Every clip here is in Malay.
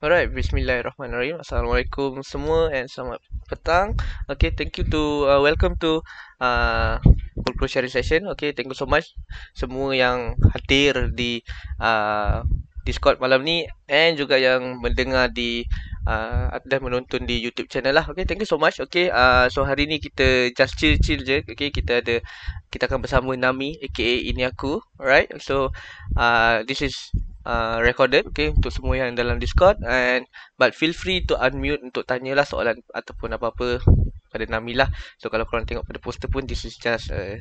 Alright, bismillahirrahmanirrahim. Assalamualaikum semua and selamat petang. Okay, thank you to uh, welcome to uh pro session. Okay, thank you so much semua yang hadir di uh, Discord malam ni and juga yang mendengar di uh, dan menonton di YouTube channel lah. Okay, thank you so much. Okay, uh, so hari ni kita just chill-chill je. Okay, kita ada kita akan bersama Nami aka ini aku. Alright. So uh, this is uh, recorded okay untuk semua yang dalam Discord and but feel free to unmute untuk tanyalah soalan ataupun apa-apa pada Nami lah. So kalau korang tengok pada poster pun this is just uh,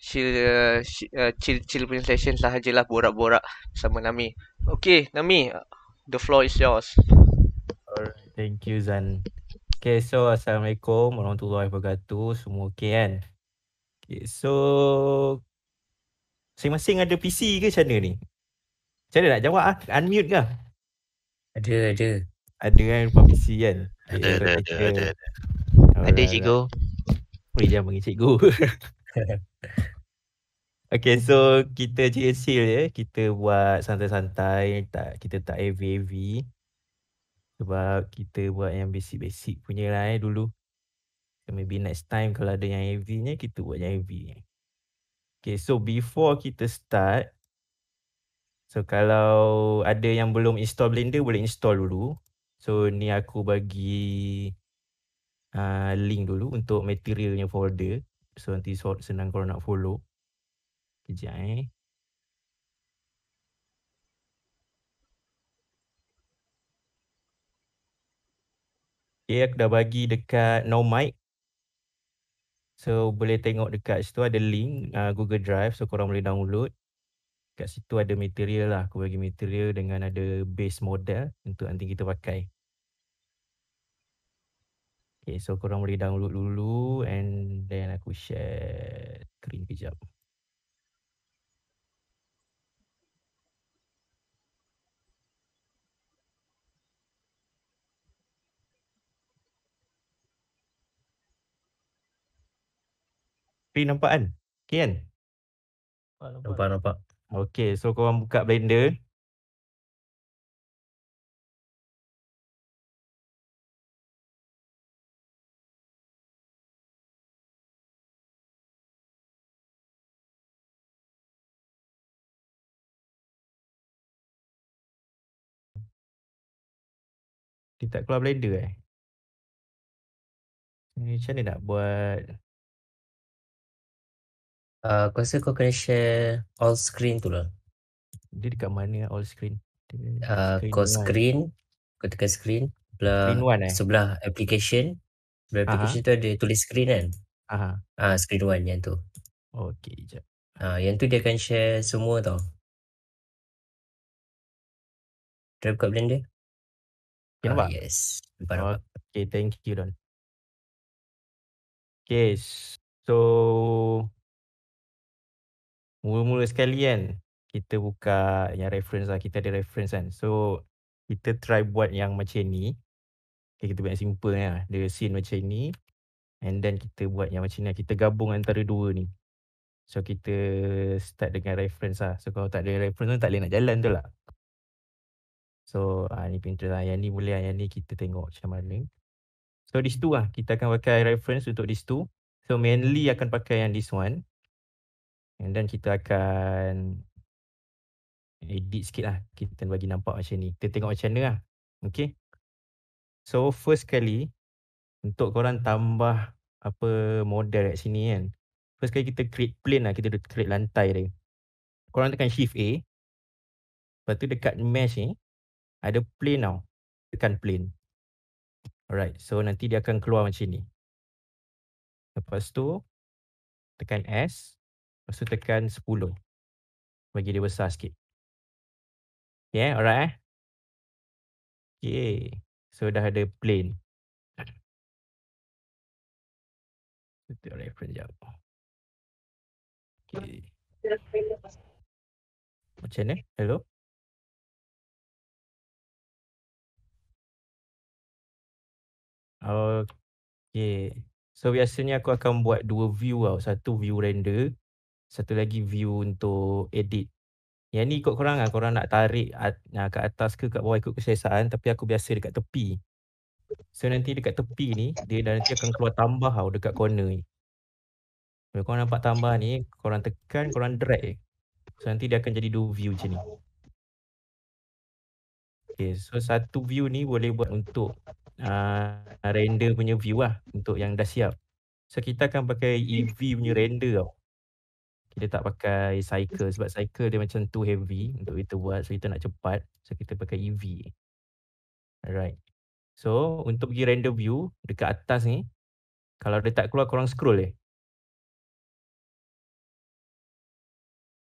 chill uh, eh, eh, chill chill punya session sahajalah lah, borak-borak sama Nami. Okay, Nami, the floor is yours. Alright, thank you Zan. Okay, so assalamualaikum warahmatullahi wabarakatuh. Semua okay kan? Okay, so masing-masing ada PC ke macam mana ni? Macam mana nak jawab ah? Unmute ke? Ada, ada. Ada kan lupa PC kan? Ada, ada, ada, ada. Ada, ada. ada cikgu. Boleh jangan panggil cikgu. okay, so kita chill-chill ya. Kita buat santai-santai, tak kita tak heavy-heavy. Sebab kita buat yang basic-basic punya lah eh dulu. So maybe next time kalau ada yang heavy-nya, kita buat yang heavy. Okay, so before kita start, So kalau ada yang belum install Blender boleh install dulu. So ni aku bagi uh, link dulu untuk materialnya folder. So nanti so, senang korang nak follow. Kejap eh. Okay, eh, aku dah bagi dekat no mic. So boleh tengok dekat situ ada link uh, Google Drive. So korang boleh download. Kat situ ada material lah. Aku bagi material dengan ada base model untuk nanti kita pakai. Okay, so korang boleh download dulu and then aku share screen kejap. Screen nampak kan? Okay kan? Nampak, nampak. Okay, so korang buka blender. Dia tak keluar blender eh. Ni macam mana nak buat? Uh, aku rasa kau kena share all screen tu lah. Dia dekat mana all screen? Dia uh, screen kau screen. Kan? Kau tekan screen. Sebelah, screen one, eh? sebelah application. Sebelah uh-huh. application tu ada tulis screen kan? Ah, uh-huh. uh, screen one yang tu. Okay, jap. Ha, ah, yang tu dia akan share semua tau. Drive kat blender. Okay, nampak? Ah, yes. Nampak, nampak. Okay, thank you, Don. Okay, so... Mula-mula sekali kan, kita buka yang reference lah. Kita ada reference kan. So, kita try buat yang macam ni. Okay, kita buat yang simple lah. Kan. Dia scene macam ni. And then kita buat yang macam ni. Lah. Kita gabung antara dua ni. So kita start dengan reference lah. So kalau tak ada reference tu tak boleh nak jalan tu lah. So uh, ni Pinterest lah. Yang ni boleh lah. Yang ni kita tengok macam mana. So this tu lah. Kita akan pakai reference untuk this tu. So mainly akan pakai yang this one. And then kita akan edit sikit lah. Kita bagi nampak macam ni. Kita tengok macam mana lah. Okay. So first kali untuk korang tambah apa model kat sini kan. First kali kita create plane lah. Kita create lantai dia. Korang tekan shift A. Lepas tu dekat mesh ni. Eh, ada plane tau. Tekan plane. Alright. So nanti dia akan keluar macam ni. Lepas tu tekan S. Lepas tu tekan 10. Bagi dia besar sikit. Yeah, alright eh. Okay. So dah ada plane. Kita tengok reference jap. Okay. Macam ni? Hello? Okay. So biasanya aku akan buat dua view tau. Satu view render. Satu lagi view untuk edit. Yang ni ikut korang lah. Korang nak tarik at, nah, kat atas ke kat bawah ikut kesesaan. Tapi aku biasa dekat tepi. So nanti dekat tepi ni, dia dah nanti akan keluar tambah tau dekat corner ni. Kalau korang nampak tambah ni, korang tekan, korang drag. So nanti dia akan jadi dua view macam ni. Okay, so satu view ni boleh buat untuk uh, render punya view lah untuk yang dah siap. So kita akan pakai EV punya render tau. Kita tak pakai cycle sebab cycle dia macam too heavy untuk kita buat. So kita nak cepat. So kita pakai EV. Alright. So untuk pergi render view dekat atas ni. Kalau dia tak keluar korang scroll eh.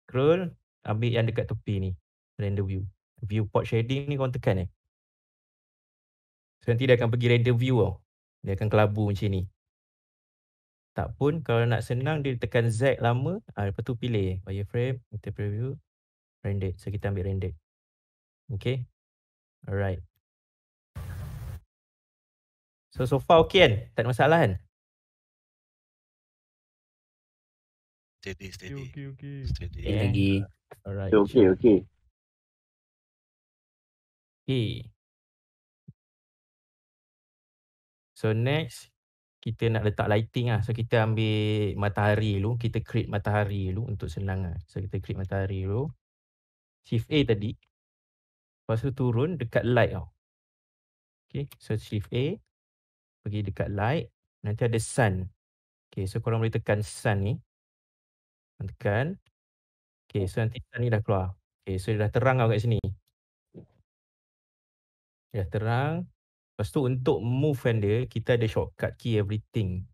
Scroll ambil yang dekat tepi ni. Render view viewport shading ni korang tekan eh. So nanti dia akan pergi render view tau. Dia akan kelabu macam ni. Tak pun kalau nak senang dia tekan Z lama. Ha, lepas tu pilih wireframe, kita preview, rendered. So kita ambil rendered. Okay. Alright. So so far okay kan? Tak ada masalah kan? Steady, steady. Okay, okay, okay. Steady. Yeah. Alright. Okay, okay. A. So next, kita nak letak lighting lah. So kita ambil matahari dulu. Kita create matahari dulu untuk senang lah. So kita create matahari dulu. Shift A tadi. Lepas tu turun dekat light tau. Okay, so shift A. Pergi dekat light. Nanti ada sun. Okay, so korang boleh tekan sun ni. Tekan. Okay, so nanti sun ni dah keluar. Okay, so dia dah terang tau kat sini. Dah ya, terang. Lepas tu untuk move kan dia, kita ada shortcut key everything.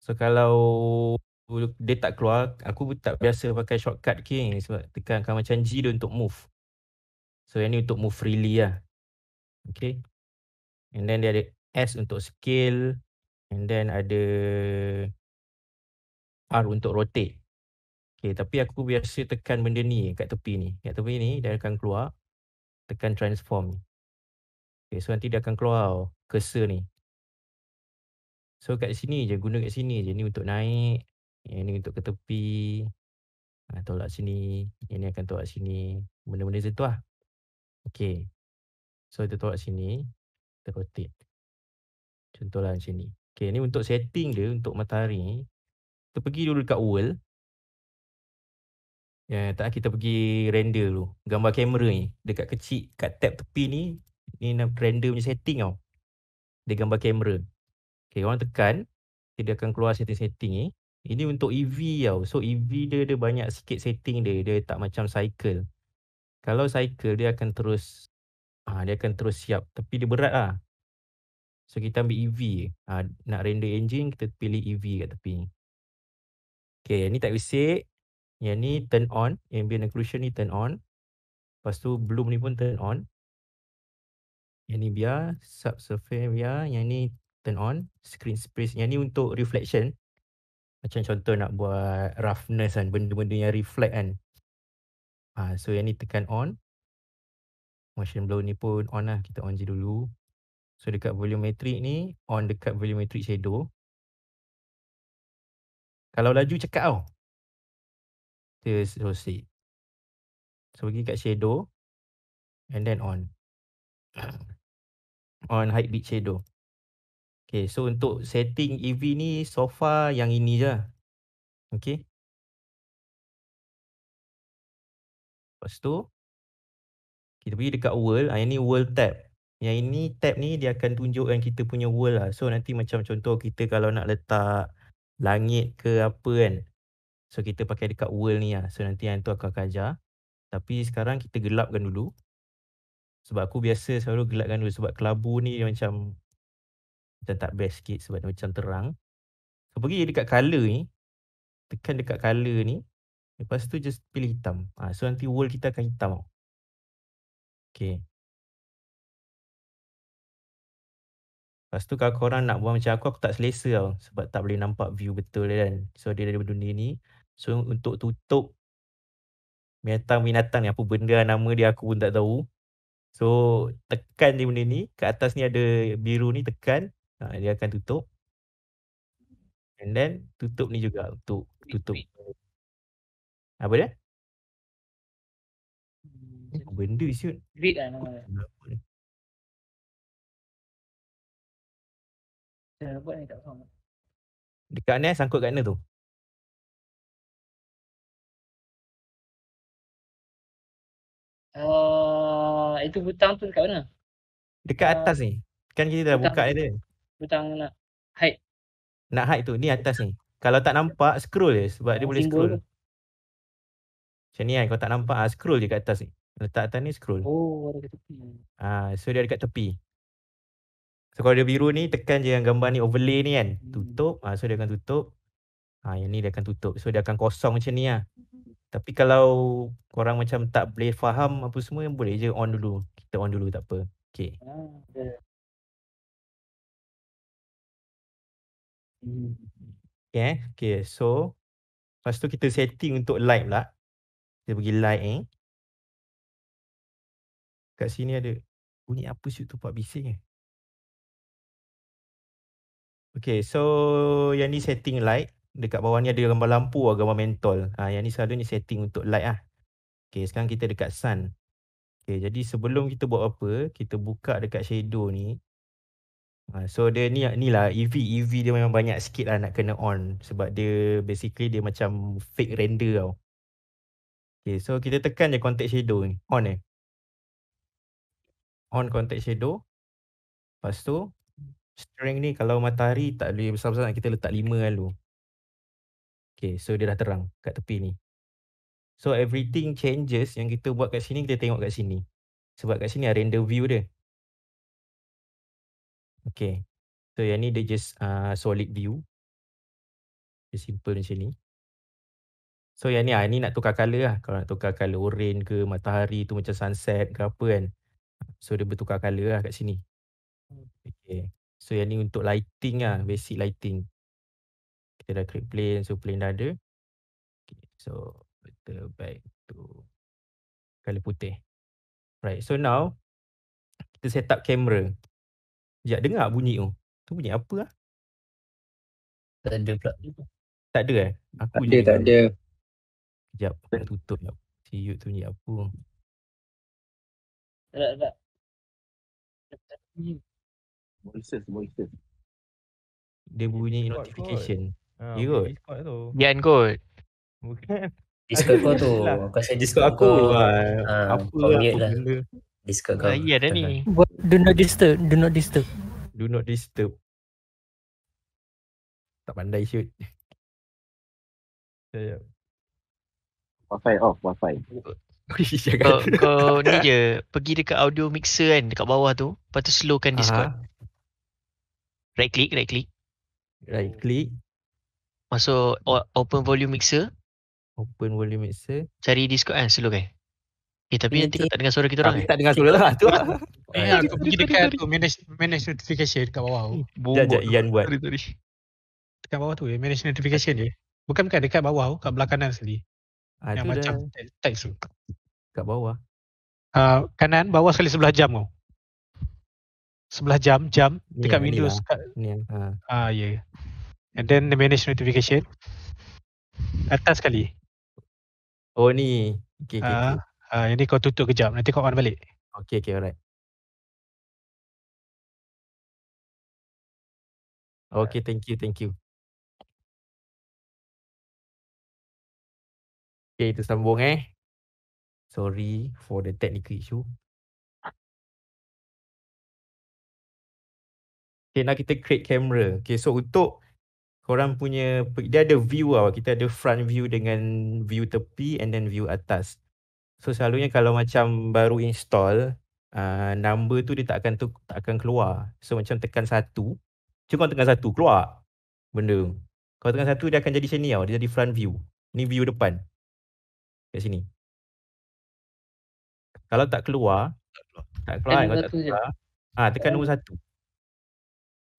So kalau dia tak keluar, aku tak biasa pakai shortcut key ni sebab tekan kan macam G dia untuk move. So yang ni untuk move freely lah. Okay. And then dia ada S untuk scale. And then ada R untuk rotate. Okay, tapi aku biasa tekan benda ni kat tepi ni. Kat tepi ni dia akan keluar tekan transform ni. Okay, so nanti dia akan keluar cursor ni. So kat sini je, guna kat sini je. Ni untuk naik, yang ni untuk ke tepi. Ha, tolak sini, yang ni akan tolak sini. Benda-benda macam tu lah. Okay. So kita tolak sini, kita rotate. Contohlah macam ni. Okay, ni untuk setting dia, untuk matahari. Kita pergi dulu dekat world. Ya, tak kita pergi render dulu. Gambar kamera ni dekat kecil kat tab tepi ni ni nak render punya setting tau. Dia gambar kamera. Okey, orang tekan dia akan keluar setting-setting ni. Ini untuk EV tau. So EV dia ada banyak sikit setting dia. Dia tak macam cycle. Kalau cycle dia akan terus ah dia akan terus siap tapi dia berat lah. So kita ambil EV. Ha, ah, nak render engine kita pilih EV kat tepi ni. Okay, ni tak bisik. Yang ni turn on. Ambient occlusion ni turn on. Lepas tu bloom ni pun turn on. Yang ni biar. Subsurface biar. Yang ni turn on. Screen space. Yang ni untuk reflection. Macam contoh nak buat roughness kan. Benda-benda yang reflect kan. Ha, so yang ni tekan on. Motion blur ni pun on lah. Kita on je dulu. So dekat volumetric ni. On dekat volumetric shadow. Kalau laju cekak tau kita selesai. So pergi kat shadow and then on. on high beat shadow. Okay, so untuk setting EV ni so far yang ini je. Lah. Okay. Lepas tu, kita pergi dekat world. Ah, yang ni world tab. Yang ini tab ni dia akan tunjukkan kita punya world lah. So nanti macam contoh kita kalau nak letak langit ke apa kan. So kita pakai dekat world ni lah. So nanti yang tu aku akan ajar. Tapi sekarang kita gelapkan dulu. Sebab aku biasa selalu gelapkan dulu. Sebab kelabu ni dia macam, macam tak best sikit sebab dia macam terang. So pergi dekat color ni. Tekan dekat color ni. Lepas tu just pilih hitam. Ha, so nanti world kita akan hitam. Okay. Lepas tu kalau korang nak buat macam aku, aku tak selesa tau. Sebab tak boleh nampak view betul dia kan. So dia dari dunia ni. So untuk tutup binatang-binatang ni apa benda nama dia aku pun tak tahu. So tekan di benda ni, kat atas ni ada biru ni tekan, ha, dia akan tutup. And then tutup ni juga untuk tutup. Apa dia? Hmm. Benda siut. Grid lah nama dia. Dekat ni eh, sangkut kat ni tu? Ah, Uh, itu butang tu dekat mana? Dekat uh, atas ni. Kan kita dah butang, buka dia. Butang nak hide. Nak hide tu. Ni atas ni. Kalau tak nampak, scroll je sebab uh, dia ah, boleh scroll. Tu. Macam ni kan, kalau tak nampak, ah, scroll je kat atas ni. Letak atas ni, scroll. Oh, ada kat tepi. Ah, uh, so dia dekat tepi. So kalau dia biru ni, tekan je yang gambar ni overlay ni kan. Hmm. Tutup. Ah, uh, so dia akan tutup. Ha, yang ni dia akan tutup. So dia akan kosong macam ni lah. Tapi kalau orang macam tak boleh faham apa semua, yang boleh je on dulu. Kita on dulu tak apa. Okay. Okay, eh, okay. So, lepas tu kita setting untuk light pula. Kita pergi light eh. Kat sini ada bunyi apa siut tu buat bising eh. Okay, so yang ni setting light dekat bawah ni ada gambar lampu agama lah, mentol. Ha, yang ni selalunya setting untuk light lah. Okay, sekarang kita dekat sun. Okay, jadi sebelum kita buat apa, kita buka dekat shadow ni. Ha, so dia ni, ni lah EV. EV dia memang banyak sikit lah nak kena on. Sebab dia basically dia macam fake render tau. Okay, so kita tekan je context shadow ni. On eh. On context shadow. Lepas tu, strength ni kalau matahari tak boleh besar-besar nak kita letak 5 lalu. Okay, so dia dah terang kat tepi ni. So everything changes yang kita buat kat sini, kita tengok kat sini. Sebab kat sini ada render view dia. Okay. So yang ni dia just uh, solid view. Dia simple macam ni. So yang ni, ah ni nak tukar colour lah. Kalau nak tukar colour orange ke matahari tu macam sunset ke apa kan. So dia bertukar colour lah kat sini. Hmm. Okay. So yang ni untuk lighting lah. Basic lighting kita dah create plane so plane dah ada okay, so kita back to color putih right so now kita set up camera sekejap dengar bunyi tu tu bunyi apa lah tak ada pula tak ada eh aku tak ada tak ada sekejap nak tutup nak siut tu bunyi apa tak ada tak ada voices voices dia bunyi notification. Call. Ha, ya kot. Discord lah tu. Yan kot. Bukan. Discord kau tu. Lah. Kau saya Discord aku. Ha, apa kau mute lah. Discord kau. Ya dah ni. Do not disturb. Do not disturb. Do not disturb. Tak pandai shoot. wifi off. wifi. kau, kau ni je pergi dekat audio mixer kan dekat bawah tu lepas tu slowkan discord right click right click right click Masuk open volume mixer. Open volume mixer. Cari Discord kan, eh, slow kan. Eh tapi nanti kau tak dengar suara kita orang. Eh. Tak dengar suara lah tu. Lah. Eh aku pergi dekat tu manage manage notification dekat bawah. Jajak Ian buat. Dekat bawah tu ya manage notification je. Bukan bukan dekat bawah oh, ah, tu, kat belah kanan sekali. Yang macam text tu. Dekat bawah. Ah, kanan bawah sekali sebelah jam kau. Oh. Sebelah jam, jam dekat Windows. Lah. Ni ah. Ah ya. ya and then the manage notification atas sekali oh ni okey okey ah uh, okay. uh, ini kau tutup kejap nanti kau on balik Okay, okay, alright Okay, thank you thank you Okay, itu sambung eh sorry for the technical issue Okay, nak kita create camera. Okay, so untuk korang punya dia ada view tau. Lah, kita ada front view dengan view tepi and then view atas. So selalunya kalau macam baru install uh, number tu dia tak akan tu, tak akan keluar. So macam tekan satu. Cuma tekan satu keluar. Benda. Kalau tekan satu dia akan jadi sini tau. Dia jadi front view. Ni view depan. Kat sini. Kalau tak keluar, tak keluar. Tak keluar. Ah, ha, tekan nombor satu.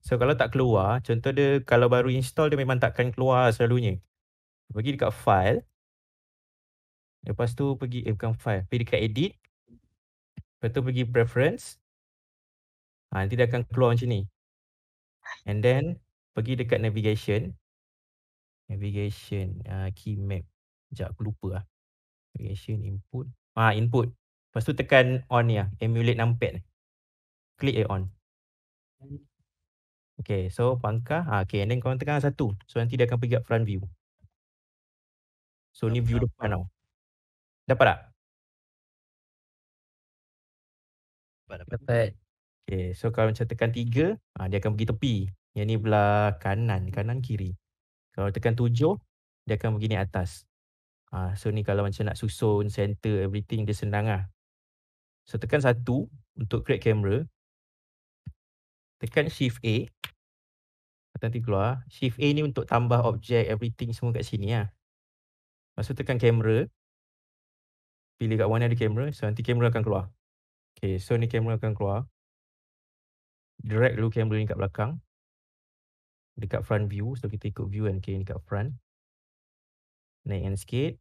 So kalau tak keluar, contoh dia kalau baru install dia memang takkan keluar selalunya. Pergi dekat file. Lepas tu pergi, eh bukan file. Pergi dekat edit. Lepas tu pergi preference. Ha, nanti dia akan keluar macam ni. And then pergi dekat navigation. Navigation, uh, key map. Sekejap aku lupa lah. Navigation, input. Ha, input. Lepas tu tekan on ni lah. Emulate numpad. Click eh on. Okay, so pangkah. Ah, okay, and then korang tekan satu. So, nanti dia akan pergi ke front view. So, ni view depan tau. Dapat tak? Dapat, dapat. dapat. Okay, so kalau macam tekan tiga, ha, dia akan pergi tepi. Yang ni belah kanan, kanan kiri. Kalau tekan tujuh, dia akan pergi ni atas. Ha, so ni kalau macam nak susun, center, everything, dia senang lah. So tekan satu untuk create camera tekan shift A nanti keluar shift A ni untuk tambah objek everything semua kat sini lah lepas tu tekan kamera pilih kat warna ada kamera so nanti kamera akan keluar okay so ni kamera akan keluar drag dulu kamera ni kat belakang dekat front view so kita ikut view kan okay ni kat front naik and sikit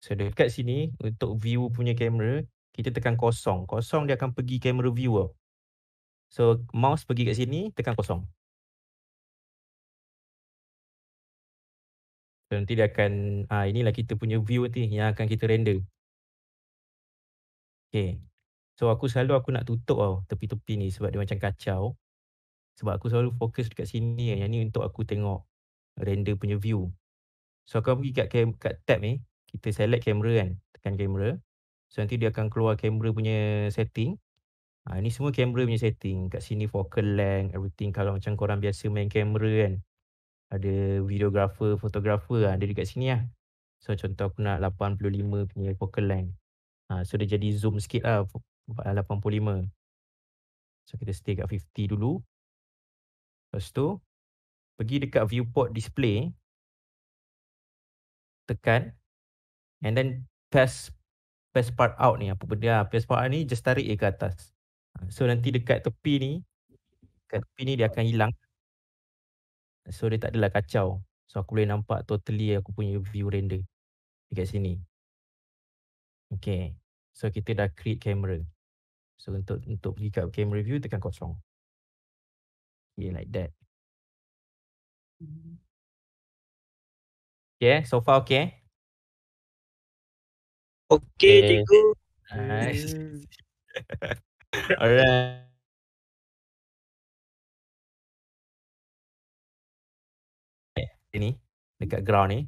so dekat sini untuk view punya kamera kita tekan kosong kosong dia akan pergi kamera view tau So mouse pergi kat sini tekan kosong. So, nanti dia akan ah ha, inilah kita punya view nanti yang akan kita render. Okay. So aku selalu aku nak tutup tau tepi-tepi ni sebab dia macam kacau. Sebab aku selalu fokus dekat sini kan. yang ni untuk aku tengok render punya view. So aku pergi kat cam- kat tab ni, kita select kamera kan, tekan kamera. So nanti dia akan keluar kamera punya setting. Ha, ah, ni semua kamera punya setting. Kat sini focal length, everything. Kalau macam korang biasa main kamera kan. Ada videographer, photographer ada ah, dekat sini lah. So contoh aku nak 85 punya focal length. Ha, so dia jadi zoom sikit lah. 85. So kita stay kat 50 dulu. Lepas tu, pergi dekat viewport display. Tekan. And then pass pass part out ni. Apa benda? Pass lah. part out ni just tarik ke atas. So nanti dekat tepi ni Dekat tepi ni dia akan hilang So dia tak adalah kacau So aku boleh nampak totally aku punya view render Dekat sini Okay So kita dah create camera So untuk untuk pergi kat camera view tekan kosong Yeah like that Okay so far okay Okay, okay. cikgu Nice All right. ni dekat ground ni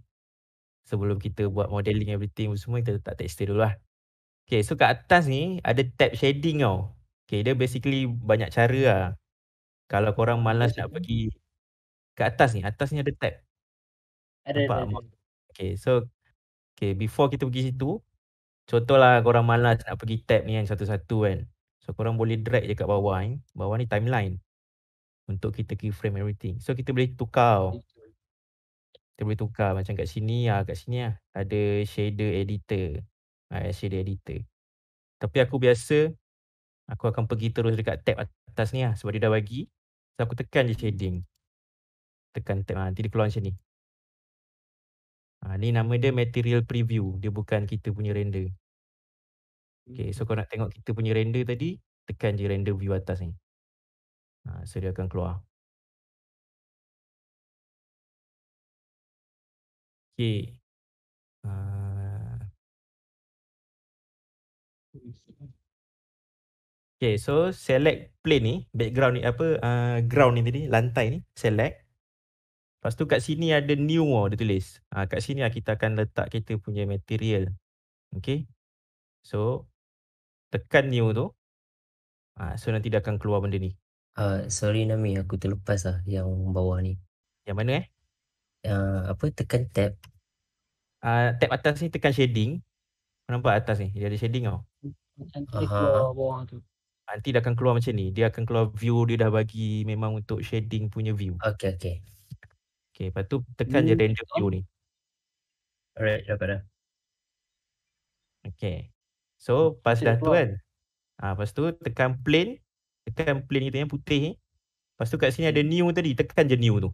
sebelum kita buat modeling everything semua kita letak texture dulu lah okay so kat atas ni ada tab shading tau okay dia basically banyak cara lah kalau korang malas nak pergi kat atas ni atas ni ada tab ada, ada, ada. okay so okay before kita pergi situ contohlah korang malas nak pergi tab ni yang satu-satu kan So korang boleh drag je kat bawah ni. Eh. Bawah ni timeline. Untuk kita keyframe everything. So kita boleh tukar. Kita boleh tukar macam kat sini ah kat sini ah. Ada shader editor. Ah, ada uh, shader editor. Tapi aku biasa aku akan pergi terus dekat tab atas ni ah sebab dia dah bagi. So aku tekan je shading. Tekan tab ah nanti dia keluar macam ni. Ah ha, ni nama dia material preview. Dia bukan kita punya render. Okay, so hmm. kalau nak tengok kita punya render tadi, tekan je render view atas ni. Ha, so dia akan keluar. Okay. Uh. Okay, so select plane ni, background ni apa, uh, ground ni tadi, lantai ni, select. Lepas tu kat sini ada new wall dia tulis. Uh, kat sini lah kita akan letak kita punya material. Okay. So, tekan new tu ha, so nanti dia akan keluar benda ni uh, sorry Nami aku terlepas lah yang bawah ni yang mana eh uh, apa tekan tab uh, tab atas ni tekan shading nampak atas ni dia ada shading tau Aha. nanti dia akan keluar macam ni dia akan keluar view dia dah bagi memang untuk shading punya view okay okay okay lepas tu tekan hmm. je range view ni alright dapat dah Okay, So hmm, pas Cik dah buat. tu kan ha, Lepas tu tekan plane Tekan plane kita yang putih ni Lepas tu kat sini ada hmm. new tadi Tekan je new tu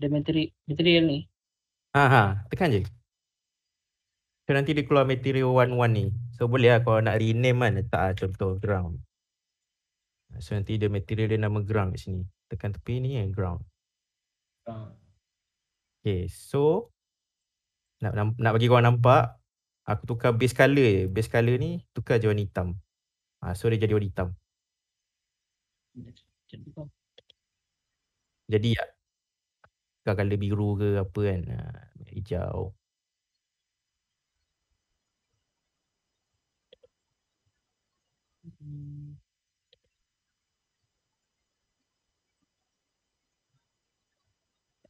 Ada material, material ni Ha ha tekan je So nanti dia keluar material one one ni So boleh lah kalau nak rename kan Letak lah contoh ground So nanti dia material dia nama ground kat sini Tekan tepi ni yang ground Ground ah. Okay, so nak, nak, nak bagi korang nampak Aku tukar base colour je Base colour ni tukar je warna hitam ha, So dia jadi warna hitam Jadi ya Tukar colour biru ke apa kan ha, Hijau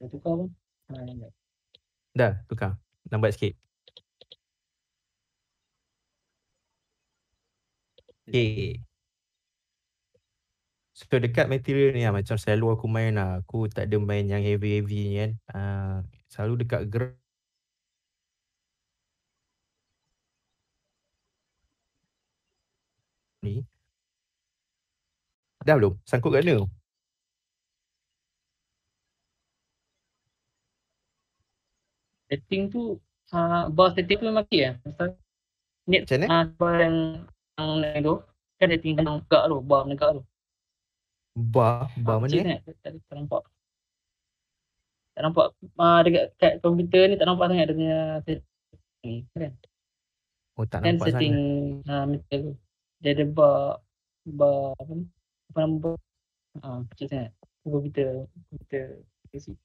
tukar pun? Dah, tukar lambat sikit. Hmm. Okay. So dekat material ni lah, macam selalu aku main lah. Aku tak ada main yang heavy-heavy ni kan. Uh, selalu dekat ground. Ni. Dah belum? Sangkut kat mana? setting tu uh, ah, bawah setting tu memang key eh. Ni macam ni? Ah uh, yang yang ni tu kan setting yang dekat tu, bawah negara tu. Bawah, bawah mana? Eh? Ni tak, tak, tak nampak. Tak nampak uh, dekat kat komputer ni tak nampak sangat dia punya setting ni kan. Oh tak nampak setting, sangat. Dan setting ah meter tu. Dia ada bar bar apa ni? nama bar? Ah uh, kecil sangat. Komputer komputer kecil.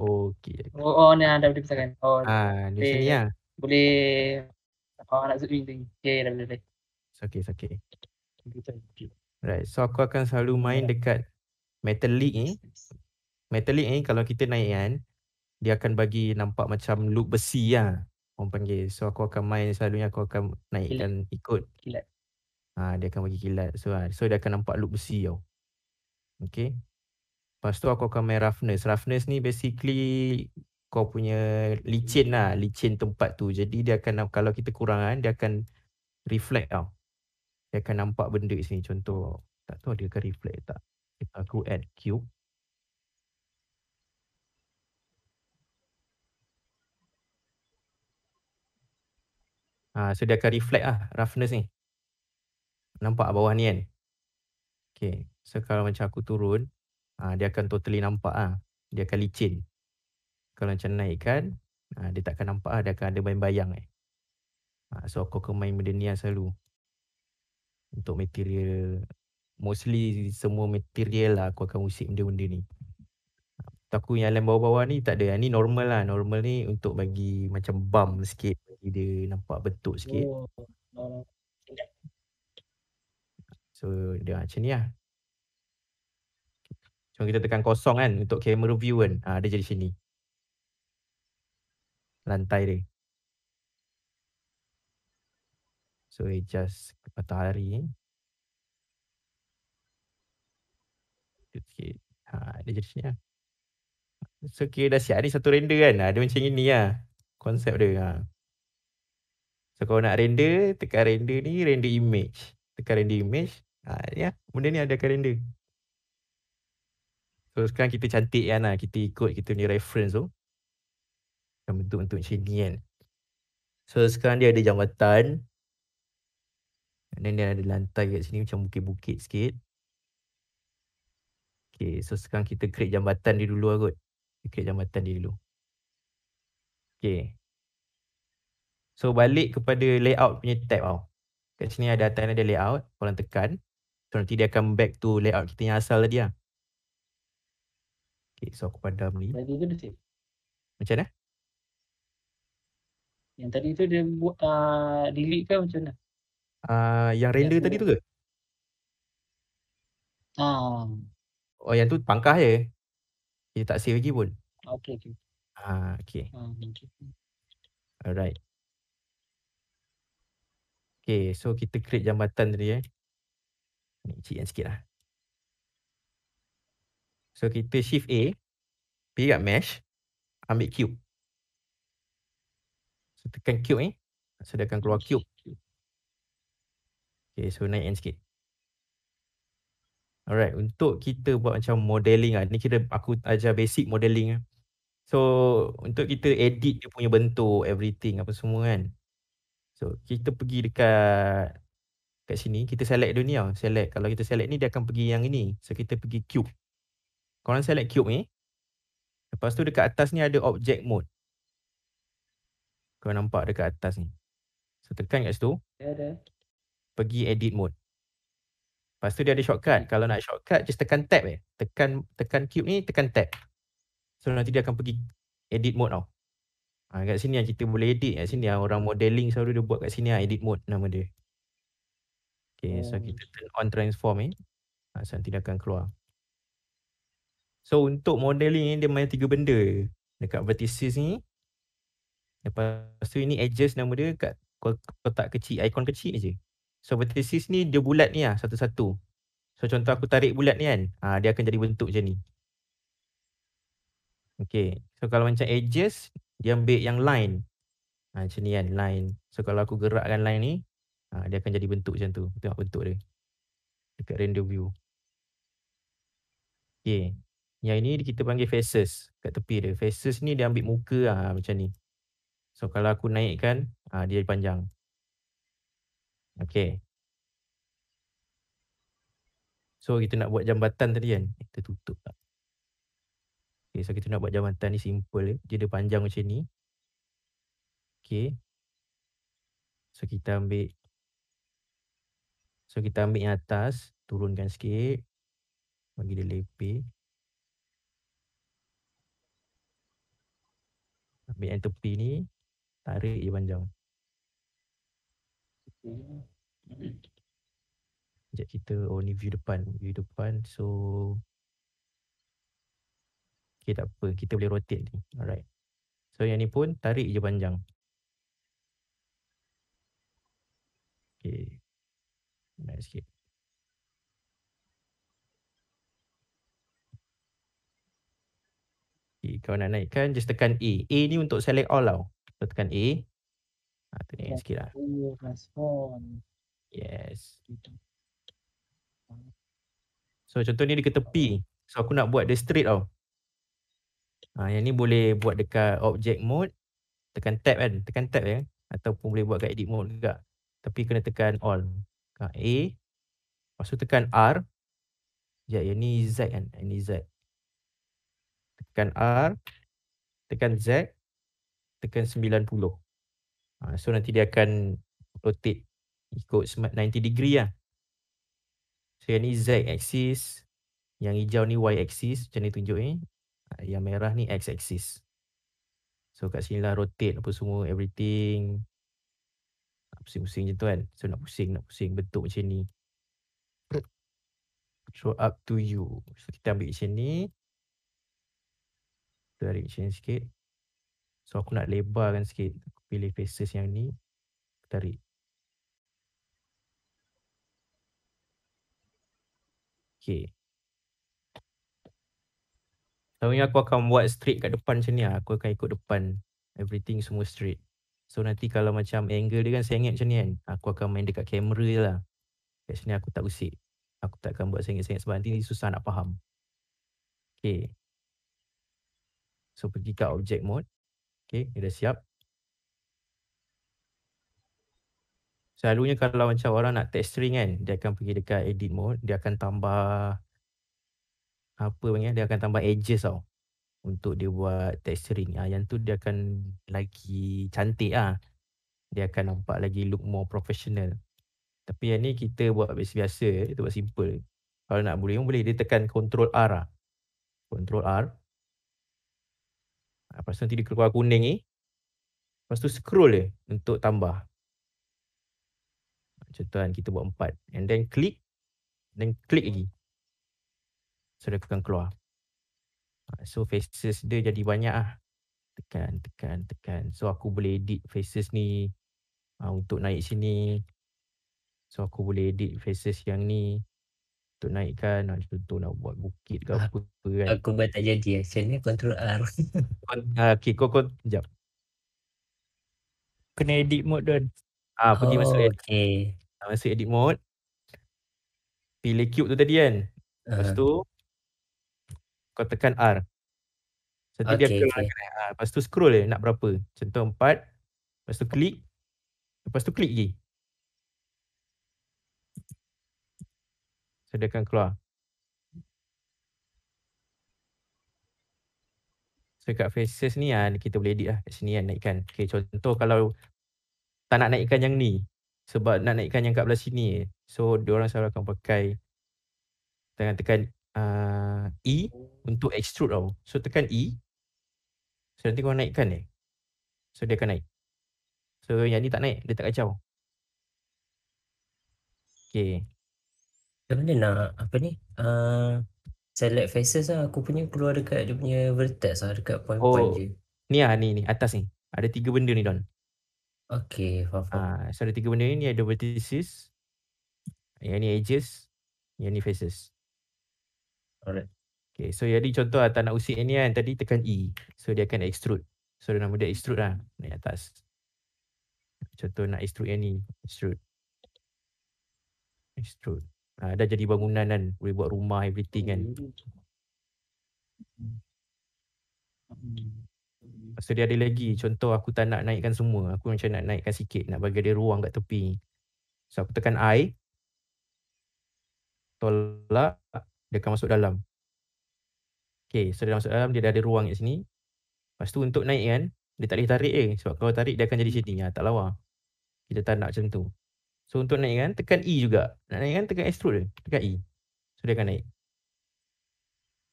Oh, Okey. Okay. Oh, oh ni ada ah, boleh pesakan. Oh. Ha, ah, di sini ya. Boleh oh, nak zoom in tadi. Okey, dah boleh. It's okay, Right, so aku akan selalu main ya. dekat Metal League ni. Metal League ni kalau kita naik kan, dia akan bagi nampak macam look besi lah. Orang panggil. So aku akan main selalu. selalunya aku akan naik dan ikut. Kilat. Ha, dia akan bagi kilat. So, ha, so dia akan nampak look besi tau. Okay. Lepas tu aku akan main roughness. Roughness ni basically kau punya licin lah. Licin tempat tu. Jadi dia akan, kalau kita kurang kan, dia akan reflect tau. Dia akan nampak benda kat sini. Contoh, tak tahu dia akan reflect tak. Aku add cube. Ha, so dia akan reflect lah roughness ni. Nampak bawah ni kan? Okay. So kalau macam aku turun, uh, dia akan totally nampak ah. Uh, dia akan licin. Kalau macam kan, uh, dia takkan nampak ah, uh, dia akan ada bayang-bayang eh. Uh, so aku akan main benda ni lah selalu. Untuk material mostly semua material lah aku akan usik benda-benda ni. Aku yang lain bawah-bawah ni tak ada. Yang ni normal lah. Normal ni untuk bagi macam bump sikit. Bagi dia nampak bentuk sikit. Oh, so dia macam ni lah. Cuma kita tekan kosong kan untuk camera view kan. Ha, dia jadi sini. Lantai dia. So adjust ke matahari. Okay. Ha, dia jadi sini lah. So kira dah siap ni satu render kan. Ha, dia macam ni lah. Konsep dia. Ha. So kalau nak render, tekan render ni, render image. Tekan render image. Ha, ya, benda ni ada akan render. So sekarang kita cantik kan lah. Kita ikut kita ni reference tu. Yang bentuk untuk macam ni kan. So sekarang dia ada jambatan. Dan dia ada lantai kat sini macam bukit-bukit sikit. Okay, so sekarang kita create jambatan dia dulu lah kot. create jambatan dia dulu. Okay. So balik kepada layout punya tab tau. Kat sini ada atas ada layout. Korang tekan. So nanti dia akan back to layout kita yang asal tadi lah. Okay, so aku padam ni. Tadi tu dia save. Macam mana? Yang tadi tu dia buat uh, delete ke macam mana? Uh, yang render yang tadi tu ke? Ah. Oh yang tu pangkah je. Dia tak save lagi pun. Okay, okay. Ah, uh, okay. Hmm, thank Alright. Okay, so kita create jambatan tadi eh. Ni cik yang sikit lah. So kita shift A, pergi kat mesh, ambil cube. So tekan cube ni, eh. so dia akan keluar cube. Okay, so naik end sikit. Alright, untuk kita buat macam modeling lah. Ni kira aku ajar basic modeling lah. So, untuk kita edit dia punya bentuk, everything apa semua kan. So, kita pergi dekat kat sini. Kita select dulu ni tau. Select. Kalau kita select ni, dia akan pergi yang ini. So, kita pergi cube. Korang select cube ni. Lepas tu dekat atas ni ada object mode. Korang nampak dekat atas ni. So tekan kat situ. Ada. Pergi edit mode. Lepas tu dia ada shortcut. Kalau nak shortcut just tekan tab eh. Tekan tekan cube ni tekan tab. So nanti dia akan pergi edit mode tau. Ha, kat sini yang kita boleh edit. Kat sini yang orang modeling selalu dia buat kat sini lah edit mode nama dia. Okay, so oh. kita turn on transform ni. Eh. Ha, so nanti dia akan keluar. So untuk modeling ni dia main tiga benda dekat vertices ni. Lepas tu ini edges nama dia kat kotak kecil, ikon kecil je. So vertices ni dia bulat ni lah satu-satu. So contoh aku tarik bulat ni kan, ha, dia akan jadi bentuk macam ni. Okay, so kalau macam edges, dia ambil yang line. Ha, macam ni kan, line. So kalau aku gerakkan line ni, ha, dia akan jadi bentuk macam tu. Tengok bentuk dia. Dekat render view. Okay, yang ini kita panggil faces kat tepi dia. Faces ni dia ambil muka lah macam ni. So kalau aku naikkan, ah dia panjang. Okay. So kita nak buat jambatan tadi kan. Kita eh, tutup tak. Okay, so kita nak buat jambatan ni simple. Eh. Dia panjang macam ni. Okay. So kita ambil. So kita ambil yang atas. Turunkan sikit. Bagi dia lebih. ambil yang tepi ni tak ada panjang sekejap kita oh ni view depan view depan so okay tak apa kita boleh rotate ni alright so yang ni pun tarik je panjang okay naik sikit Okay, kalau nak naikkan, just tekan A. A ni untuk select all tau. Kita tekan A. Ha, tu ni sikit lah. Yes. So contoh ni dekat tepi. So aku nak buat dia straight tau. Ha, yang ni boleh buat dekat object mode. Tekan tab kan. Tekan tab ya. Ataupun boleh buat kat edit mode juga. Tapi kena tekan all. Tekan ha, A. Lepas tu tekan R. Sekejap yang ni Z kan. Yang ni Z. Uh, tekan R, tekan Z, tekan 90. Ha, so nanti dia akan rotate ikut 90 degree lah. So yang ni Z axis, yang hijau ni Y axis macam ni tunjuk ni. Ha, yang merah ni X axis. So kat sini lah rotate apa semua everything. Ha, pusing-pusing macam tu kan. So nak pusing, nak pusing bentuk macam ni. So up to you. So kita ambil macam ni tarik macam ni sikit. So aku nak lebarkan sikit. Aku pilih faces yang ni. Aku tarik. Okay. Tahu aku akan buat straight kat depan macam ni lah. Aku akan ikut depan. Everything semua straight. So nanti kalau macam angle dia kan sengit macam ni kan. Aku akan main dekat kamera je lah. Kat sini aku tak usik. Aku takkan buat sengit-sengit sebab nanti susah nak faham. Okay. So pergi ke object mode. Okay, dia dah siap. Selalunya kalau macam orang nak text string kan, dia akan pergi dekat edit mode. Dia akan tambah apa panggil, dia akan tambah edges tau. Untuk dia buat text string. Ha, yang tu dia akan lagi cantik ah, Ha. Dia akan nampak lagi look more professional. Tapi yang ni kita buat biasa-biasa, kita buat simple. Kalau nak boleh, boleh. Dia tekan control R lah. Ha. Control R. Ah, lepas tu nanti dia keluar kuning ni. Lepas tu scroll dia untuk tambah. Macam tu kan kita buat empat. And then click. Then click lagi. So dia akan keluar. Ah, so faces dia jadi banyak lah. Tekan, tekan, tekan. So aku boleh edit faces ni. Ah, untuk naik sini. So aku boleh edit faces yang ni untuk naikkan ha, contoh nak buat bukit ke ah, apa aku kan aku buat tak jadi action ni control R ha, ah, okey kau kau jap kena edit mode don kan? ah pergi oh, masuk edit. okey ah, masuk edit mode pilih cube tu tadi kan lepas tu kau tekan R so, okay, dia okay. lepas tu scroll je nak berapa contoh 4 lepas tu klik lepas tu klik lagi So dia akan keluar. So kat faces ni kan kita boleh edit lah kat sini kan naikkan. Okay contoh kalau tak nak naikkan yang ni sebab nak naikkan yang kat belah sini. So dia orang selalu akan pakai dengan tekan uh, E untuk extrude tau. So tekan E. So nanti kau naikkan ni. Eh. So dia akan naik. So yang ni tak naik, dia tak kacau. Okay. Macam mana nak apa ni? Uh, select faces lah. Aku punya keluar dekat dia punya vertex lah. Dekat point oh. je. Ni lah ni ni. Atas ni. Ada tiga benda ni Don. Okay. Faham, faham. Uh, so ada tiga benda ni. Ni ada vertices. Yang ni edges. Yang ni faces. Alright. Okay. So jadi contoh lah. Tak nak usik ni kan. Tadi tekan E. So dia akan extrude. So nama dia extrude lah. Naik atas. Contoh nak extrude yang ni. Extrude. Extrude. Ha, dah jadi bangunan kan. Boleh buat rumah everything kan. Hmm. Lepas tu dia ada lagi. Contoh aku tak nak naikkan semua. Aku macam nak naikkan sikit. Nak bagi dia ruang kat tepi. So aku tekan I. Tolak. Dia akan masuk dalam. Okay. So dia masuk dalam. Dia ada ruang kat sini. Lepas tu untuk naik kan. Dia tak boleh tarik eh. Sebab kalau tarik dia akan jadi hmm. sini. Ha, tak lawa. Kita tak nak macam tu. So untuk naikkan tekan E juga. Nak naik kan tekan extrude dia. Tekan E. So dia akan naik.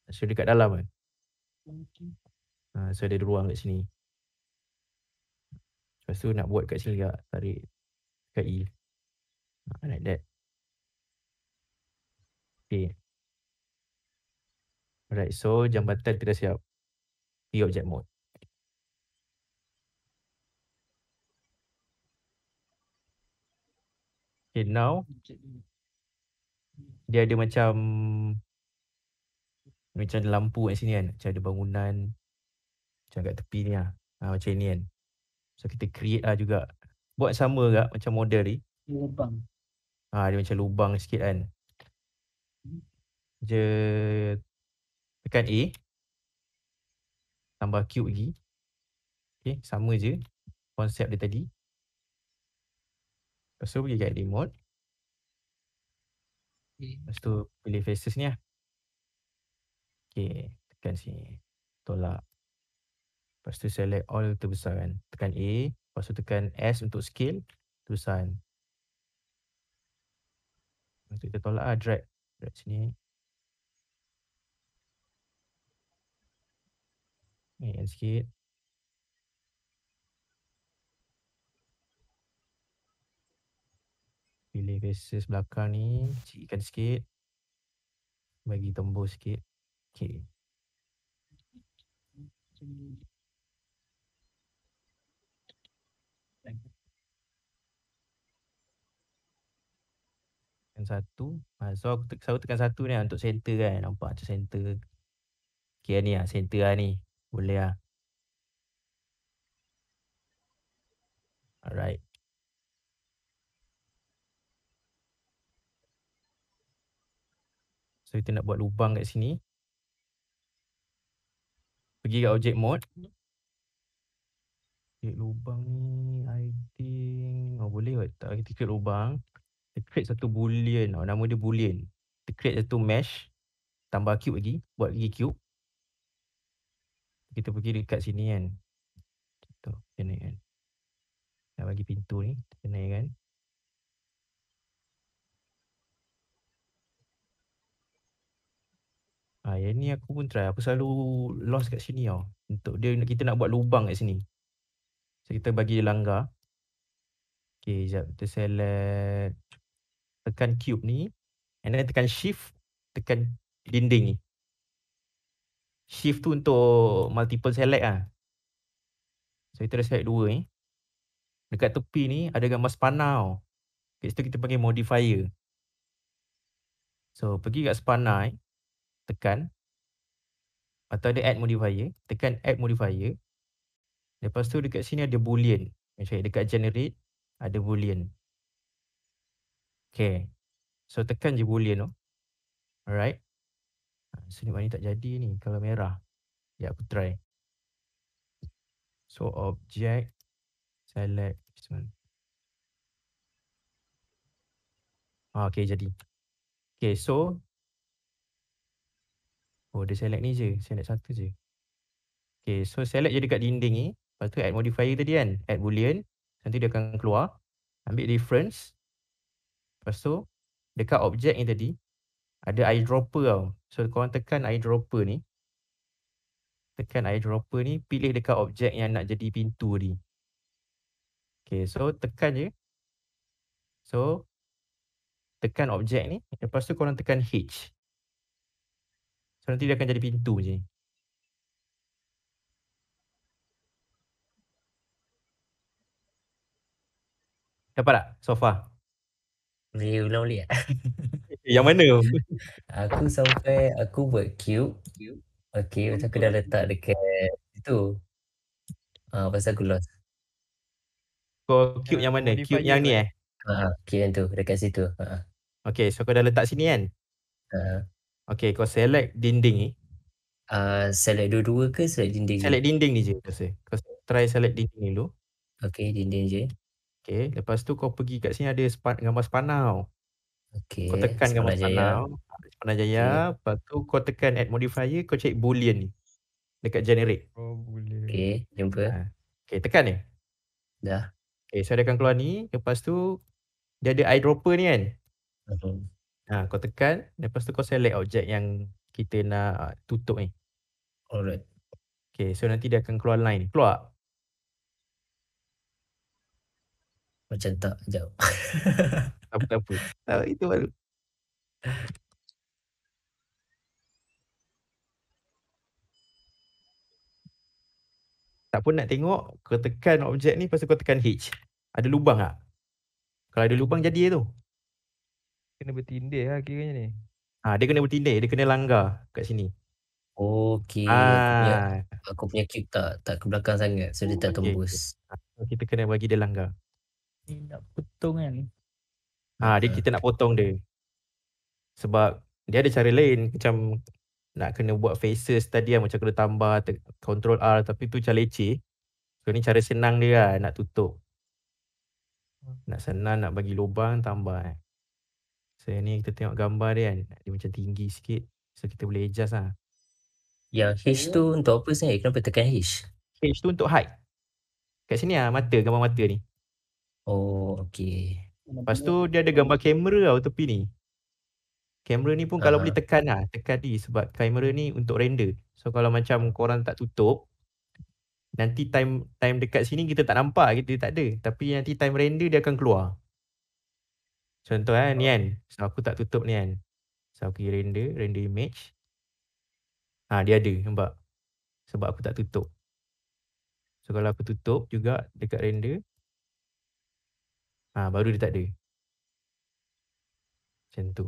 So dekat dalam kan. Ha, so ada ruang kat sini. Lepas tu nak buat kat sini juga. Tarik tekan E. Ha, like that. Okay. Alright, so jambatan kita siap. E object mode. Okay now Dia ada macam Macam ada lampu kat sini kan Macam ada bangunan Macam kat tepi ni lah ha, Macam ni kan So kita create lah juga Buat sama juga macam model ni Lubang ha, Dia macam lubang sikit kan Je Tekan A Tambah cube lagi Okay sama je Konsep dia tadi Lepas tu pergi kat edit mode. Lepas tu pilih faces ni lah. Okay, tekan sini. Tolak. Lepas tu select all terbesaran. Tekan A. Lepas tu tekan S untuk scale. Terbesaran. Lepas tu kita tolak lah. Drag. Drag sini. Ni sikit. pilih faces belakang ni kecilkan sikit bagi tembus sikit okey tekan satu ha, so aku tekan, aku tekan satu ni lah untuk center kan nampak macam center okey ni ah center lah ni boleh ah alright kita nak buat lubang kat sini pergi kat object mode create lubang ni I think oh, boleh kot tak kita create lubang kita create satu boolean oh, nama dia boolean kita create satu mesh tambah cube lagi buat lagi cube kita pergi dekat sini kan contoh kita naik kan nak bagi pintu ni kita naik kan Ha, yang ni aku pun try. Aku selalu lost kat sini tau. Untuk dia kita nak buat lubang kat sini. So kita bagi dia langgar. Okay, sekejap. Kita select. Tekan cube ni. And then tekan shift. Tekan dinding ni. Shift tu untuk multiple select ah. So kita select dua ni. Dekat tepi ni ada gambar spana tau. Okay, situ kita panggil modifier. So pergi kat spana ni. Eh tekan atau ada add modifier, tekan add modifier. Lepas tu dekat sini ada boolean. Macam dekat generate ada boolean. Okay. So tekan je boolean tu. Alright. So ni mana tak jadi ni kalau merah. Ya aku try. So object select this one. Ah, okay jadi. Okay so Oh dia select ni je, saya nak satu je Okay so select je dekat dinding ni Lepas tu add modifier tadi kan, add boolean Nanti dia akan keluar Ambil reference Lepas tu dekat objek ni tadi Ada eyedropper tau So korang tekan eyedropper ni Tekan eyedropper ni, pilih dekat objek yang nak jadi pintu ni Okay so tekan je So Tekan objek ni, lepas tu korang tekan H So nanti dia akan jadi pintu je ni. Dapat tak so far? Boleh ulang boleh tak? Yang mana? aku sampai aku buat cube. Okay, macam aku dah letak dekat situ. Ah, uh, pasal aku lost. Kau cube yang mana? Ah, cube yang ni eh? Ha, cube yang tu dekat situ. Ha. Okay, so kau dah letak sini kan? Ha. Okay, kau select dinding ni. Uh, select dua-dua ke select dinding select Dinding ni je, kau select Kau try select dinding ni dulu. Okay, dinding je. Okay, lepas tu kau pergi kat sini ada span, gambar sepanau. Okay. Kau tekan gambar sepanau. Sepanau jaya. jaya. Okay. Lepas tu kau tekan add modifier, kau cek boolean ni. Dekat generate. Oh, boolean. Okay, jumpa. Ha. Okay, tekan ni. Dah. Okay, so dia akan keluar ni. Lepas tu, dia ada eyedropper ni kan? Hmm. Ha, kau tekan. Lepas tu kau select objek yang kita nak ah, tutup ni. Alright. Okay, so nanti dia akan keluar line. Keluar. Macam tak, jauh. tak apa, tak apa. Tak, ah, itu baru. Tak pun nak tengok, kau tekan objek ni, lepas tu kau tekan H. Ada lubang tak? Kalau ada lubang, jadi tu kena bertindih lah kiranya ni. Ha, dia kena bertindih, dia kena langgar kat sini. Okey. Ah. Aku punya cube tak tak ke belakang sangat so dia tak okay. tembus. Ah, kita kena bagi dia langgar. Ni nak potong kan. Ha, dia kita nak potong dia. Sebab dia ada cara lain macam nak kena buat faces tadi lah macam kena tambah control R tapi tu macam leceh. So ni cara senang dia lah nak tutup. Hmm. Nak senang nak bagi lubang tambah eh. So yang ni kita tengok gambar dia kan Dia macam tinggi sikit So kita boleh adjust lah Ya H tu untuk apa sih? Kenapa tekan H? H tu untuk height Kat sini lah mata, gambar mata ni Oh okay Lepas tu dia ada gambar kamera lah tepi ni Kamera ni pun uh kalau boleh tekan lah Tekan ni sebab kamera ni untuk render So kalau macam korang tak tutup Nanti time time dekat sini kita tak nampak kita tak ada Tapi nanti time render dia akan keluar Contoh eh, ni kan. So aku tak tutup ni kan. So aku pergi render, render image. Ha dia ada nampak. Sebab aku tak tutup. So kalau aku tutup juga dekat render. Ha baru dia tak ada. Macam tu.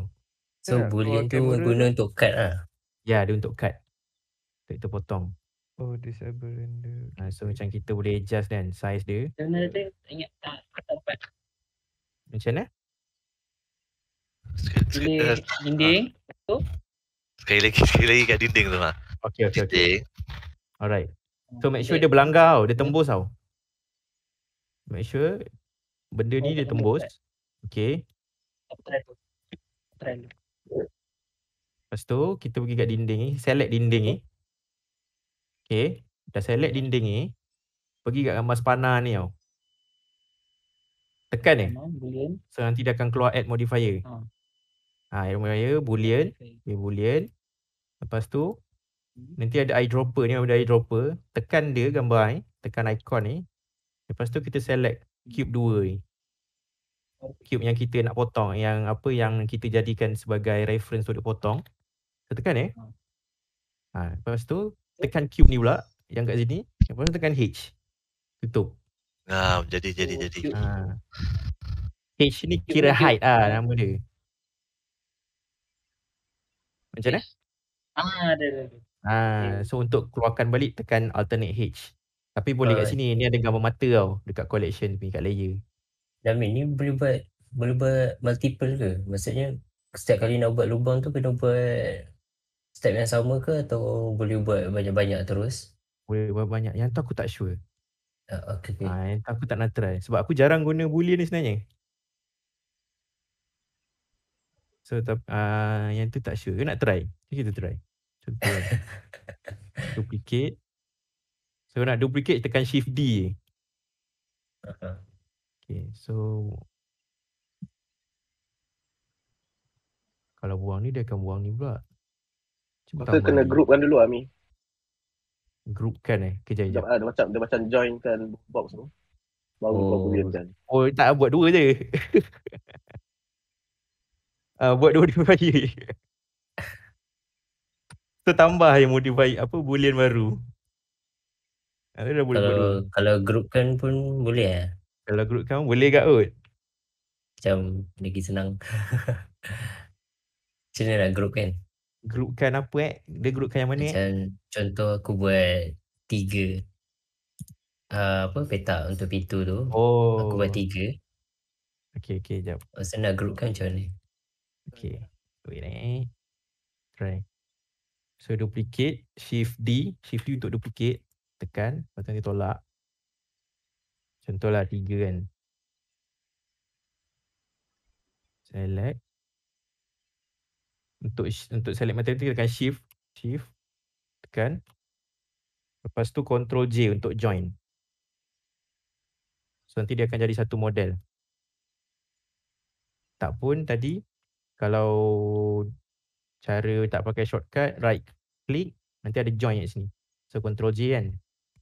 So yeah, boolean tu camera. guna untuk cut lah. Ya yeah, dia untuk cut. Untuk kita potong. Oh disable render. Ha, so macam kita boleh adjust kan size dia. Macam mana tu? ingat tak. Macam mana? Boleh dinding ha. Sekali lagi Sekali lagi kat dinding tu lah Okay okay Dinding okay. Alright So make sure okay. dia berlanggar tau Dia tembus tau Make sure Benda ni dia tembus Okay Lepas tu kita pergi kat dinding ni Select dinding ni Okay Dah select dinding ni Pergi kat gambar spana ni tau Tekan ni eh. So nanti dia akan keluar add modifier ah. Ah, ha, ilmu raya, boolean, okay. boolean. Lepas tu hmm. nanti ada eyedropper ni, ada eyedropper, tekan dia gambar ni, tekan ikon ni. Lepas tu kita select cube 2 ni. Cube yang kita nak potong, yang apa yang kita jadikan sebagai reference untuk potong. Kita tekan eh. Ha, lepas tu tekan cube ni pula yang kat sini. Lepas tu tekan H. Tutup. Nah, jadi jadi oh, jadi. Ha. H ni kira height ah nama dia. Macam mana? Ah, ada ada. Ah, so untuk keluarkan balik tekan alternate H. Tapi boleh oh, kat sini. Ni ada gambar mata tau dekat collection ni kat layer. Damien ni boleh buat boleh buat multiple ke? Maksudnya setiap kali nak buat lubang tu kena buat step yang sama ke atau boleh buat banyak-banyak terus? Boleh buat banyak. Yang tu aku tak sure. Uh, ah, okay, okay. Ha, ah, yang tu aku tak nak try. Sebab aku jarang guna boolean ni sebenarnya. So uh, yang tu tak sure. Kau nak try? Jadi kita try. Contoh. Lah. duplicate. So nak duplicate tekan shift D. Uh-huh. Okay. So kalau buang ni dia akan buang ni pula. Maka kena group kan dulu Ami. Groupkan eh. Kejap kejap. Ah, dia, macam dia macam join kan box tu. Baru oh. kau kan. Oh tak buat dua je. uh, buat dua tu tambah yang modifier apa boolean baru. Ada kalau, baru. Kalau grupkan pun boleh eh. Kalau grupkan boleh gak kot. Macam lagi senang. Macam mana nak grupkan? Grupkan apa eh? Dia grupkan yang mana eh? Macam, eh? Contoh aku buat tiga. Uh, apa peta untuk pintu tu. Oh. Aku buat oh. tiga. Okay, okay, jap. Senang nak grupkan macam mana? Okay. tu ini, eh. Try. So duplicate. Shift D. Shift D untuk duplicate. Tekan. Lepas tu nanti tolak. Contohlah tiga kan. Select. Untuk untuk select material tu tekan shift. Shift. Tekan. Lepas tu control J untuk join. So nanti dia akan jadi satu model. Tak pun tadi kalau cara tak pakai shortcut right click nanti ada join kat sini so control J kan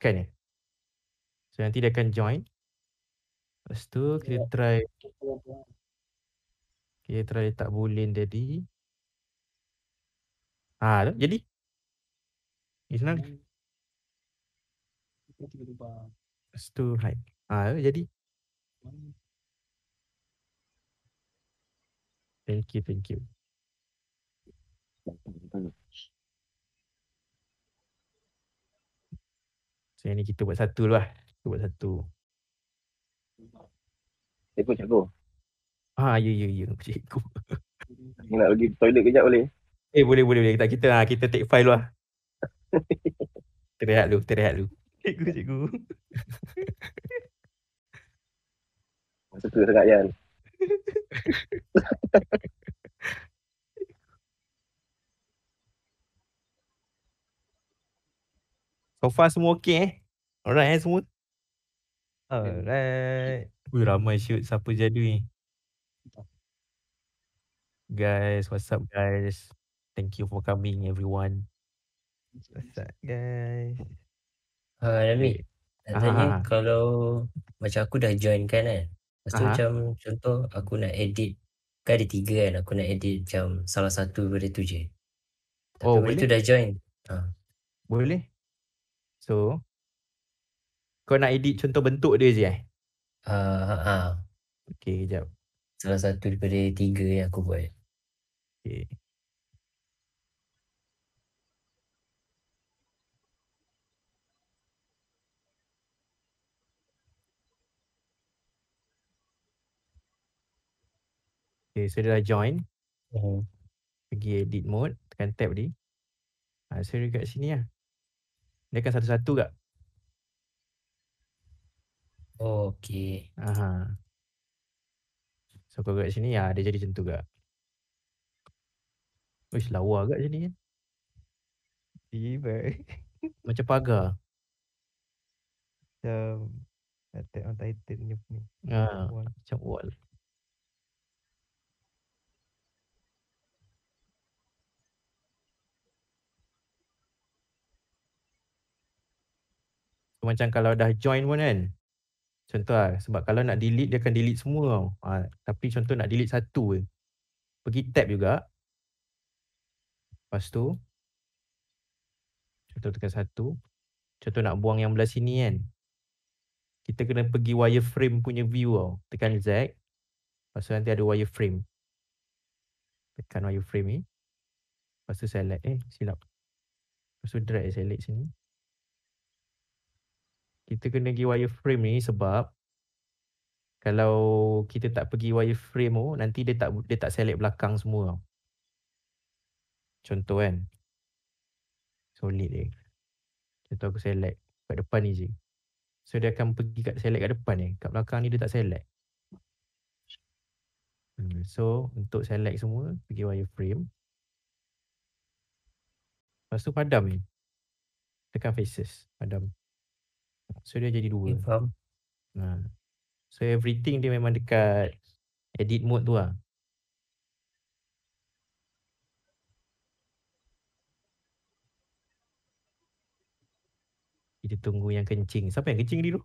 kan ni ya? so nanti dia akan join lepas tu kita ya. try kita try letak boolean tadi ha jadi ni senang lepas tu right ha jadi Thank you, thank you. So yang ni kita buat satu lah. Kita buat satu. Cikgu, cikgu. Ah, ya, ya, ya. Cikgu. Nak pergi toilet kejap boleh? Eh, boleh, boleh. boleh. Kita, kita, ha, kita take file lah. terehat dulu, terehat dulu. Cikgu, cikgu. Masa tu dekat Jan. So far semua okay eh? Alright eh semua? Alright. Wih ramai shoot siapa jadi. ni. Guys, what's up guys? Thank you for coming everyone. What's up guys? Hai uh, Amit. Nak tanya ah. kalau macam aku dah join kan kan? Eh? Lepas tu Aha. macam contoh aku nak edit Kan ada tiga kan aku nak edit macam salah satu benda tu je Tapi oh, benda tu dah join ha. Boleh So Kau nak edit contoh bentuk dia je eh? Uh, ha. ha. Okay, jap. Salah satu daripada tiga yang aku buat. Okay. Okay, so dia dah join. Uh-huh. Pergi edit mode, tekan tab ni. Ha, so dia dekat sini lah. Dia akan satu-satu kat. Okay. Aha. So kau kat sini, ya, dia jadi macam tu kat. Wish lawa kat sini kan. Macam pagar. Macam attack on titan ni. Ha, macam wall. macam kalau dah join pun kan contoh lah sebab kalau nak delete dia akan delete semua ha, tapi contoh nak delete satu je pergi tab juga lepas tu contoh tekan satu contoh nak buang yang belah sini kan kita kena pergi wireframe punya view tau tekan Z lepas tu nanti ada wireframe tekan wireframe ni lepas tu select eh silap lepas tu drag select sini kita kena pergi wireframe ni sebab kalau kita tak pergi wireframe tu nanti dia tak dia tak select belakang semua contoh kan solid dia contoh aku select kat depan ni je so dia akan pergi kat select kat depan ni kat belakang ni dia tak select hmm, so untuk select semua pergi wireframe lepas tu padam ni tekan faces padam So dia jadi dua okay, faham. Ha. So everything dia memang dekat Edit mode tu lah Kita tunggu yang kencing Siapa yang kencing ni tu?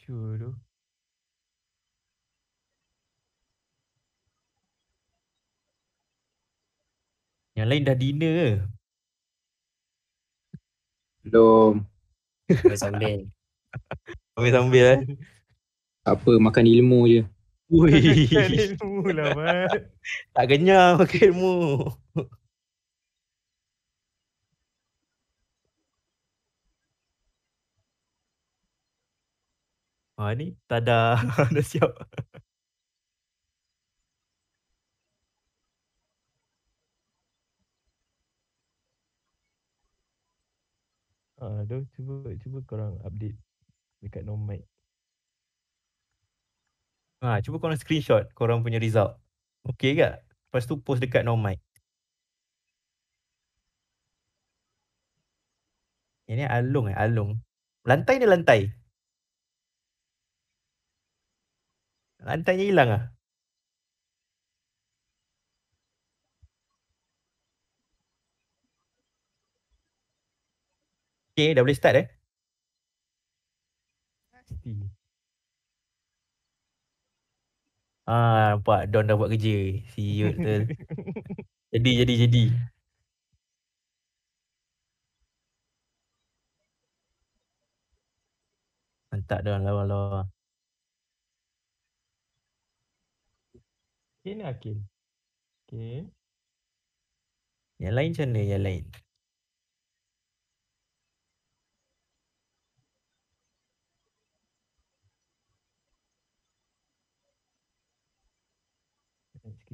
Sure tu Yang lain dah dinner ke? Belum sambil. Sambil sambil eh. Tak apa, makan ilmu je. Ui. ilmu lah, Mat. tak kenyang makan ilmu. Ha ni, tada, dah siap. Ah, uh, dah cuba cuba korang update dekat nomad. Ah, ha, cuba korang screenshot korang punya result. Okey ke? Lepas tu post dekat nomad. Ini alung eh, alung. Lantai ni lantai. Lantainya hilang ah. Okay, dah boleh start eh. Pasti. Ah, nampak Don dah buat kerja. Si tu. jadi, jadi, jadi. Mantap Don, lawa, lawa. Okay, nak Akil. Okay. Yang lain macam mana yang lain?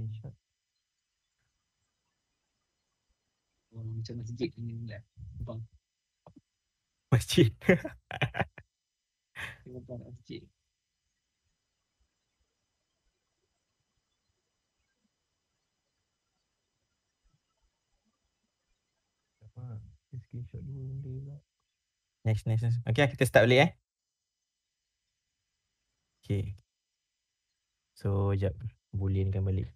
screenshot macam masjid ni lah bang masjid tengok masjid next next next okey kita start balik eh okay so jap bulinkan balik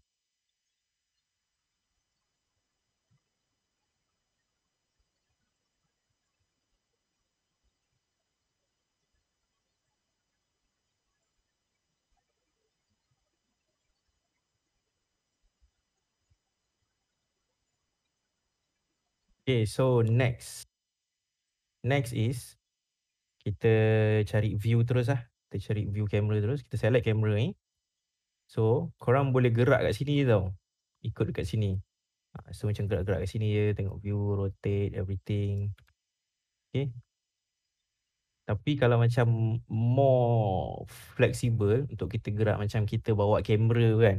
Okay, so next. Next is, kita cari view terus lah. Kita cari view kamera terus. Kita select kamera ni. So, korang boleh gerak kat sini tau. Ikut dekat sini. Ha, so, macam gerak-gerak kat sini je. Tengok view, rotate, everything. Okay. Tapi kalau macam more flexible untuk kita gerak macam kita bawa kamera kan.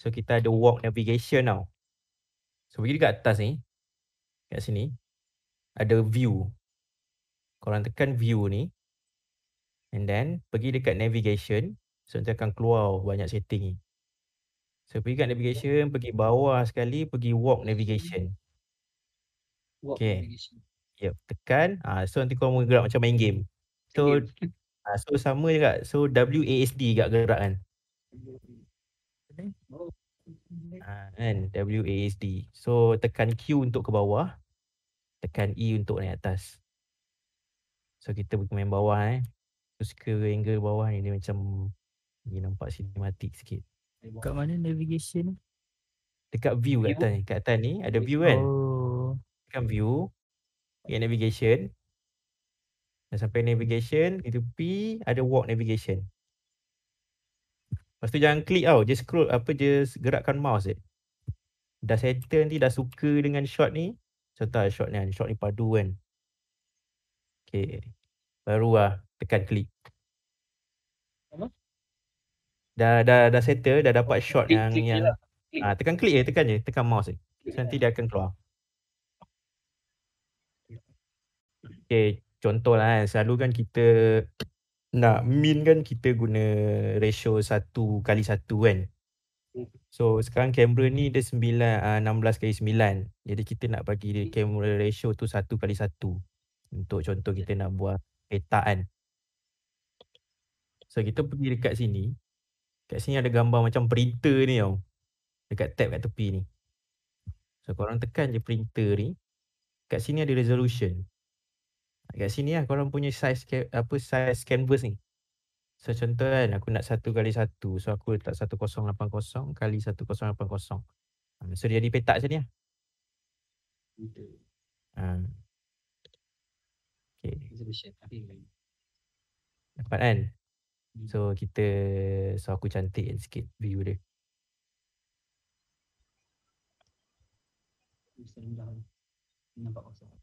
So, kita ada walk navigation tau. So, pergi dekat atas ni kat sini ada view. Korang tekan view ni and then pergi dekat navigation. So nanti akan keluar banyak setting ni. So pergi kat navigation, pergi bawah sekali, pergi walk navigation. Walk okay. navigation. Yep, tekan. Ah, so nanti korang mau gerak macam main game. So, game. ah, so sama juga. So WASD juga gerak kan. Okay. Oh. Mhm. Ah, kan W A S D. So tekan Q untuk ke bawah, tekan E untuk naik atas. So kita bermain bawah eh. Aku suka angle bawah ni dia macam dia nampak cinematic sikit. Dekat mana navigation Dekat view, view? kat atas ni. Kat atas ni ada view kan? Oh. Tekan view. Yang navigation. Dan sampai navigation, itu P, ada walk navigation. Lepas tu jangan klik tau, just scroll apa je gerakkan mouse eh. Dah settle nanti dah suka dengan shot ni. Contoh shot ni, shot ni padu kan. Okay. Baru lah tekan klik. Apa? Dah, dah, dah settle, dah dapat oh, shot klik, yang klik yang. Lah. Ha, tekan klik je, tekan je, tekan mouse je. Klik nanti lah. dia akan keluar. Okay, contoh lah kan, selalu kan kita nak min kan kita guna ratio satu kali satu kan. Hmm. So sekarang kamera ni dia ah, enam belas kali sembilan, Jadi kita nak bagi dia kamera hmm. ratio tu satu kali satu Untuk contoh ya. kita nak buat peta kan. So kita pergi dekat sini. Dekat sini ada gambar macam printer ni tau. Dekat tab kat tepi ni. So korang tekan je printer ni. kat sini ada resolution. Kat sini lah korang punya size apa size canvas ni. So contoh kan aku nak 1 kali satu, So aku letak 1080 kali 1080. Hmm, so dia jadi petak macam ni lah. Hmm. Okay. Dapat kan? Hmm. So kita, so aku cantik cantikkan sikit view dia. Nampak kosong.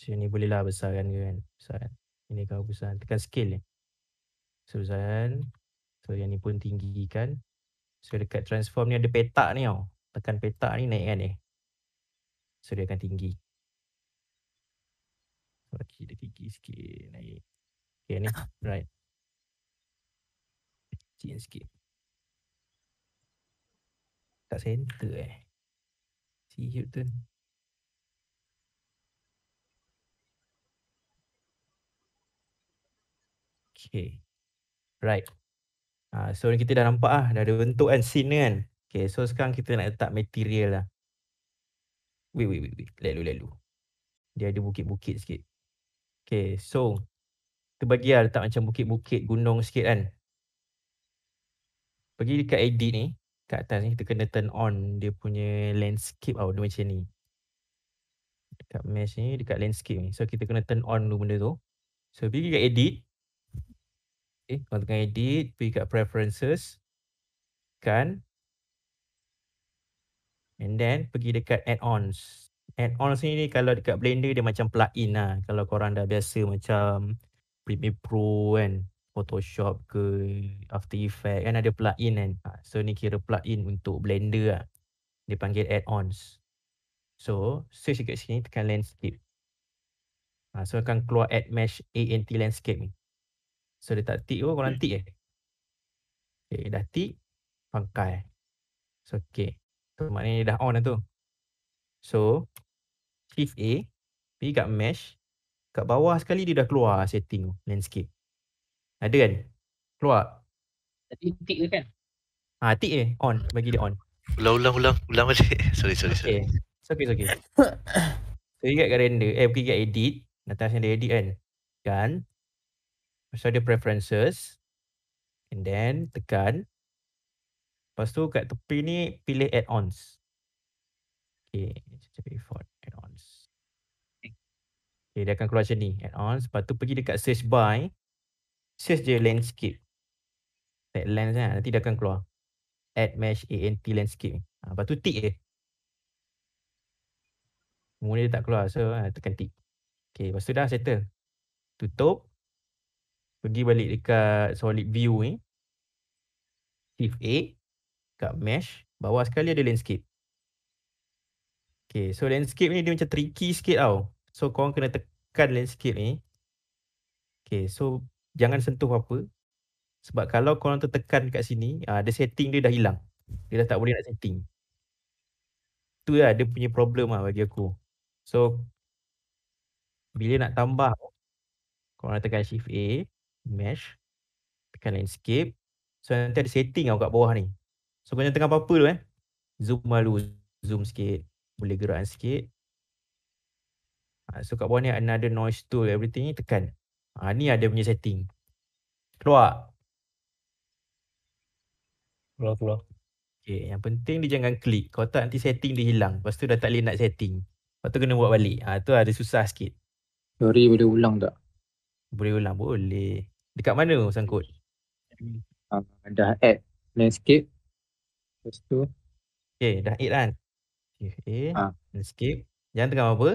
So ni boleh lah besarkan ke kan. Besarkan. Ini kau besar. Tekan scale ni. So besarkan. So yang ni pun tinggikan. So dekat transform ni ada petak ni tau. Tekan petak ni naik kan ni. Eh? So dia akan tinggi. Okay dia tinggi sikit naik. Okay ni. Right. Kecil sikit. Tak center eh. See you Okay. Right. Uh, so kita dah nampak lah. Dah ada bentuk kan scene kan. Okay. So sekarang kita nak letak material lah. Wait, wait, wait. wait. Lelu, lelu. Dia ada bukit-bukit sikit. Okay. So. Kita bagi lah letak macam bukit-bukit gunung sikit kan. Pergi dekat edit ni. Kat atas ni kita kena turn on dia punya landscape tau. Dia macam ni. Dekat mesh ni, dekat landscape ni. So kita kena turn on dulu benda tu. So pergi dekat edit. Okay, kalau tengah edit, pergi kat preferences. Kan. And then, pergi dekat add-ons. Add-ons ni, ni kalau dekat Blender, dia macam plug-in lah. Kalau korang dah biasa macam Premiere Pro kan. Photoshop ke After Effects, kan ada plug-in kan. Ah, so, ni kira plug-in untuk Blender lah. Dia panggil add-ons. So, search dekat sini, tekan landscape. Ah, so, akan keluar add mesh ANT landscape ni. So dia tak tick pun korang hmm. tick eh. Okay, dah tick, pangkai. So okay. So maknanya dia dah on lah tu. So, shift A, pergi kat mesh. Kat bawah sekali dia dah keluar setting landscape. Ada kan? Keluar. Tadi tick ke kan? Ha, tick eh. On. Bagi dia on. Ulang, ulang, ulang. Ulang balik. sorry, sorry, okay. sorry. It's okay, it's okay. so, ingat kat render. Eh, pergi kat edit. Datang sini edit kan. Gun. Kan? So ada preferences. And then tekan. Lepas tu kat tepi ni pilih add-ons. Okay. Cepat effort add-ons. Okay dia akan keluar macam ni. Add-ons. Lepas tu pergi dekat search by. Search je landscape. Tak lens kan. Nanti dia akan keluar. Add mesh ANT landscape. Ha, lepas tu tick je. Kemudian dia tak keluar. So ha, tekan tick. Okay. Lepas tu dah settle. Tutup pergi balik dekat solid view ni shift A dekat mesh bawah sekali ada landscape Okay, so landscape ni dia macam tricky sikit tau. So korang kena tekan landscape ni. Okay, so jangan sentuh apa. Sebab kalau korang tertekan kat sini, ada uh, setting dia dah hilang. Dia dah tak boleh nak setting. Tu lah dia punya problem lah bagi aku. So, bila nak tambah, korang tekan shift A mesh tekan landscape so nanti ada setting kau kat bawah ni so kau tengah apa-apa tu eh zoom malu zoom sikit boleh gerakan sikit ha, so kat bawah ni another noise tool everything ni tekan ha, ni ada punya setting keluar keluar keluar Okay, yang penting dia jangan klik. Kau tak nanti setting dia hilang. Lepas tu dah tak boleh nak setting. Lepas tu kena buat balik. Ha, tu ada susah sikit. Sorry boleh ulang tak? Boleh ulang boleh. Dekat mana sangkut? Uh, dah add landscape. Lepas tu. Okay dah add kan? Okay. Uh. Ah. Landscape. Jangan tengah apa.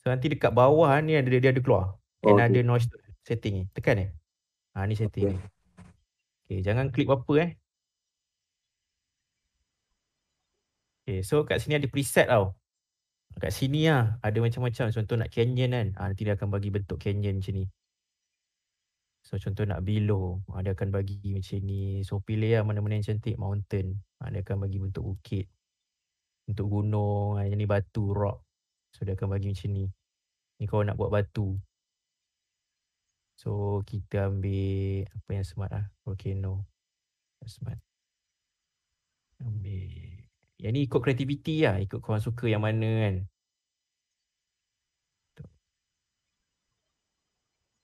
So nanti dekat bawah ni ada dia, dia ada keluar. Oh, And ada noise setting ni. Tekan ni. Ha ni setting okay. ni. Okay jangan klik apa eh. Okay so kat sini ada preset tau. Kat sini lah ada macam-macam contoh nak canyon kan ha, Nanti dia akan bagi bentuk canyon macam ni So contoh nak below ha, Dia akan bagi macam ni So pilih lah mana-mana yang cantik mountain ha, Dia akan bagi bentuk bukit Bentuk gunung ha, Yang ni batu, rock So dia akan bagi macam ni Ni kau nak buat batu So kita ambil apa yang smart lah Volcano Smart Ambil yang ni ikut kreativiti lah. Ikut korang suka yang mana kan.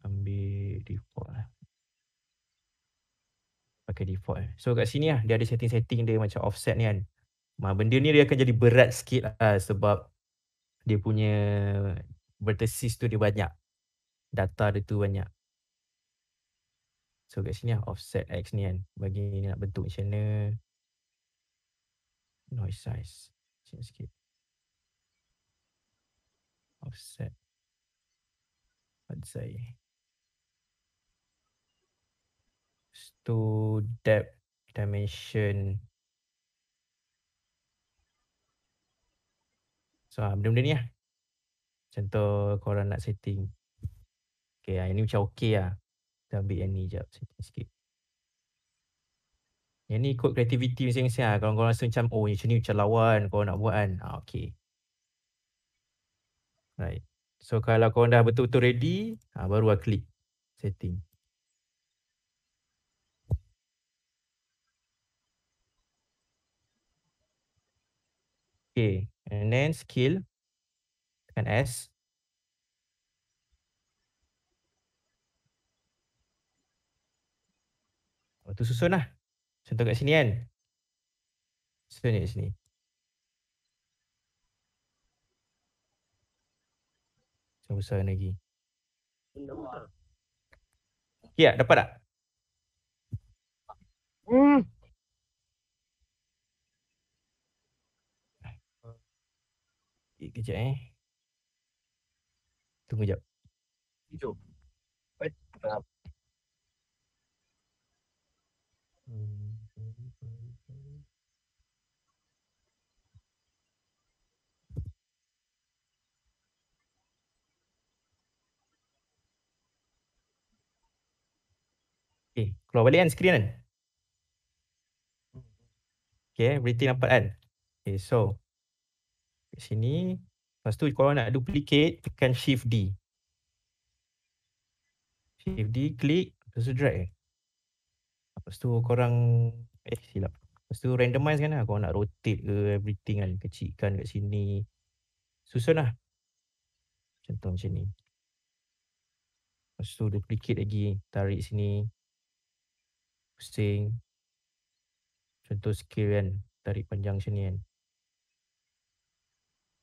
Ambil default lah. Pakai default lah. So kat sini lah dia ada setting-setting dia macam offset ni kan. Benda ni dia akan jadi berat sikit lah sebab dia punya vertices tu dia banyak. Data dia tu banyak. So kat sini lah offset X ni kan. Bagi ni nak bentuk macam mana noise size change sikit offset I'd say to depth dimension so ah, benda-benda ni lah contoh korang nak setting okay ah, ni macam okay lah kita ambil yang ni jap setting sikit yang ni ikut kreativiti masing-masing lah. Kalau korang rasa macam, oh macam ni macam lawan korang nak buat kan. Ha, okay. Right. So kalau korang dah betul-betul ready, ha, baru lah klik setting. Okay. And then skill. Tekan S. Lepas tu susun lah. Contoh kat sini kan. So ni kat sini. Macam besar lagi. Ya, dapat tak? Hmm. kejap eh. Tunggu jap. Jom. Baik. Hmm. Keluar balik kan screen kan? Okay, everything nampak kan? Okay, so di sini. Lepas tu kalau nak duplicate, tekan Shift D. Shift D, klik. Lepas tu drag. Lepas tu korang, eh silap. Lepas tu randomize kan lah. Korang nak rotate ke everything kan. Kecikkan kat sini. Susun lah. Contoh macam ni. Lepas tu duplicate lagi. Tarik sini pusing contoh skill kan tarik panjang macam ni kan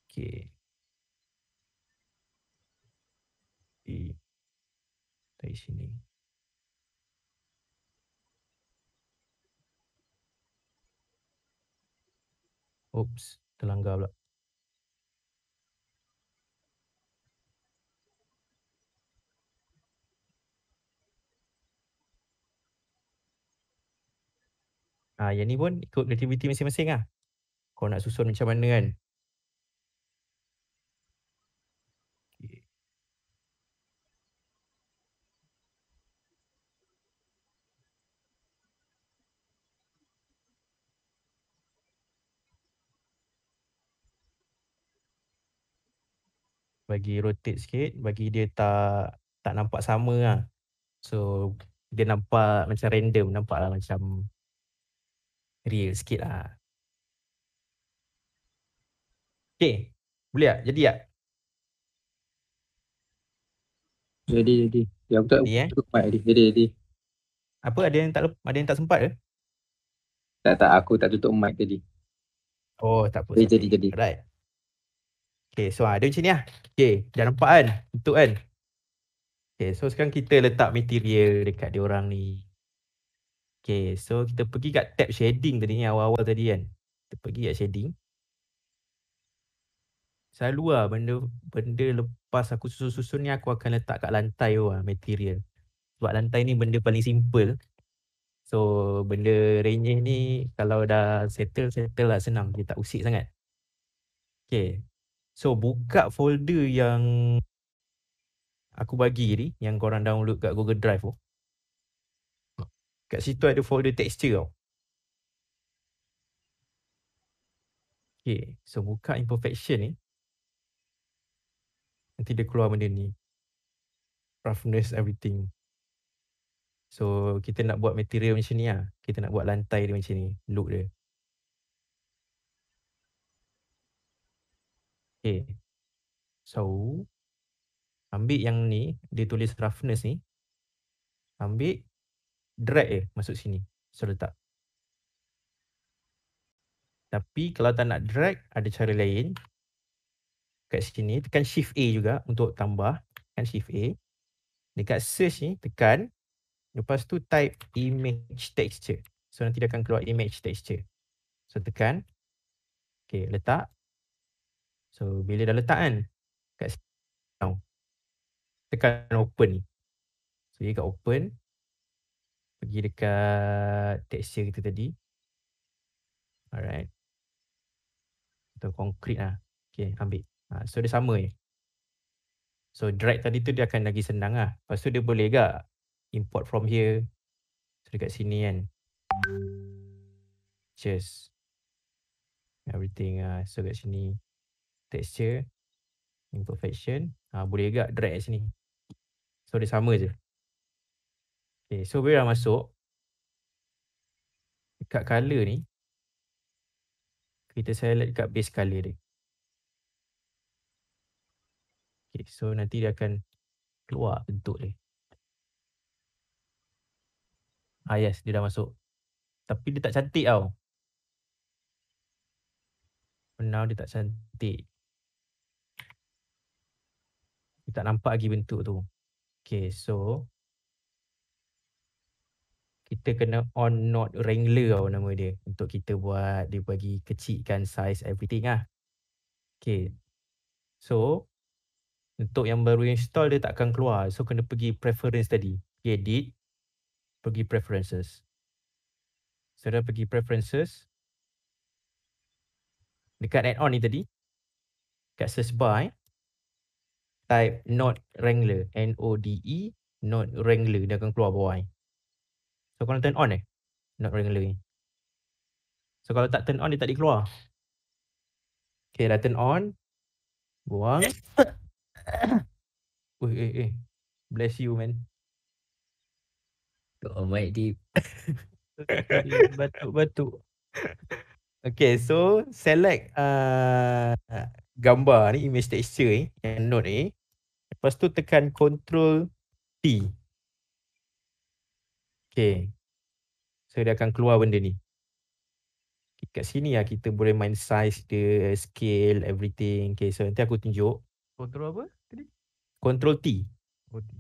okey di dari sini oops terlanggar pula Ha, yang ni pun ikut kreativiti masing-masing lah. Kau nak susun macam mana kan. bagi rotate sikit bagi dia tak tak nampak sama lah. So dia nampak macam random nampak lah macam real sikit lah. Okay, boleh tak? Jadi tak? Jadi, jadi. Ya, aku tak sempat tadi. Jadi, jadi. Apa? Ada yang tak ada yang tak sempat ke? Tak, tak. Aku tak tutup mic tadi. Oh, tak apa. Eh, jadi, jadi, jadi. Right. Okay, so ada ah, macam ni lah. Okay, dah nampak kan? Untuk kan? Okay, so sekarang kita letak material dekat diorang ni. Okay, so kita pergi kat tab shading tadi ni awal-awal tadi kan. Kita pergi kat shading. Selalu lah benda, benda lepas aku susun-susun ni aku akan letak kat lantai tu lah material. Sebab lantai ni benda paling simple. So benda range ni kalau dah settle, settle lah senang. Dia tak usik sangat. Okay. So buka folder yang aku bagi ni yang korang download kat Google Drive tu. Kat situ ada folder texture tau. Okay, so buka imperfection ni. Nanti dia keluar benda ni. Roughness everything. So kita nak buat material macam ni lah. Kita nak buat lantai dia macam ni. Look dia. Okay. So ambil yang ni. Dia tulis roughness ni. Ambil drag eh masuk sini. So letak. Tapi kalau tak nak drag, ada cara lain. Kat sini, tekan shift A juga untuk tambah. Tekan shift A. Dekat search ni, tekan. Lepas tu type image texture. So nanti dia akan keluar image texture. So tekan. Okay, letak. So bila dah letak kan, kat sini. Tekan open ni. So dia kat open pergi dekat texture kita tadi. Alright. Atau konkrit lah. Okay, ambil. Ha, so dia sama je. So drag tadi tu dia akan lagi senang lah. Lepas tu dia boleh ke import from here. So dekat sini kan. Just everything uh, so kat sini texture imperfection uh, boleh juga drag kat sini so dia sama je Okay, eh, so bila dah masuk dekat color ni kita select dekat base color dia. Okay, so nanti dia akan keluar bentuk dia. Ah yes, dia dah masuk. Tapi dia tak cantik tau. Now dia tak cantik. Dia tak nampak lagi bentuk tu. Okay, so kita kena on not wrangler tau nama dia untuk kita buat dia bagi kecilkan size everything ah. okay so untuk yang baru install dia takkan keluar so kena pergi preference tadi edit pergi preferences so pergi preferences dekat add on ni tadi kat search bar eh, type not wrangler n o d e not wrangler dia akan keluar bawah ni eh. So korang turn on eh Not regular ni So kalau tak turn on dia tak dikeluar Okay dah turn on Buang Ui eh eh Bless you man Oh my deep Batuk-batuk Okay so select uh, gambar ni image texture ni eh, yang note ni eh. lepas tu tekan control T Okay. So dia akan keluar benda ni. Kat sini lah kita boleh main size dia, scale, everything. Okay, so nanti aku tunjuk. Control apa tadi? Control T. Oh, T.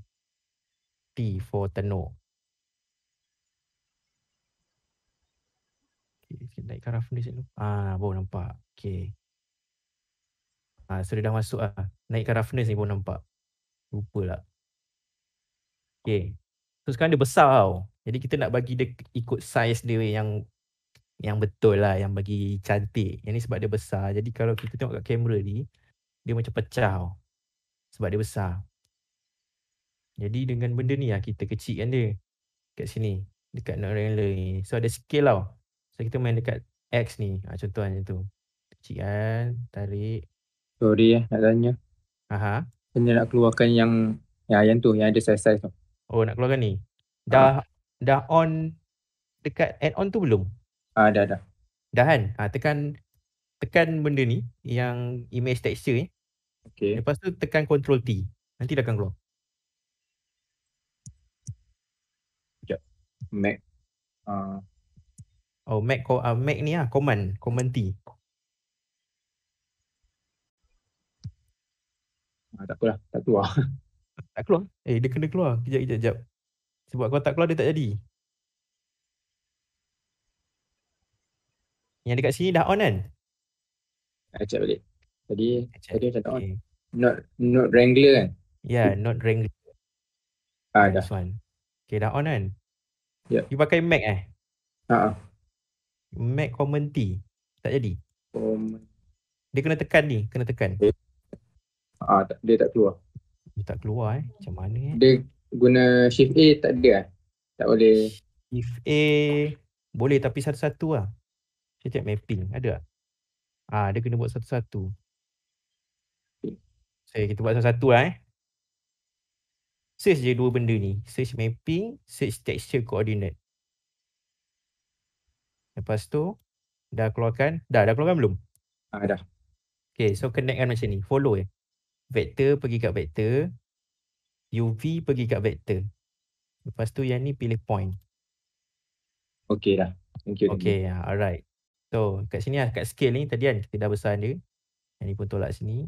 T for tenor. Okay, sikit naikkan roughness dulu. Ah, baru nampak. Okay. Ah, so dia dah masuk lah. Naikkan roughness ni baru nampak. Lupa lah. Okay, So sekarang dia besar tau. Jadi kita nak bagi dia ikut saiz dia yang yang betul lah yang bagi cantik. Yang ni sebab dia besar. Jadi kalau kita tengok kat kamera ni dia macam pecah tau. Sebab dia besar. Jadi dengan benda ni lah kita kecilkan dia kat sini dekat Norella ni. So ada scale tau. So kita main dekat X ni. Ha, contoh macam tu. Kecilkan, tarik. Sorry eh nak tanya. Aha. Kena nak keluarkan yang yang, yang tu yang ada size-size tu. Oh nak keluarkan ni. Dah ha. dah on dekat add on tu belum? Ah ha, dah dah. Dah kan? Ah ha, tekan tekan benda ni yang image texture ni. Okey. Lepas tu tekan control T. Nanti dah akan keluar. Jap. Mac ah uh. Oh Mac uh, Mac ni ah command command T. Ah, tak apalah, tak tua. Tak keluar. Eh dia kena keluar. Kejap kejap kejap. Sebab kalau tak keluar dia tak jadi. Yang dekat sini dah on kan? Kejap balik. Tadi Ajak. tadi tak on. Not not wrangler kan? Ya, yeah, not wrangler. Ah dah. One. Okay dah on kan? Ya. Yep. You pakai Mac eh? Ha ah. Mac common T. Tak jadi. Um, dia kena tekan ni, kena tekan. Eh. Ah, dia tak keluar. Dia tak keluar eh. Macam mana eh. Dia guna shift A tak ada lah. Tak boleh. Shift A boleh tapi satu-satu lah. Saya check mapping. Ada lah. Ha, dia kena buat satu-satu. Saya so, kita buat satu-satu lah eh. Search je dua benda ni. Search mapping, search texture coordinate. Lepas tu, dah keluarkan. Dah, dah keluarkan belum? Ah, dah. Okay, so connect kan macam ni. Follow eh vektor pergi kat vektor UV pergi kat vektor lepas tu yang ni pilih point okey dah thank you okey ya alright so kat sini lah kat scale ni tadi kan kita dah besar dia yang ni pun tolak sini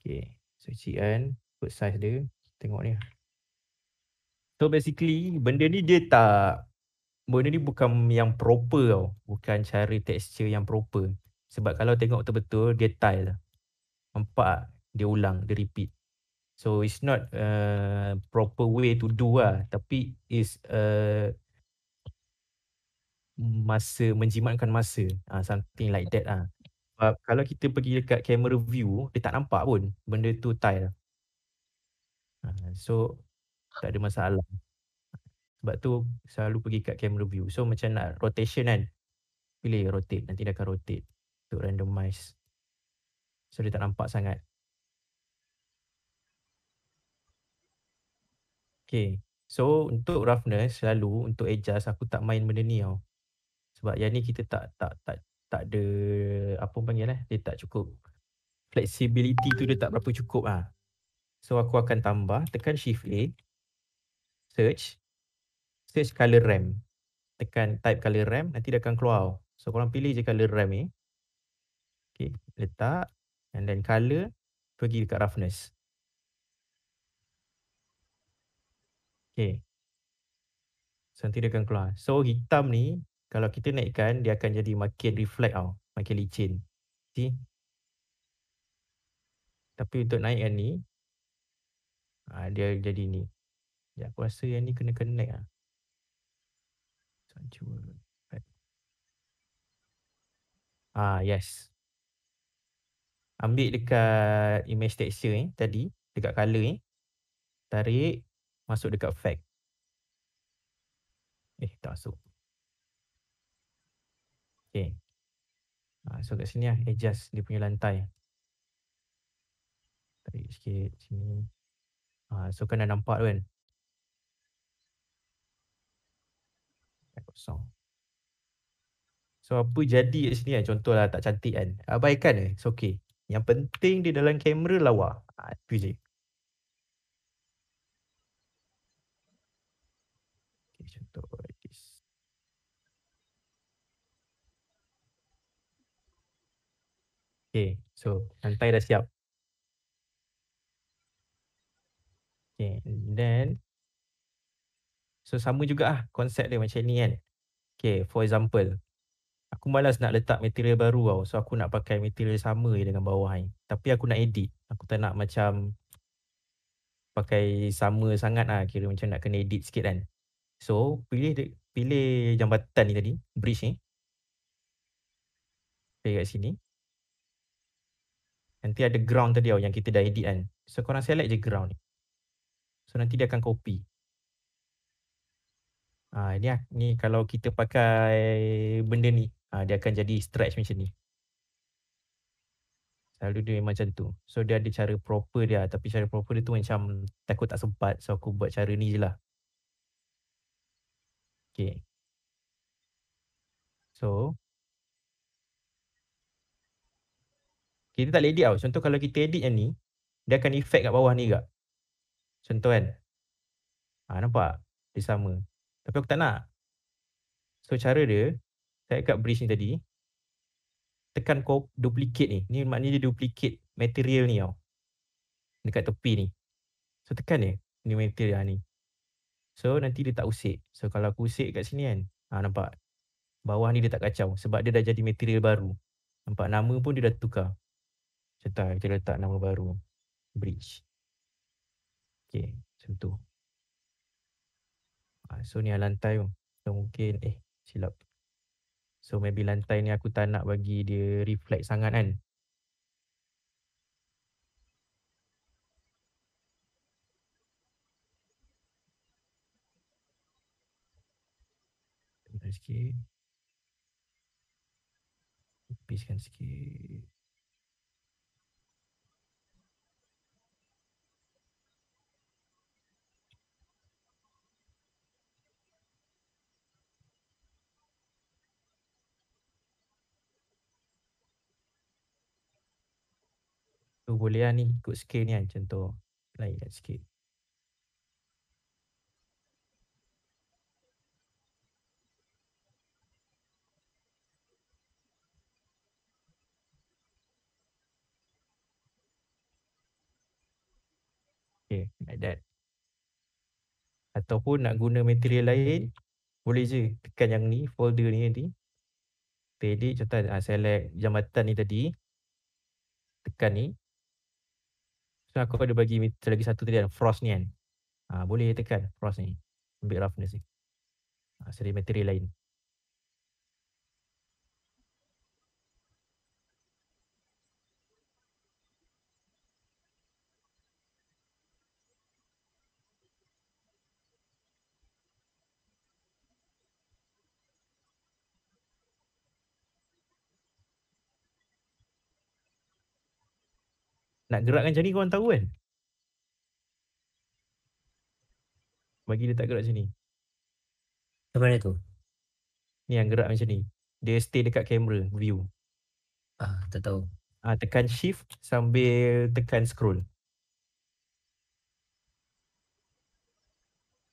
okey so cian put size dia tengok ni so basically benda ni dia tak benda ni bukan yang proper tau bukan cara texture yang proper sebab kalau tengok betul-betul dia tile lah empat dia ulang dia repeat so it's not a proper way to do lah tapi is a masa menjimatkan masa ah, something like that ah sebab kalau kita pergi dekat camera view dia tak nampak pun benda tu tile ah, so tak ada masalah sebab tu selalu pergi kat camera view so macam nak rotation kan pilih rotate nanti dia akan rotate untuk randomize So dia tak nampak sangat. Okay. So untuk roughness selalu untuk adjust aku tak main benda ni tau. Sebab yang ni kita tak tak tak tak ada apa panggil eh. Dia tak cukup. Flexibility tu dia tak berapa cukup ah. So aku akan tambah tekan shift A. Search. Search color RAM. Tekan type color RAM nanti dia akan keluar. So korang pilih je color RAM ni. Okay. Letak and then color pergi dekat roughness. Okay. So nanti dia akan keluar. So hitam ni kalau kita naikkan dia akan jadi makin reflect tau. Makin licin. See? Tapi untuk naikkan ni ha, dia jadi ni. Ya, aku rasa yang ni kena connect lah. So, Ah, yes ambil dekat image texture ni tadi dekat color ni tarik masuk dekat fact eh tak masuk okey ha, so kat sini lah adjust dia punya lantai tarik sikit sini ha, so kan dah nampak kan kosong So apa jadi kat sini kan? Contohlah tak cantik kan. Abaikan eh. It's okay. Yang penting di dalam kamera lawa. Ha, itu je. contoh Okay, so lantai dah siap. Okay, and then so sama juga ah konsep dia macam ni kan. Okay, for example, aku malas nak letak material baru tau. So aku nak pakai material sama je dengan bawah ni. Tapi aku nak edit. Aku tak nak macam pakai sama sangat lah. Kira macam nak kena edit sikit kan. So pilih pilih jambatan ni tadi. Bridge ni. Pilih kat sini. Nanti ada ground tadi tau yang kita dah edit kan. So korang select je ground ni. So nanti dia akan copy. Ah ini ni lah. ni kalau kita pakai benda ni uh, dia akan jadi stretch macam ni. Selalu dia macam tu. So dia ada cara proper dia tapi cara proper dia tu macam takut tak sempat so aku buat cara ni je lah. Okay. So kita tak boleh edit tau. Contoh kalau kita edit yang ni dia akan efek kat bawah ni juga. Contoh kan. Ha, nampak? Dia sama. Tapi aku tak nak. So cara dia saya kat bridge ni tadi tekan kau duplicate ni ni maknanya dia duplicate material ni tau dekat tepi ni so tekan ni ni material ni so nanti dia tak usik so kalau aku usik kat sini kan ha, nampak bawah ni dia tak kacau sebab dia dah jadi material baru nampak nama pun dia dah tukar cerita lah, kita letak nama baru bridge okay macam tu ha, so ni lah lantai tu so mungkin eh silap So maybe lantai ni aku tak nak bagi dia reflect sangat kan. sikit. Lepiskan sikit. So boleh lah ni ikut scale ni kan contoh lain kat sikit. Okay, like that. Ataupun nak guna material lain, boleh je tekan yang ni, folder ni nanti. Tadi edit, contoh ah, select jambatan ni tadi. Tekan ni, So aku ada bagi meter lagi satu tadi kan, frost ni kan. Ha, boleh tekan frost ni. Ambil roughness ni. Ha, seri material lain. Nak gerak macam ni korang tahu kan? Bagi dia tak gerak macam ni. Macam mana tu? Ni yang gerak macam ni. Dia stay dekat kamera view. Ah, tak tahu. Ah, tekan shift sambil tekan scroll.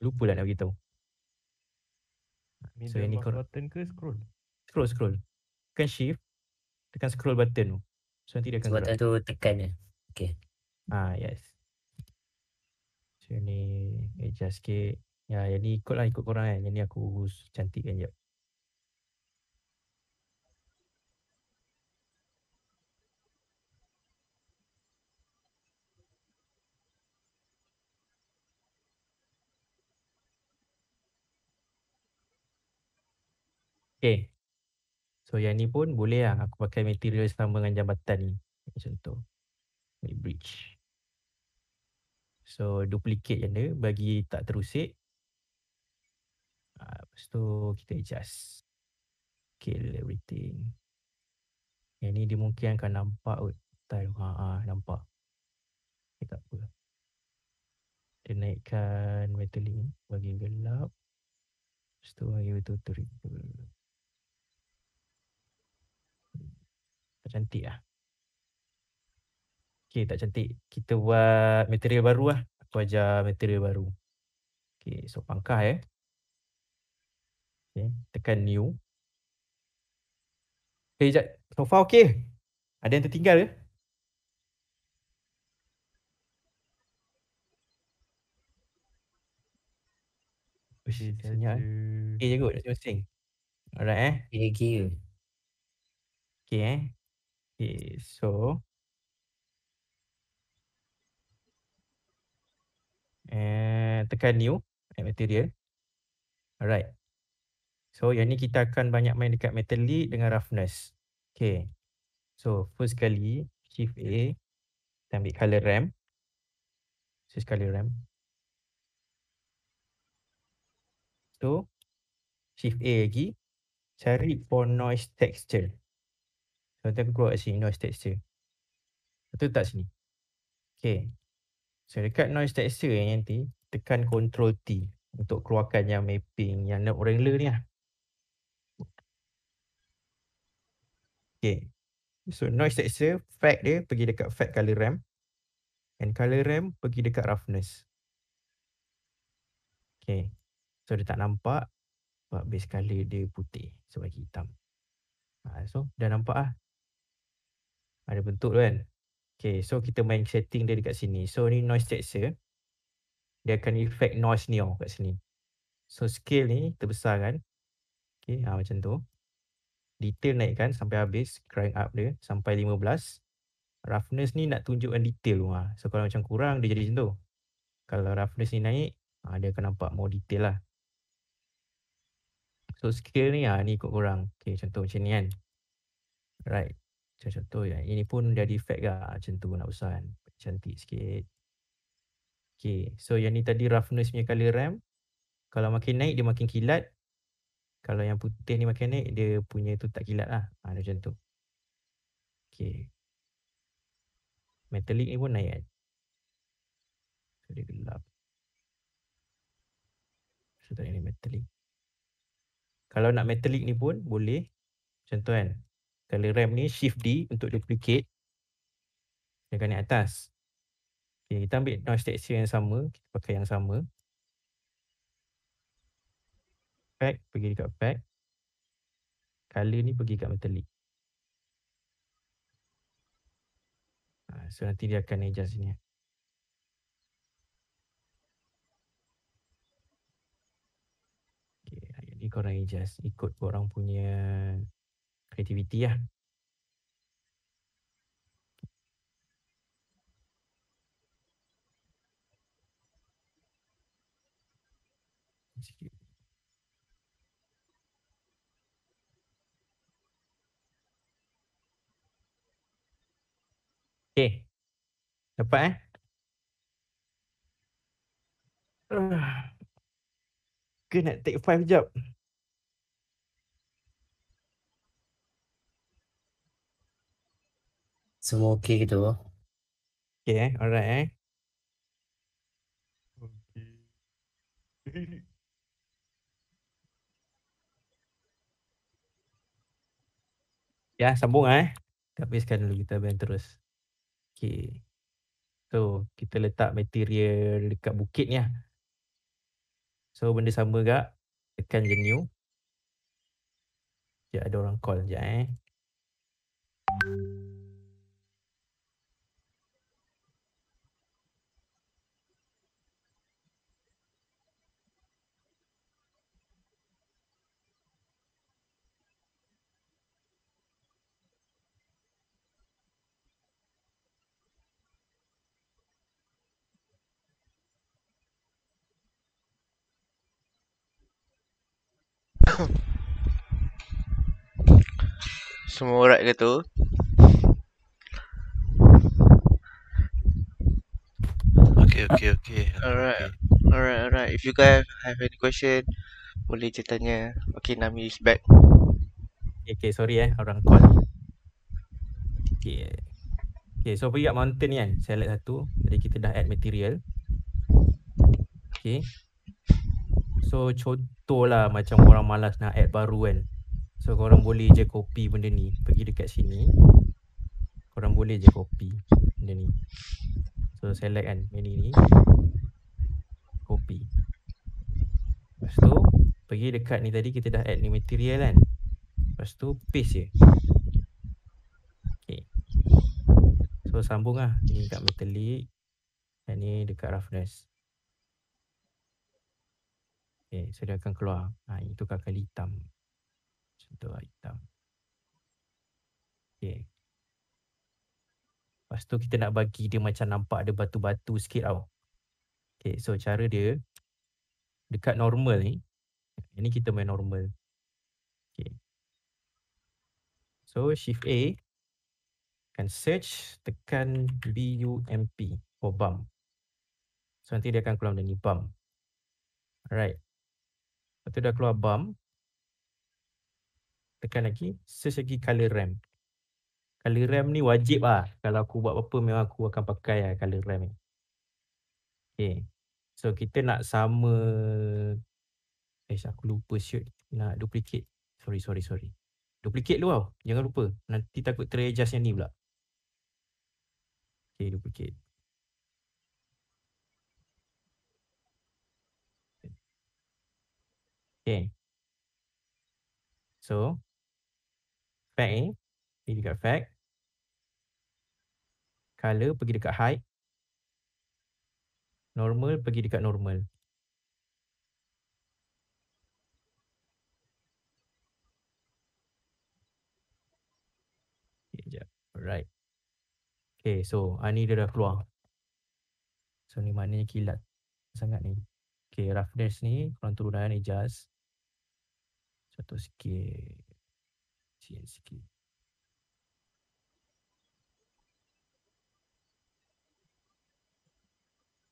Lupa lah nak beritahu. Middle so yang ni kor- button ke scroll? Scroll, scroll. Tekan shift. Tekan scroll button tu. So nanti dia akan Sebab tu tekan je. Okay. Ah yes. So ni adjust sikit. Ya, yang ni ikut lah ikut korang kan. Yang ni aku urus cantikkan je. Okay. So yang ni pun boleh lah aku pakai material sama dengan jambatan ni. Contoh ni bridge so duplicate yang dia bagi tak terusik uh, lepas tu kita adjust kill everything yang ni dia mungkin akan nampak kot tile ha, ha, nampak eh, tak apa dia naikkan metaling bagi gelap lepas tu bagi betul terik dulu cantik lah Okay tak cantik Kita buat material baru lah Aku ajar material baru Okay so pangkah eh Okay tekan new Okay hey, sekejap So far okay Ada yang tertinggal ke? Ya? Eh? Wish sebenarnya. Okey jaguk nak masing. Alright eh. Okay, okay. Okay eh. Okay, so tekan new add eh, material alright so yang ni kita akan banyak main dekat metal lead dengan roughness okay so first kali shift A kita ambil color RAM so sekali RAM tu shift A lagi cari for noise texture so nanti aku keluar kat sini noise texture lepas tu tak sini okay so dekat noise texture yang nanti tekan control T untuk keluarkan yang mapping yang node wrangler ni lah. Okay. So noise texture, fat dia pergi dekat fat color RAM and color RAM pergi dekat roughness. Okay. So dia tak nampak sebab base color dia putih sebab hitam. Ha, so dah nampak lah. Ada bentuk tu kan. Okay. So kita main setting dia dekat sini. So ni noise texture dia akan effect noise ni oh kat sini. So scale ni terbesar kan. Okay ha, macam tu. Detail naikkan sampai habis crank up dia sampai 15. Roughness ni nak tunjukkan detail tu. Ha. So kalau macam kurang dia jadi macam tu. Kalau roughness ni naik ha, dia akan nampak more detail lah. So scale ni ha, ni ikut kurang. Okay contoh macam ni kan. Right. Macam contoh ya. Ini pun dia defect ke lah. macam tu nak besar kan. Cantik sikit. Okay, so yang ni tadi roughness punya color RAM. Kalau makin naik, dia makin kilat. Kalau yang putih ni makin naik, dia punya tu tak kilat lah. Ha, macam tu. Okay. Metallic ni pun naik kan. So, dia gelap. So, tadi ni metallic. Kalau nak metallic ni pun boleh. Macam tu kan. Color RAM ni shift D untuk duplicate. Dekat ni atas. Okay, kita ambil notch texture yang sama. Kita pakai yang sama. Pack. Pergi dekat pack. Color ni pergi dekat metallic. Ha, so nanti dia akan adjust sini. Okay, jadi korang adjust ikut orang punya kreativiti lah. Ya. sikit. Okay. Dapat eh? Ke nak take five jap? Semua okay ke tu? Okay eh, alright eh. Okay. Ya, sambung eh. Tapi sekarang dulu kita main terus. Okay. So, kita letak material dekat bukit ni lah. So, benda sama juga. Tekan je new. Sekejap ada orang call sekejap eh. semua orang ke tu Okay okay okay Alright Alright alright If you guys have any question Boleh je tanya Okay Nami is back Okay, okay sorry eh orang call Okay Okay so pergi kat mountain ni kan let satu Jadi kita dah add material Okay So contoh lah macam orang malas nak add baru kan So korang boleh je copy benda ni Pergi dekat sini Korang boleh je copy benda ni So select kan ini ni Copy Lepas tu pergi dekat ni tadi kita dah add ni material kan Lepas tu paste je okay. So sambung lah ni dekat metalik. Dan ni dekat roughness Okay, so dia akan keluar. Ha, itu akan hitam contoh hitam. Okay. Lepas tu kita nak bagi dia macam nampak ada batu-batu sikit tau. Okay, so cara dia dekat normal ni. Ini kita main normal. Okay. So shift A. Kan search tekan BUMP for bump. So nanti dia akan keluar dengan ni bump. Alright. Lepas tu dah keluar bump tekan lagi sesegi color RAM. Color RAM ni wajib lah. Kalau aku buat apa-apa memang aku akan pakai lah color RAM ni. Okay. So kita nak sama Eh aku lupa shoot nak duplicate. Sorry, sorry, sorry. Duplicate dulu tau. Jangan lupa. Nanti takut terajust yang ni pula. Okay, duplicate. Okay. So, fact ni pergi dekat fact color pergi dekat height normal pergi dekat normal okay, sekejap alright okay so ah, ni dia dah keluar so ni maknanya kilat sangat ni okay roughness ni korang turunkan adjust satu sikit kematian sikit.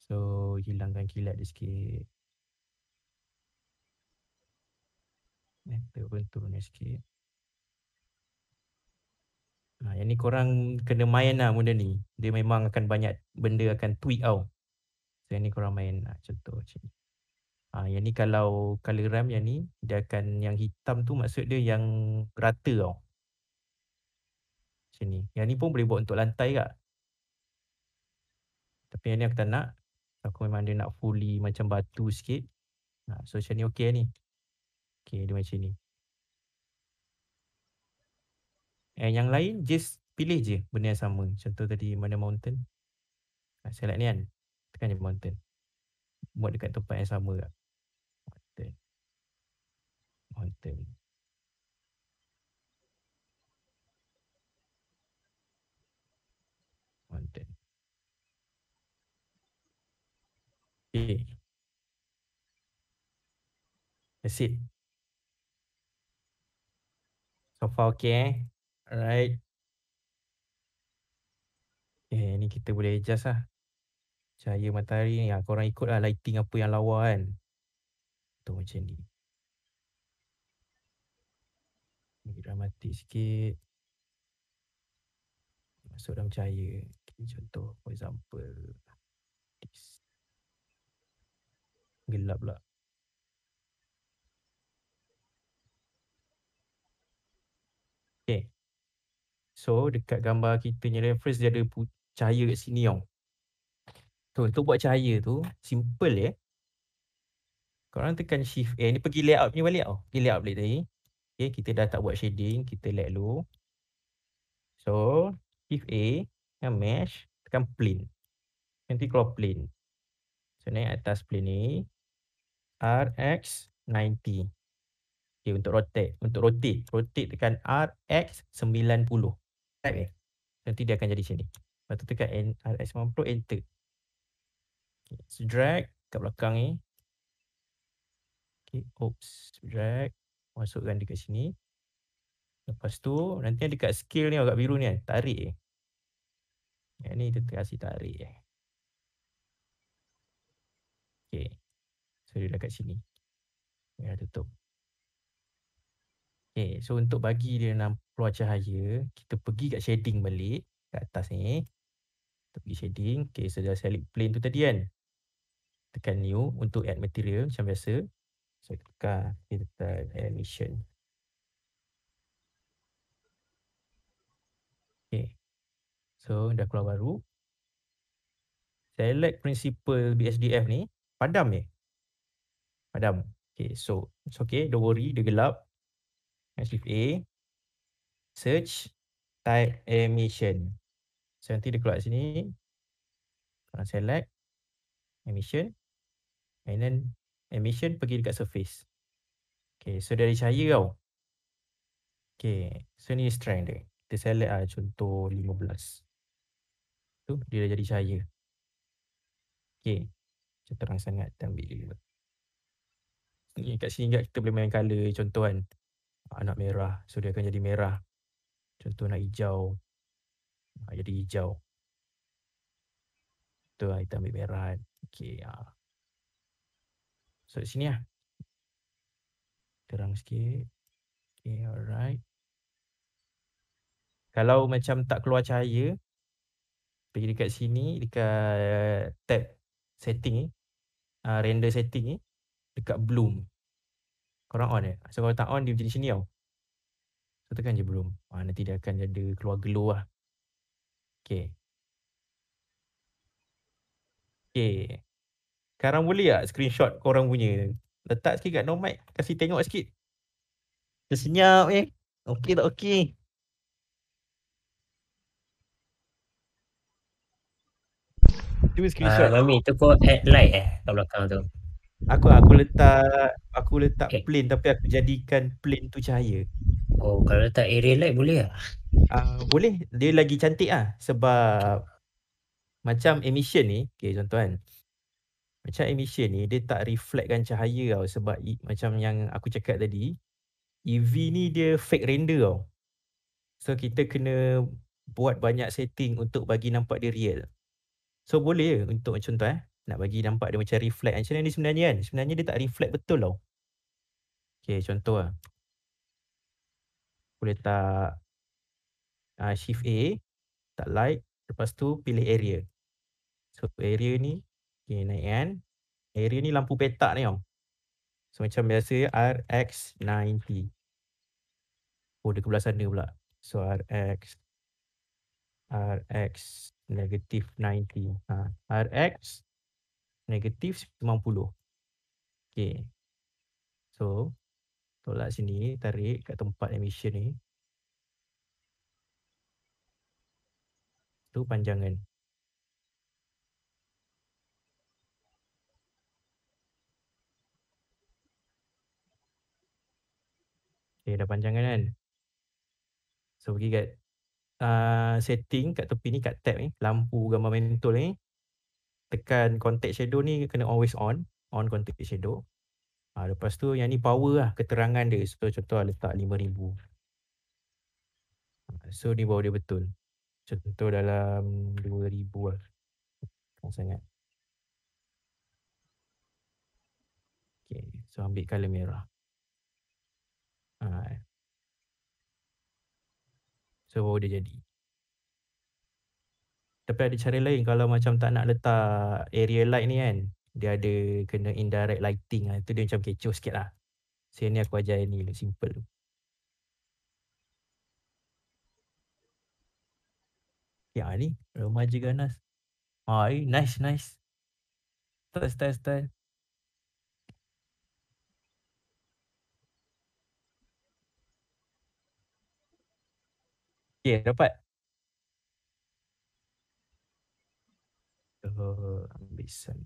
So, hilangkan kilat dia sikit. Mata pun turun dia sikit. Ha, yang ni korang kena main lah benda ni. Dia memang akan banyak benda akan tweak tau. So, yang ni korang main lah. Contoh macam ni. Ha, yang ni kalau color RAM yang ni, dia akan yang hitam tu maksud dia yang rata tau. Macam ni. Yang ni pun boleh buat untuk lantai kak. Tapi yang ni aku tak nak. Aku memang dia nak fully macam batu sikit. Ha, so macam ni okey lah ni. Okey dia macam ni. Eh yang lain just pilih je benda yang sama. Contoh tadi mana mountain. Ha, ah, select ni kan. Tekan je mountain. Buat dekat tempat yang sama kak on theory. On theory. Okay. That's it. So far okay eh? Alright. Okay, eh, ni kita boleh adjust lah. Cahaya matahari ni. Ya, korang ikut lah lighting apa yang lawa kan. Tu macam ni. Lebih dramatik sikit Masuk dalam cahaya Contoh for example this. Gelap lah Okay So dekat gambar kita ni reference dia ada cahaya kat sini tau So untuk buat cahaya tu simple ya eh? Korang tekan shift A ni pergi layout ni balik tau Pergi layout balik tadi Okay, kita dah tak buat shading, kita let low. So, if A, kan mesh, tekan plane. Nanti keluar plane. So, naik atas plane ni. RX90. Okay, untuk rotate. Untuk rotate. Rotate tekan RX90. Type eh. Nanti dia akan jadi macam ni. Lepas tu tekan RX90, enter. Okay, so, drag kat belakang ni. Okay, oops. Drag masukkan dekat sini. Lepas tu nanti dekat skill ni agak biru ni kan, tarik eh. Yang ni kita kasih tarik eh. Okay. So dia dah kat sini. Dia dah tutup. Okay. So untuk bagi dia dalam keluar cahaya, kita pergi kat shading balik. Kat atas ni. Kita pergi shading. Okay. So dah select plane tu tadi kan. Tekan new untuk add material macam biasa sekar filter emission. Okay. So dah keluar baru. Select principal BSDF ni. Padam ni. Padam. Okay. So it's okay. Don't worry. Dia gelap. Next A. Search. Type emission. So nanti dia keluar sini. Kalau select. Emission. And then emission pergi dekat surface. Okay, so dari cahaya tau. Hmm. Okay, so ni strength dia. Kita select lah contoh 15. Tu dia dah jadi cahaya. Okay, macam terang sangat kita ambil dia. Ni kat sini juga kita boleh main color contoh kan. Ah, anak merah, so dia akan jadi merah. Contoh nak hijau, ah, jadi hijau. Tu lah kita ambil merah kan. Okay, ha. So di sini ya, Terang sikit. Okay alright. Kalau macam tak keluar cahaya. Pergi dekat sini. Dekat tab setting ni. Uh, render setting ni. Dekat bloom. Korang on eh. So kalau tak on dia macam di sini tau. So kan je bloom. Ha, nanti dia akan jadi keluar glow lah. Okay. Okay. Sekarang boleh tak screenshot korang punya? Letak sikit kat nomad. Kasi tengok sikit. Tersenyap eh. Okey tak okey. Uh, Mami, tu kau add light eh kat belakang tu. Aku aku letak aku letak okay. plane tapi aku jadikan plane tu cahaya. Oh, kalau letak area light boleh ah. uh, boleh. Dia lagi cantik ah sebab macam emission ni. Okey, contoh kan macam emission ni dia tak reflectkan cahaya tau sebab i, macam yang aku cakap tadi EV ni dia fake render tau so kita kena buat banyak setting untuk bagi nampak dia real so boleh je untuk contoh eh nak bagi nampak dia macam reflect macam ni sebenarnya kan sebenarnya dia tak reflect betul tau okay contoh lah boleh tak uh, shift A tak light lepas tu pilih area so area ni Okay, naik kan. Area ni lampu petak ni om. So macam biasa RX90. Oh, dia kebelah sana pula. So RX RX negative 90. Ha, RX negatif 90. Okay. So, tolak sini, tarik kat tempat emission ni. Tu panjangan. Dia eh, dah panjang kan, kan. So pergi kat uh, setting kat tepi ni kat tab ni. Lampu gambar mentol ni. Tekan contact shadow ni kena always on. On contact shadow. Ha, lepas tu yang ni power lah keterangan dia. So contoh lah, letak 5,000. Ah, so ni bawah dia betul. Contoh dalam 2,000 lah. Tak sangat. Okay. So ambil color merah. Ha. So baru dia jadi. Tapi ada cara lain kalau macam tak nak letak area light ni kan. Dia ada kena indirect lighting lah. Itu dia macam kecoh sikit lah. So ni aku ajar yang ni simple Ya Yang ni, remaja ganas. Ha, nice, nice. Style, style, style. Okay, dapat. Uh, ambil sun.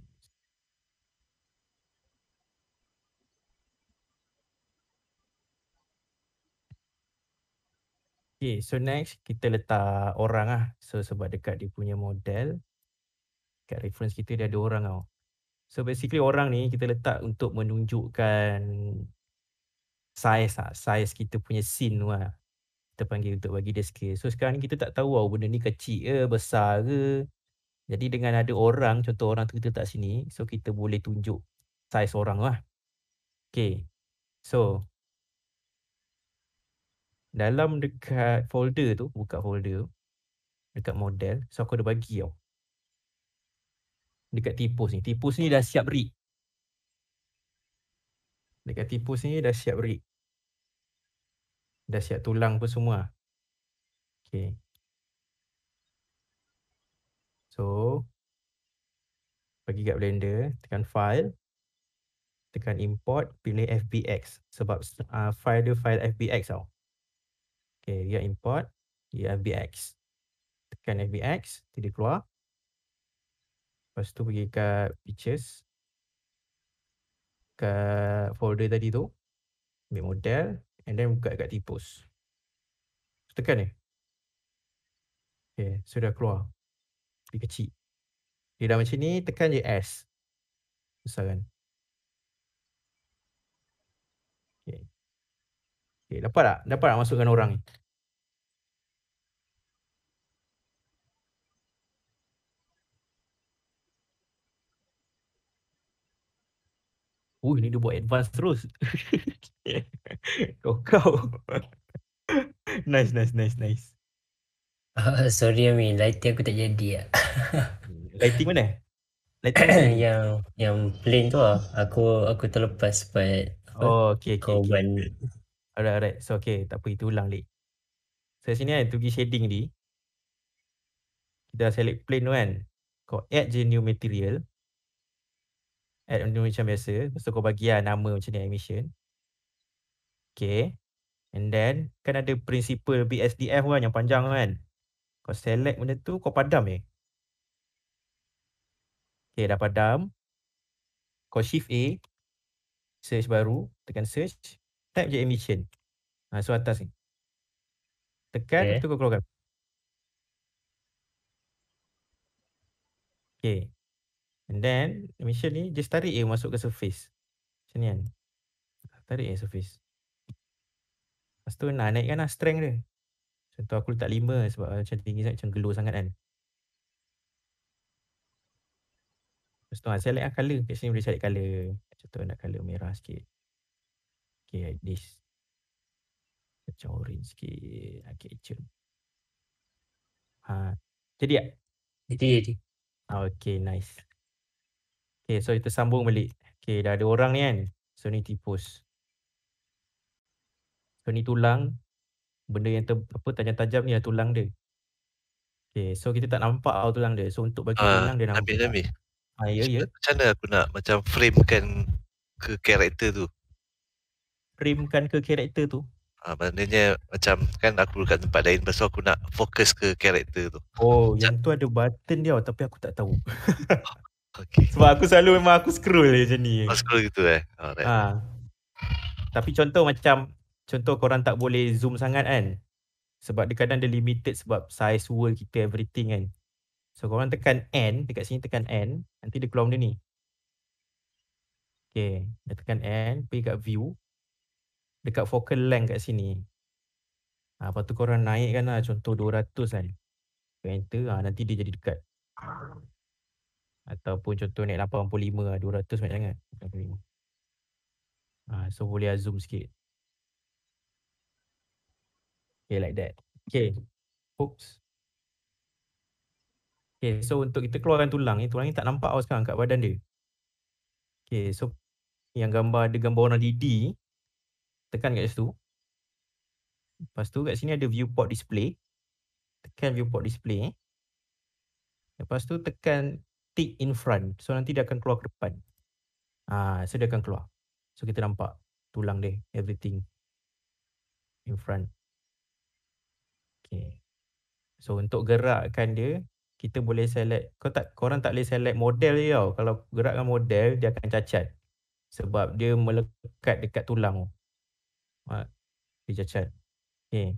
Okay, so next kita letak orang lah. So sebab dekat dia punya model, dekat reference kita dia ada orang tau. So basically orang ni kita letak untuk menunjukkan size lah, size kita punya scene tu lah terpanggil untuk bagi dia skill. So sekarang ni kita tak tahu tau benda ni kecil ke, besar ke. Jadi dengan ada orang, contoh orang tu kita tak sini, so kita boleh tunjuk size orang lah. Okay. So dalam dekat folder tu, buka folder dekat model. So aku dah bagi tau. Dekat tipus ni. Tipus ni dah siap read. Dekat tipus ni dah siap read dah siap tulang pun semua. Okay. So, pergi kat blender, tekan file, tekan import, pilih FBX sebab uh, file dia file FBX tau. Okay, dia import, dia FBX. Tekan FBX, dia keluar. Lepas tu pergi kat pictures. ke folder tadi tu. Ambil model, And then buka dekat tipus. So, tekan ni. Eh. Okay, so dah keluar. Dia kecil. Dia dah macam ni, tekan je S. Besar kan. Okay. Okay, dapat tak? Dapat tak masukkan orang ni? Uh, oh, ni dia buat advance terus. kau kau. nice, nice, nice, nice. Uh, sorry Ami, lighting aku tak jadi lah. lighting mana? Lighting yang yang plane tu lah. Aku aku terlepas sebab Oh, okay, okay, okay. Alright, alright. So, okay. Tak apa, itu ulang lagi. So, sini kan, tugi shading ni. Dah select plane tu kan. Kau add je new material add menu macam biasa. Lepas tu kau bagi lah nama macam ni admission. Okay. And then kan ada principal BSDF kan yang panjang kan. Kau select benda tu kau padam eh. Okay dah padam. Kau shift A. Search baru. Tekan search. Type je admission. Ha, so atas ni. Tekan okay. tu kau keluarkan. Okay. And then mission ni just tarik air masuk ke surface. Macam ni kan. Tarik air surface. Lepas tu nak naikkan lah strength dia. Contoh aku letak 5 sebab macam tinggi sangat macam gelo sangat kan. Lepas tu nak select lah colour. Kat sini boleh select colour. Contoh nak colour merah sikit. Okay like this. Macam orange sikit. Ah, okay cun. Ha, jadi tak? Ah. Jadi, jadi. Okay nice. Okay, so kita sambung balik. Okay, dah ada orang ni kan. So, ni tipus. So, ni tulang. Benda yang ter, apa tajam-tajam ni lah tulang dia. Okay, so kita tak nampak tau lah tulang dia. So, untuk bagi uh, tulang dia nampak. Habis-habis. Ha, ya, ya. Macam mana aku nak macam framekan ke karakter tu? Framekan ke karakter tu? Ah, maknanya macam kan aku dekat tempat lain Lepas aku nak fokus ke karakter tu Oh macam... yang tu ada button dia Tapi aku tak tahu Okay. Sebab aku selalu memang aku scroll je macam ni. Oh, scroll gitu eh. Alright. Ha. Tapi contoh macam contoh korang tak boleh zoom sangat kan. Sebab dia kadang dia limited sebab size world kita everything kan. So korang tekan N, dekat sini tekan N, nanti dia keluar benda ni. Okay, dah tekan N, pergi kat view. Dekat focal length kat sini. Ha, lepas tu korang naikkan lah contoh 200 kan. Enter, ha, nanti dia jadi dekat ataupun contoh naik 85 200 macam kan 85 uh, so boleh lah zoom sikit okay like that okay oops okay so untuk kita keluarkan tulang ni tulang ni tak nampak awak sekarang kat badan dia okay so yang gambar ada gambar orang DD tekan kat situ lepas tu kat sini ada viewport display tekan viewport display Lepas tu tekan stick in front. So nanti dia akan keluar ke depan. Ah, uh, so dia akan keluar. So kita nampak tulang dia, everything in front. Okay. So untuk gerakkan dia, kita boleh select. Kau tak, korang tak boleh select model dia tau. Kalau gerakkan model, dia akan cacat. Sebab dia melekat dekat tulang tu. Ha, dia cacat. Okay.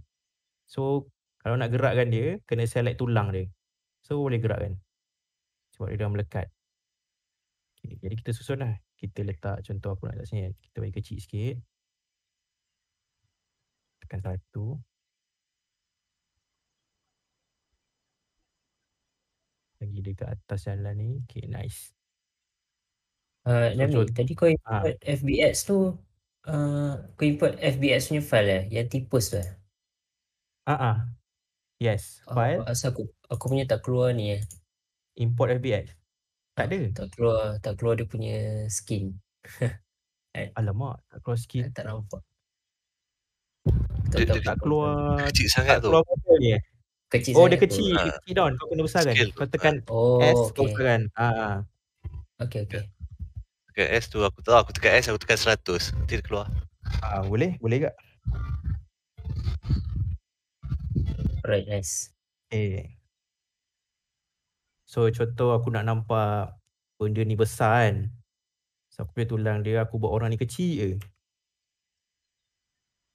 So kalau nak gerakkan dia, kena select tulang dia. So boleh gerakkan sebab dia dah melekat. Okay, jadi kita susunlah. Kita letak contoh aku nak letak sini. Kan. Kita bagi kecil sikit. Tekan satu. Lagi dekat atas jalan ni. Okay, nice. Uh, Nami, tadi kau ah. import ha. FBS tu uh, Kau import FBS punya file eh? Yang tipus tu eh? Ah, uh-uh. Yes, oh, file oh, Asal aku, aku punya tak keluar ni eh import FBX? Tak ada. Tak keluar, tak keluar dia punya skin. Eh, Alamak, tak keluar skin. Tak, eh, tak nampak. Tak, dia, tak, dia, tak keluar. Kecil sangat tak tu. Keluar model ni. Eh? Kecil oh, dia kecil. Tu. Ah. Kecil down. Kau kena besar kan? Kau tekan ah. oh, S. Okay. Kau tekan. Ah. Okay, okay. Tekan S tu aku tahu. Aku tekan S, aku tekan 100. Nanti dia keluar. Ah, boleh? Boleh ke? right nice. Eh. So contoh aku nak nampak benda ni besar kan. So aku punya tulang dia aku buat orang ni kecil je.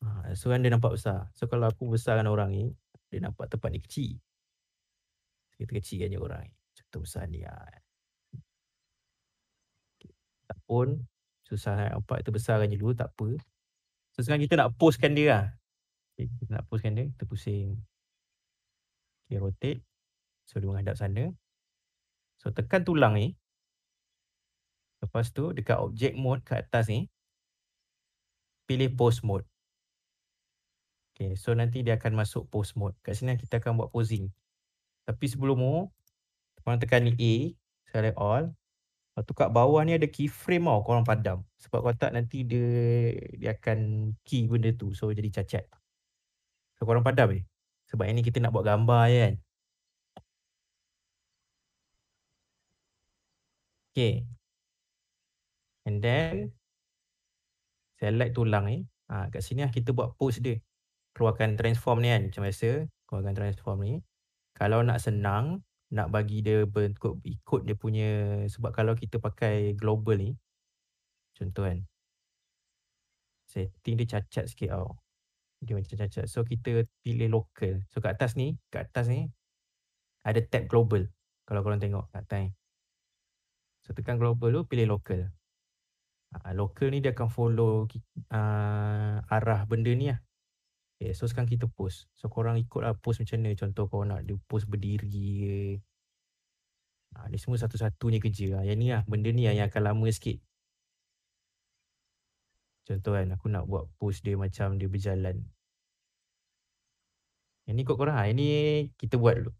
Ha, so kan dia nampak besar. So kalau aku besarkan orang ni, dia nampak tempat ni kecil. Kita kecil kan je orang ni. Contoh besar ni lah. Kan. Tak pun susah nak nampak itu besarkan je dulu tak apa. So sekarang kita nak postkan dia lah. Okay, kita nak postkan dia, kita pusing. Dia rotate. So dia menghadap sana. So tekan tulang ni. Lepas tu dekat object mode ke atas ni. Pilih pose mode. Okay, so nanti dia akan masuk pose mode. Kat sini kita akan buat posing. Tapi sebelum mu, korang tekan ni A, select all. Lepas tu kat bawah ni ada keyframe tau korang padam. Sebab kalau tak nanti dia dia akan key benda tu. So jadi cacat. So korang padam eh. Sebab ini kita nak buat gambar je kan. Okay. And then select tulang ni. Ha, kat sini lah kita buat post dia. Keluarkan transform ni kan macam biasa. Keluarkan transform ni. Kalau nak senang, nak bagi dia bentuk ikut dia punya. Sebab kalau kita pakai global ni. Contoh kan. Setting dia cacat sikit tau. Dia macam cacat. So kita pilih local. So kat atas ni, kat atas ni ada tab global. Kalau korang tengok kat atas ni. So tekan global tu pilih local. Uh, local ni dia akan follow uh, arah benda ni lah. Okay, eh, so sekarang kita post. So korang ikut lah post macam ni. Contoh korang nak dia post berdiri ke. Uh, ni semua satu-satunya kerja lah. Yang ni lah benda ni lah yang akan lama sikit. Contoh kan aku nak buat post dia macam dia berjalan. Yang ni ikut korang lah. Yang ni kita buat dulu.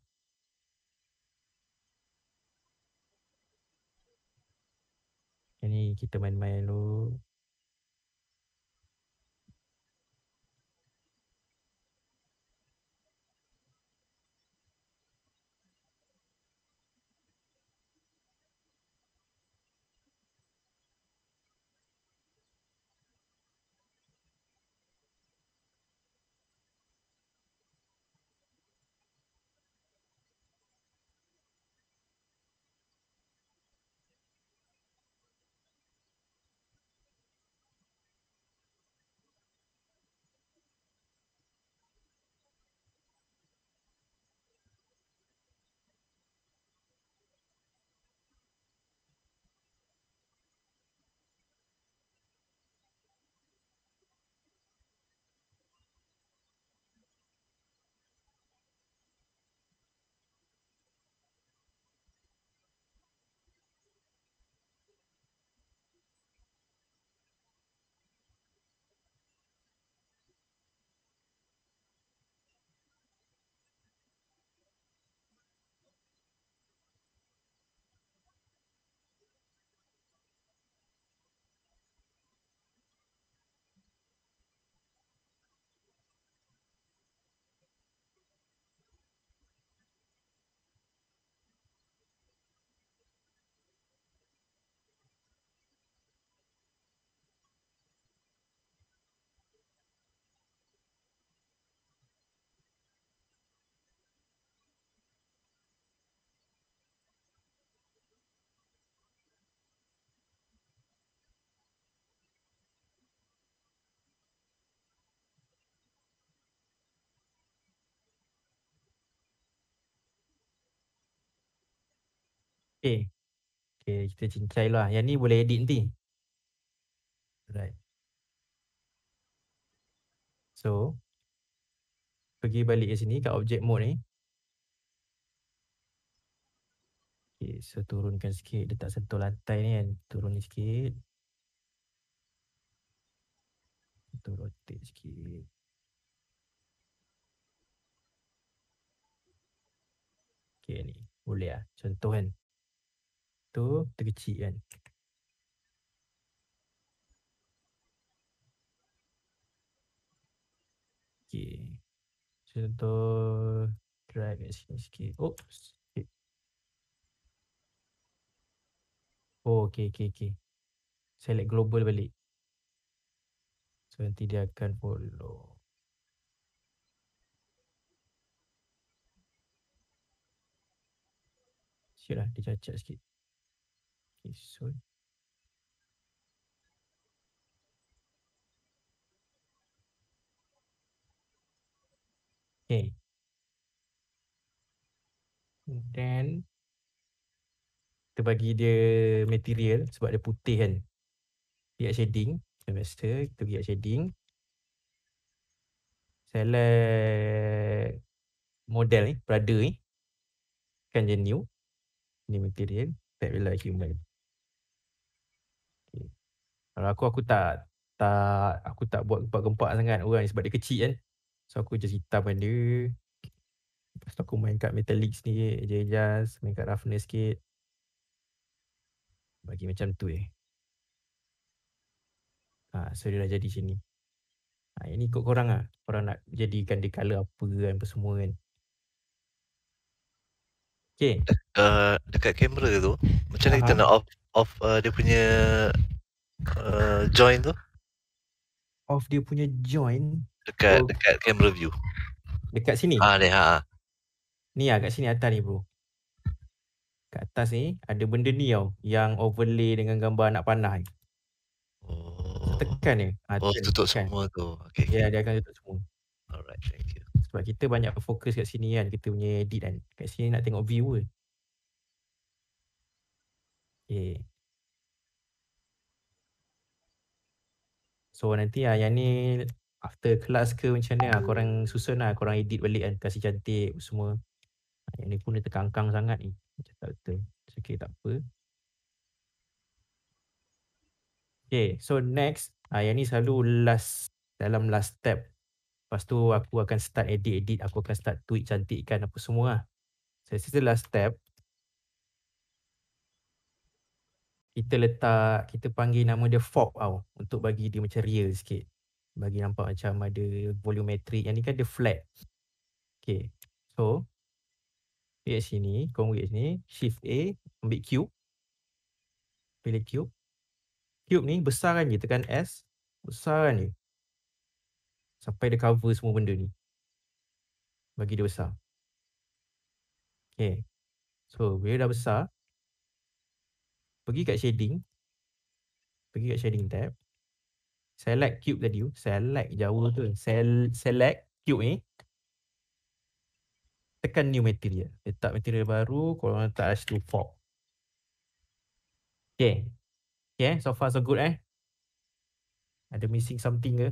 kita main-main dulu Okay. Okay, kita cincai lah. Yang ni boleh edit nanti. Right. So, pergi balik ke sini kat object mode ni. Okay, so turunkan sikit. Dia tak sentuh lantai ni kan. Turun ni sikit. Tu rotate sikit. Okay ni. Boleh lah. Contoh kan tu terkecil kan. Okay. Contoh drag kat sini sikit. Oops. Oh, okay, okay, okay. Select global balik. So, nanti dia akan follow. Sikit lah, dia cacat sikit que soy. Okay. Then kita bagi dia material sebab dia putih kan. Biar shading. Semester kita biar shading. Select model ni, brother ni. Kan dia new. Ni material. Tak bila human. Kalau aku aku tak tak aku tak buat gempak-gempak sangat orang sebab dia kecil kan. So aku just hitam benda. Kan Lepas tu aku main kat metallic ni je just main kat roughness sikit. Bagi macam tu eh. Ha, so dia dah jadi macam ni. Ha, yang ni ikut korang lah. Korang nak jadikan dia color apa kan apa semua kan. Okay. Uh, eh, eh, dekat kamera tu, macam mana uh-huh. kita nak off, off uh, dia punya Eh, join tu? Of dia punya join dekat so, dekat camera view. Dekat sini. Ah ni ha. ha. Ni ah kat sini atas ni bro. Kat atas ni ada benda ni tau yang overlay dengan gambar anak panah ni. Oh. Tekan ni. Ha, oh tekan. tutup semua tu. Okey. Ya yeah, dia akan tutup semua. Alright, thank you. Sebab kita banyak fokus kat sini kan kita punya edit kan. Kat sini nak tengok view ke. Okay. Eh. So nanti ah yang ni after kelas ke macam ni, ah korang susun ah korang edit balik kan kasi cantik semua. Ah, yang ni pun dia terkangkang sangat ni. Macam tak betul. Okay tak apa. Okay so next ah yang ni selalu last dalam last step. Lepas tu aku akan start edit-edit. Aku akan start tweet cantikkan apa semua lah. So this last step. kita letak kita panggil nama dia fog tau untuk bagi dia macam real sikit bagi nampak macam ada volumetric yang ni kan dia flat okay so pergi sini kong pergi sini shift A ambil cube pilih cube cube ni besar kan je tekan S besar kan je sampai dia cover semua benda ni bagi dia besar okay so bila dah besar pergi kat shading pergi kat shading tab select cube tadi select jauh tu Sel- select cube ni tekan new material letak material baru kalau letak as to fog okay okay so far so good eh ada missing something ke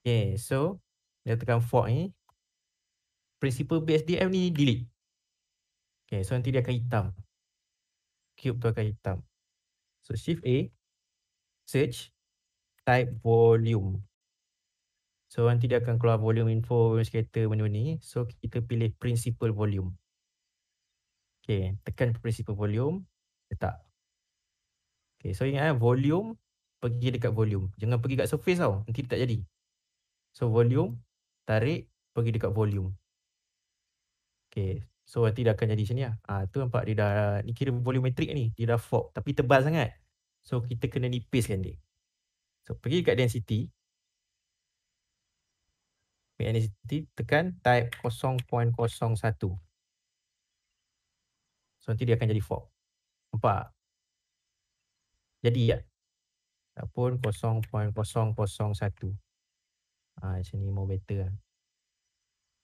okay so dia tekan fog ni principle BSDF ni delete Okay, so nanti dia akan hitam. Cube tu akan hitam. So shift A, search, type volume. So nanti dia akan keluar volume info, volume skater, benda-benda ni. So kita pilih principal volume. Okay, tekan principal volume, letak. Okay, so ingat eh, volume, pergi dekat volume. Jangan pergi dekat surface tau, nanti tak jadi. So volume, tarik, pergi dekat volume. Okay, So nanti dia akan jadi macam ni lah. Ha, tu nampak dia dah, ni kira volumetrik ni. Dia dah fog tapi tebal sangat. So kita kena nipiskan dia. So pergi dekat density. Make density tekan type 0.01. So nanti dia akan jadi fog. Nampak? Jadi ya. Ataupun 0.001. Ah ha, macam ni more better lah.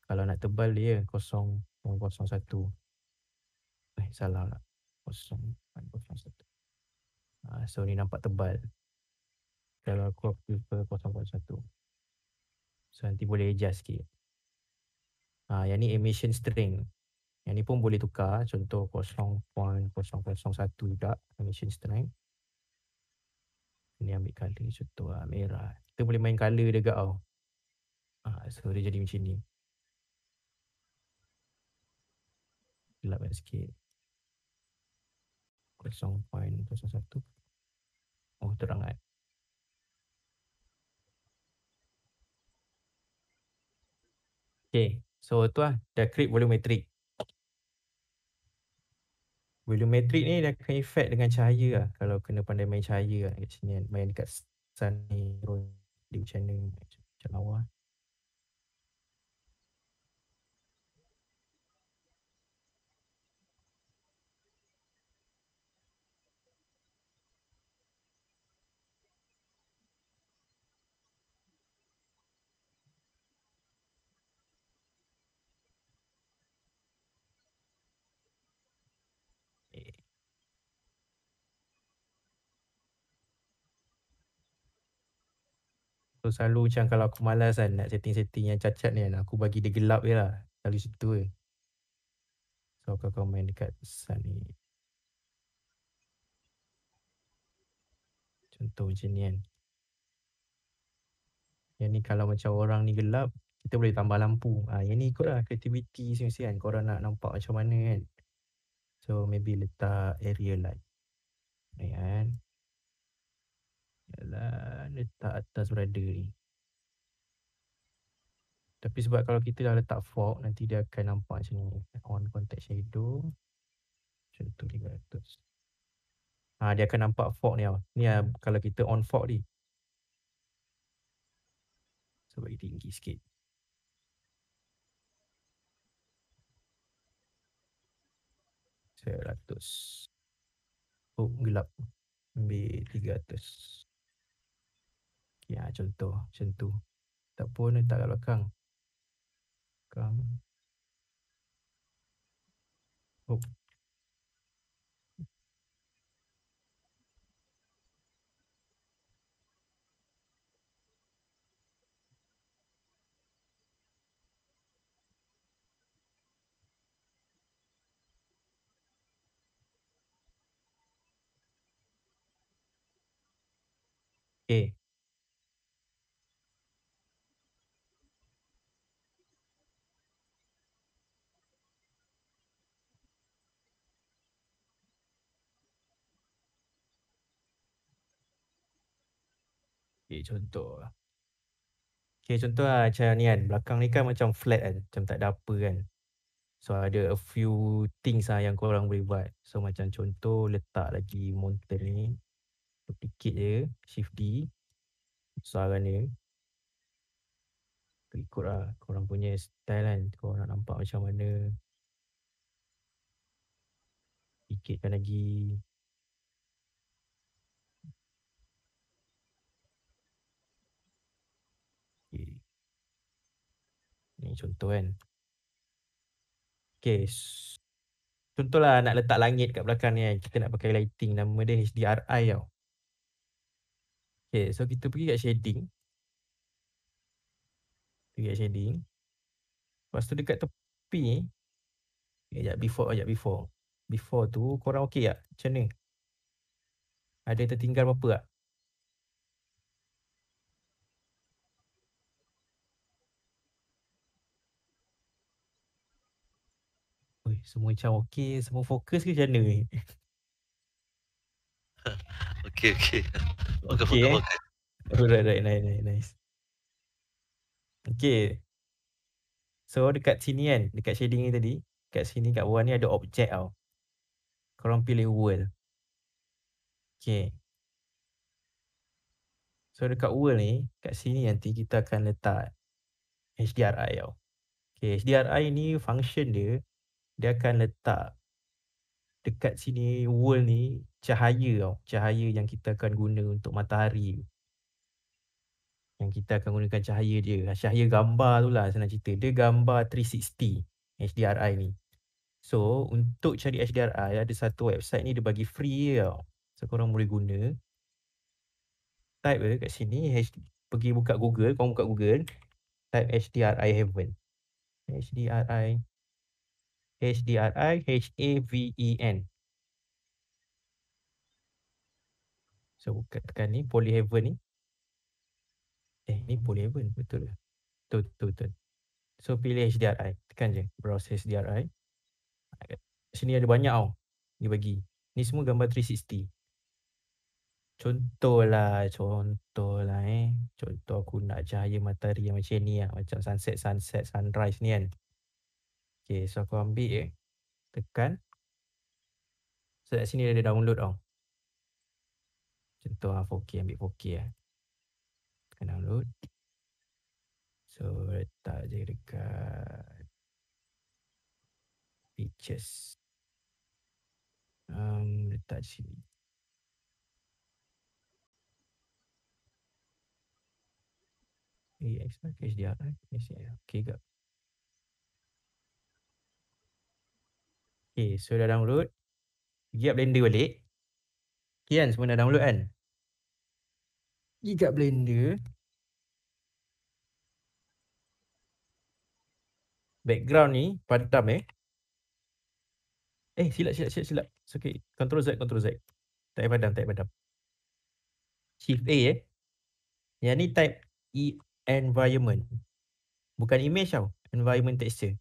Kalau nak tebal dia 0.001. 0.01 eh salah lah 0.01 ah, so ni nampak tebal kalau aku prefer 0.01 so nanti boleh adjust sikit Ah, yang ni emission string, yang ni pun boleh tukar contoh 0.001 juga emission strength ni ambil colour contoh lah, merah kita boleh main colour dekat tau oh. Ah, uh, so dia jadi macam ni gelap sikit 0.01 oh terang kan Okay, so tu lah, dah create volumetric. Volumetric ni dia akan effect dengan cahaya lah. Kalau kena pandai main cahaya lah kat sini. Main dekat sun ni, di channel macam, macam lawa. selalu macam kalau aku malas kan nak setting-setting yang cacat ni kan aku bagi dia gelap je lah. Selalu situ je. So aku akan main dekat sun ni. Contoh macam ni kan. Yang ni kalau macam orang ni gelap, kita boleh tambah lampu. Ah, ha, yang ni ikutlah kreativiti sini kan. Korang nak nampak macam mana kan. So maybe letak area light. Ni kan. Yalah, letak atas brother ni. Tapi sebab kalau kita dah letak fog, nanti dia akan nampak macam ni. On contact shadow. Contoh 300. Ha, dia akan nampak fog ni. Ah. Ni lah kalau kita on fog ni. So, bagi tinggi sikit. ratus. Oh, gelap. Ambil tiga ratus. Ya, contoh macam tu. Tak pun letak kat belakang. kang. Oh. Okay. Okay, contoh. Okay, contoh lah macam ni kan. Belakang ni kan macam flat kan. Macam tak ada apa kan. So, ada a few things lah yang korang boleh buat. So, macam contoh letak lagi mountain ni. Dikit je. Shift D. Suara ni. Ikut lah korang punya style kan. Korang nak nampak macam mana. Dikitkan lagi. Ni contoh kan. Okay. lah nak letak langit kat belakang ni kan. Kita nak pakai lighting. Nama dia HDRI tau. Okay. So kita pergi kat shading. Pergi kat shading. Lepas tu dekat tepi ni. Sekejap eh, before. Sekejap before. Before tu korang okay tak? Macam ni. Ada tertinggal apa-apa tak? Semua macam okey, semua fokus ke macam ni? okey, okey. Okey, okey. Okay, okay. Eh. Oh, right, right, nice, nice, nice. So dekat sini kan, dekat shading ni tadi, dekat sini kat bawah ni ada objek tau. Korang pilih world. Okay. So dekat world ni, kat sini nanti kita akan letak HDRI tau. Okay, HDRI ni function dia dia akan letak dekat sini wall ni cahaya tau. Cahaya yang kita akan guna untuk matahari. Yang kita akan gunakan cahaya dia. Ha, cahaya gambar tu lah senang cerita. Dia gambar 360 HDRI ni. So untuk cari HDRI ada satu website ni dia bagi free je tau. So korang boleh guna. Type je kat sini. HD, pergi buka Google. Korang buka Google. Type HDRI heaven. HDRI H D R I H A V E N. So katakan ni poly heaven ni. Eh ni poly heaven betul ke? Betul betul betul. So pilih H D R I. Tekan je browse H D R I. Sini ada banyak tau. Dia bagi. Ni semua gambar 360. Contohlah, contohlah eh. Contoh aku nak cahaya matahari yang macam ni lah. Macam sunset, sunset, sunrise ni kan. Okay, so aku ambil eh. Tekan. So kat sini ada download tau. Contoh tu lah 4K, ambil 4K lah. Eh. Tekan download. So letak je dekat pictures. Um, letak sini. AX eh, lah, eh? HDR lah. Okay, got. Okay, so dah download. Giga Blender balik. Okay kan, semua dah download kan? Giga Blender. Background ni, padam eh. Eh, silap, silap, silap, silap. It's okay. Control Z, Control Z. Tak payah padam, tak payah padam. Shift A eh. Yang ni type e environment. Bukan image tau. Environment texture.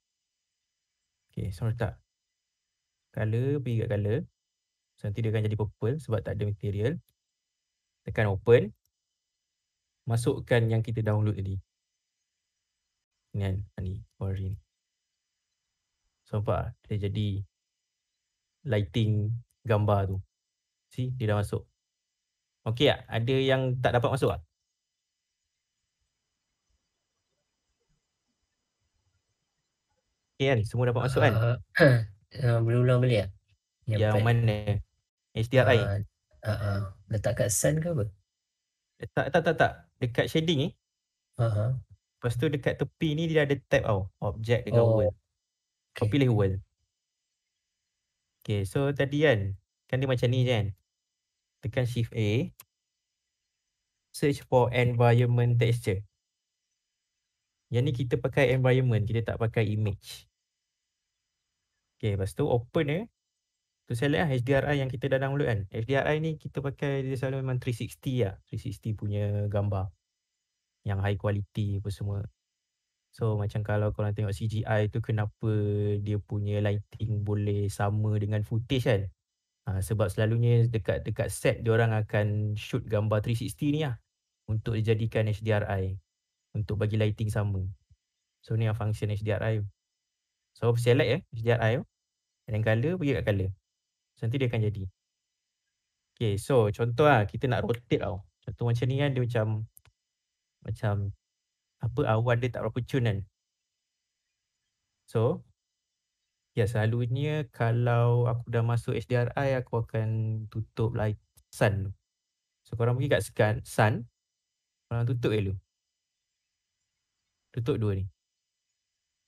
Okay, sorry tak color pergi kat color so nanti dia akan jadi purple sebab tak ada material tekan open masukkan yang kita download tadi dengan ni kan, ah, orange so nampak dia jadi lighting gambar tu see dia dah masuk Okey tak? Ada yang tak dapat masuk tak? Okey kan? Semua dapat masuk kan? Ah, ah, eh. Ah, boleh ulang balik lah Yang, yang mana? HDRI? Uh, uh, uh. Letak kat sun ke apa? Letak, tak, tak, tak. Dekat shading ni. Eh? Uh-huh. Lepas tu dekat tepi ni dia ada tab tau. Object dengan oh. world. Kau okay. pilih world. Okay, so tadi kan. Kan dia macam ni je kan. Tekan shift A. Search for environment texture. Yang ni kita pakai environment. Kita tak pakai image. Okay, lepas tu open eh. Tu select lah HDRI yang kita dah download kan. HDRI ni kita pakai dia selalu memang 360 lah. 360 punya gambar. Yang high quality apa semua. So macam kalau korang tengok CGI tu kenapa dia punya lighting boleh sama dengan footage kan. Ha, sebab selalunya dekat dekat set dia orang akan shoot gambar 360 ni lah. Untuk dijadikan HDRI. Untuk bagi lighting sama. So ni yang function HDRI. So select eh Sejak I Dan color pergi kat color So nanti dia akan jadi Okay so contoh lah kita nak rotate tau Contoh macam ni kan dia macam Macam Apa awal dia tak berapa cun kan So Ya yeah, selalunya kalau aku dah masuk HDRI aku akan tutup light sun tu So korang pergi kat sun Korang tutup elu Tutup dua ni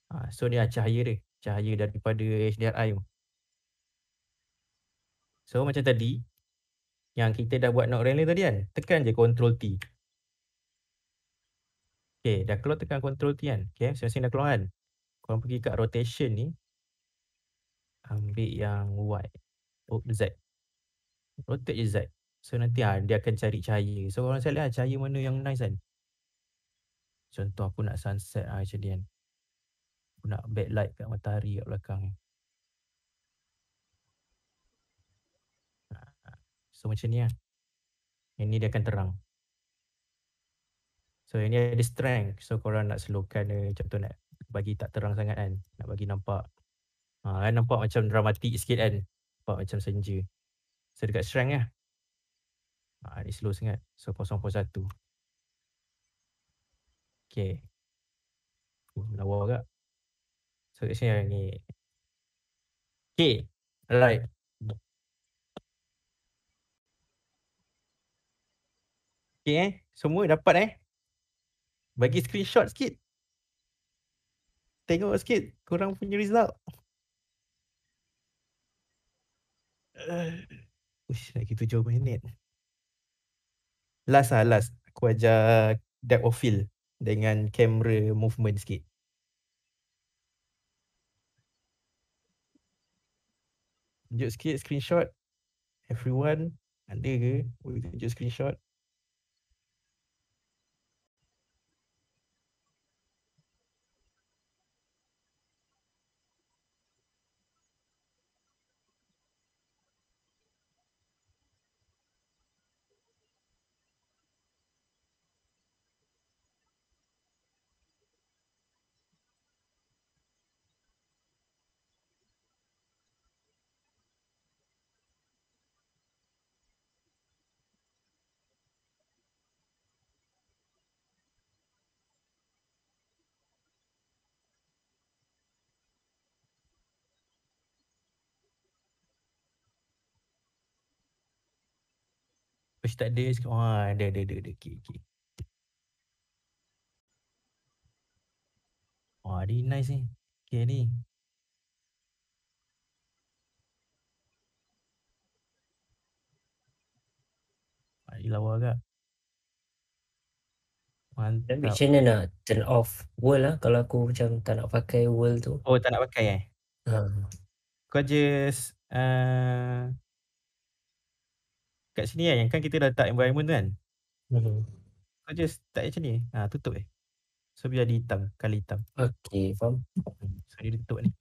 Ha, so ni lah cahaya dia. Cahaya daripada HDRI tu. So macam tadi, yang kita dah buat not relay tadi kan, tekan je control T. Okay, dah keluar tekan control T kan. Okay, masing-masing dah keluar kan. Korang pergi kat rotation ni, ambil yang Y. Oh, Z. Rotate je Z. So nanti ha, dia akan cari cahaya. So korang saya lihat cahaya mana yang nice kan. Contoh aku nak sunset ha, macam kan nak backlight kat matahari kat belakang ni. So macam ni lah. Yang ni dia akan terang. So yang ni ada strength. So korang nak slowkan dia macam tu nak bagi tak terang sangat kan. Nak bagi nampak. Ha, kan nampak macam dramatik sikit kan. Nampak macam senja. So dekat strength lah. Ha, ni slow sangat. So 0.1. Okay. Uh, lawa agak. So kat sini ni. Okay. Alright. Okay eh. Semua dapat eh. Bagi screenshot sikit. Tengok sikit korang punya result. Uish, lagi tujuh minit. Last lah, last. Aku ajar depth of field dengan camera movement sikit. tunjuk sikit screenshot everyone ada ke boleh tunjuk screenshot Mesti tak ada sikit. Oh, ah, ada, ada, ada, ada. Okay, okay. Wah, oh, dia nice ni. Okay, ni. Mari ah, lawa agak. Mantap. macam mana nak turn off world lah kalau aku macam tak nak pakai world tu? Oh, tak nak pakai eh? Hmm. Ah. Kau just uh, eh, kat sini kan yang kan kita dah letak environment tu kan hmm. kau just tak macam ni ha, tutup eh so biar dia hitam kali hitam okay faham so dia tutup ni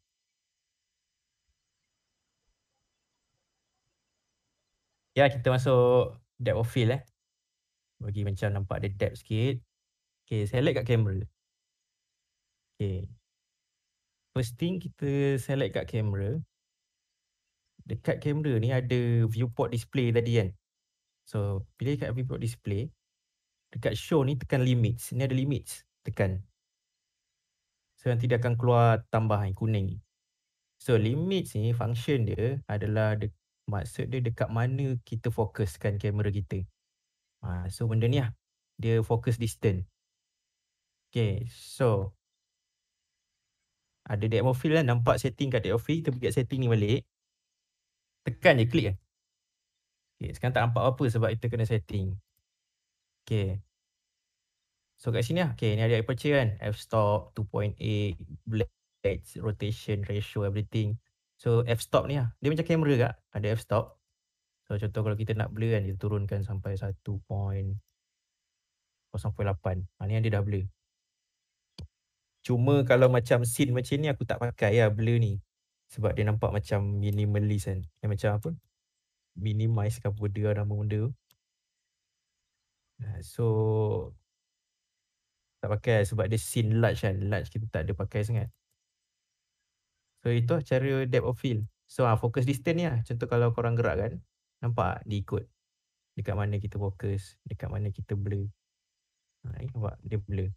ya kita masuk depth of field eh bagi macam nampak ada depth sikit okay select kat camera okay first thing kita select kat camera dekat kamera ni ada viewport display tadi kan So pilih kat viewport display Dekat show ni tekan limits Ni ada limits Tekan So nanti dia akan keluar tambahan kuning ni So limits ni function dia adalah de- Maksud dia dekat mana kita fokuskan kamera kita ha, So benda ni lah Dia fokus distance Okay so Ada depth of field lah nampak setting kat depth of field Kita pergi setting ni balik Tekan je klik je Okay, sekarang tak nampak apa-apa sebab kita kena setting. Okay. So kat sini lah. Okay, ni ada aperture kan. F-stop, 2.8, blades, rotation, ratio, everything. So F-stop ni lah. Dia macam kamera kat. Ada F-stop. So contoh kalau kita nak blur kan, kita turunkan sampai 1.0.8. Ha, ni yang dia dah blur. Cuma kalau macam scene macam ni aku tak pakai lah blur ni. Sebab dia nampak macam minimalist kan. Dia macam apa? minimisekan benda dan benda eh, so tak pakai lah sebab dia scene large kan large kita tak ada pakai sangat so itu lah cara depth of field so ah, focus distance ni lah contoh kalau korang gerak kan nampak diikut dekat mana kita fokus dekat mana kita blur ah, ni nampak dia blur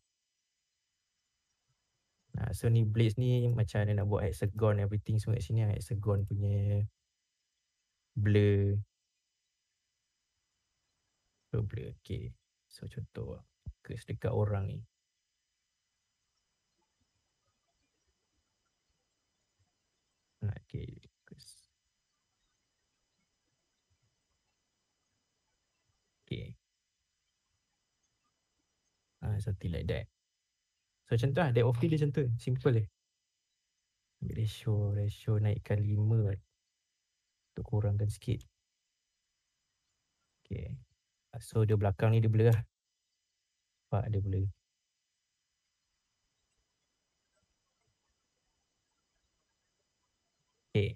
Nah, so ni blades ni macam mana nak buat hexagon everything semua kat sini lah. hexagon punya blur so blur okay so contoh lah. kes dekat orang ni okay kes okay ah uh, something like that so contoh, tu lah depth of field dia macam tu simple je ratio ratio naikkan 5 lah untuk kurangkan sikit. Okay. So dia belakang ni dia blur lah. Nampak dia blur. Okay.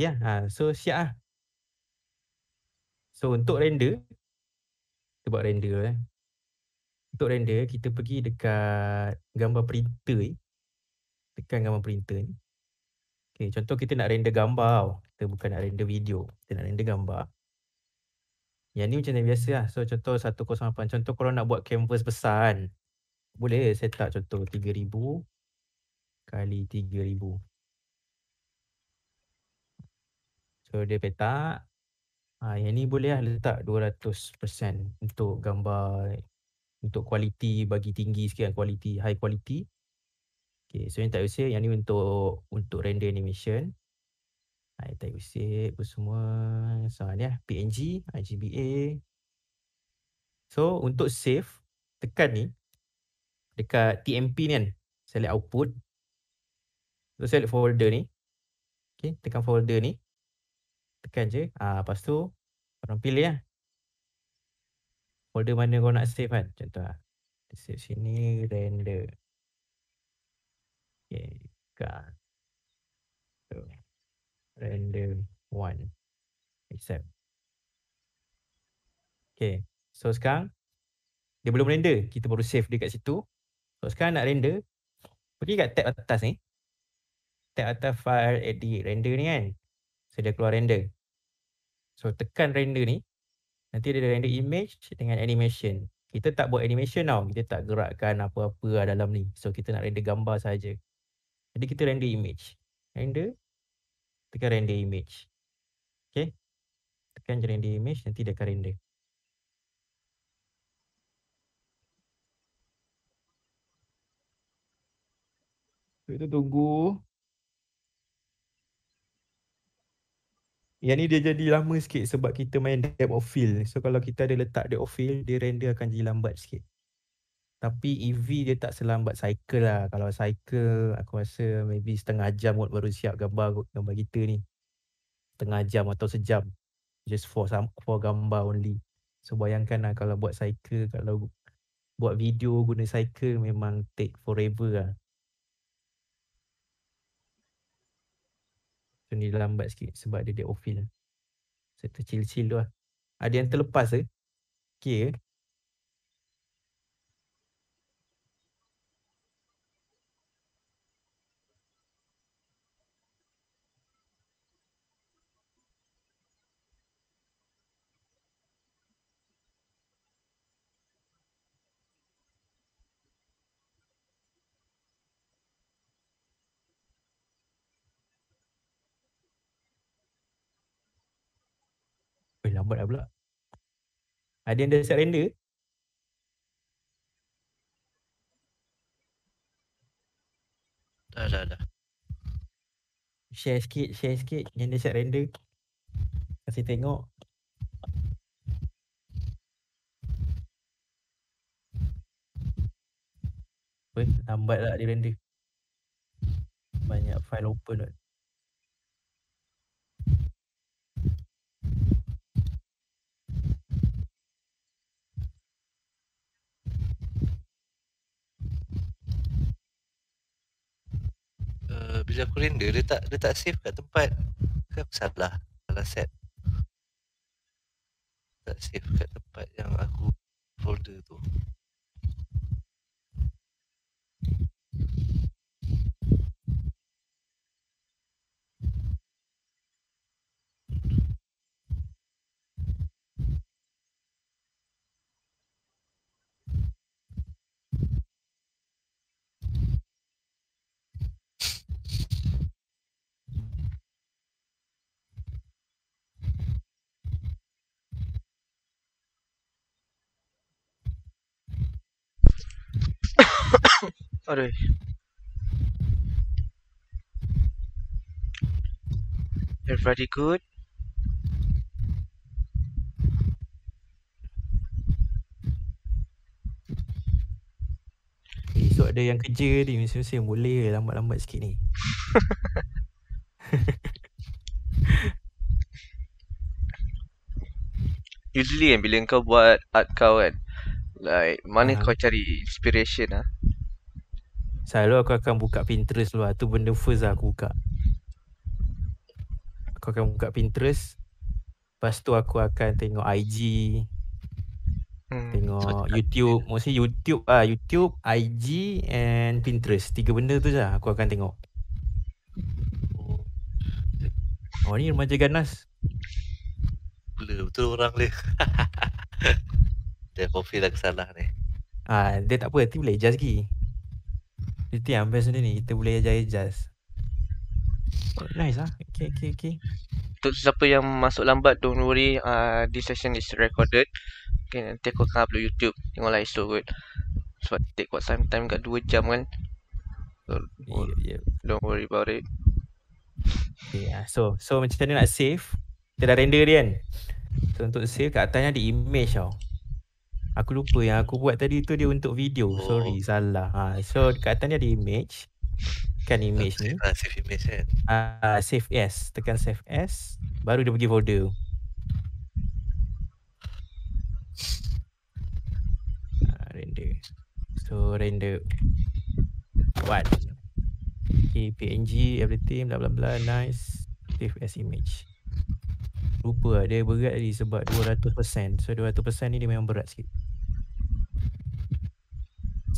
Ya, yeah, ha, so siap lah. So untuk render, kita buat render eh. Untuk render, kita pergi dekat gambar printer eh tekan gambar printer ni. Okay, contoh kita nak render gambar tau. Kita bukan nak render video. Kita nak render gambar. Yang ni macam yang biasa lah. So contoh 108. Contoh kalau nak buat canvas besar kan. Boleh set up contoh 3000 kali 3000. So dia petak. Ha, yang ni boleh lah letak 200% untuk gambar untuk kualiti bagi tinggi sikit lah kualiti high quality Okay, so yang tak usia yang ni untuk untuk render animation. Ha, yang tak usia apa semua. So, ni lah. PNG, RGBA. Ah, so, untuk save, tekan ni. Dekat TMP ni kan. Select output. So, select folder ni. Okay, tekan folder ni. Tekan je. Ha, lepas tu, korang pilih lah. Folder mana kau nak save kan. Contoh lah. Save sini, render. Okay, ka. So, render one. Accept. Okay, so sekarang dia belum render. Kita baru save dia kat situ. So sekarang nak render. Pergi kat tab atas ni. Tab atas file edit render ni kan. So dia keluar render. So tekan render ni. Nanti dia render image dengan animation. Kita tak buat animation tau. Kita tak gerakkan apa-apa dalam ni. So kita nak render gambar saja. Jadi kita render image. Render. Tekan render image. Okay. Tekan je render image. Nanti dia akan render. Kita tunggu. Yang ni dia jadi lama sikit sebab kita main depth of field. So kalau kita ada letak depth of field, dia render akan jadi lambat sikit. Tapi EV dia tak selambat cycle lah. Kalau cycle aku rasa maybe setengah jam kot baru siap gambar kot gambar kita ni. Setengah jam atau sejam. Just for some, for gambar only. So bayangkan lah kalau buat cycle, kalau buat video guna cycle memang take forever lah. So ni lambat sikit sebab dia dia off-field lah. So tercil-cil tu lah. Ada yang terlepas ke? Eh? Okay Eh? lah pula. Ada yang dah surrender? Dah, dah, dah. Share sikit, share sikit yang dah surrender. Kasih tengok. Weh, lambat lah dia render. Banyak file open tu. bila aku render dia tak dia tak save kat tempat ke apa salah salah set tak save kat tempat yang aku folder tu Aduh. Everybody good? Esok eh, ada yang kerja ni Mesti-mesti boleh lambat-lambat sikit ni Usually kan bila kau buat art kau kan Like mana uh. kau cari inspiration ah? Selalu aku akan buka Pinterest lah. Tu benda first lah aku buka. Aku akan buka Pinterest. Lepas tu aku akan tengok IG. Hmm. Tengok YouTube. Mesti YouTube ah YouTube, IG and Pinterest. Tiga benda tu je lah aku akan tengok. Oh, oh ni remaja ganas. Blur betul orang leh. dia kopi dah kesalah ni. Ah, dia tak apa, nanti boleh adjust lagi. Riti yang best ni Kita boleh ajar ejas oh, Nice ah. Okay okay okay Untuk siapa yang masuk lambat Don't worry uh, This session is recorded Okay nanti aku akan upload YouTube Tengoklah it's so good Sebab so, take what time time Dekat 2 jam kan so, yeah, yeah. Don't worry about it Okay yeah. so So macam mana nak save Kita dah render dia kan So untuk save kat atasnya ada image tau Aku lupa yang aku buat tadi tu dia untuk video. Oh. Sorry, salah. Ha, so kat atas ni ada image. Kan image ni. Ah, save image kan. Ah, save yes. Tekan save S. Baru dia pergi folder. Ah, render. So render. What? Okay, PNG, everything, bla bla bla, nice. Save as image. Lupa lah dia berat tadi sebab 200% So 200% ni dia memang berat sikit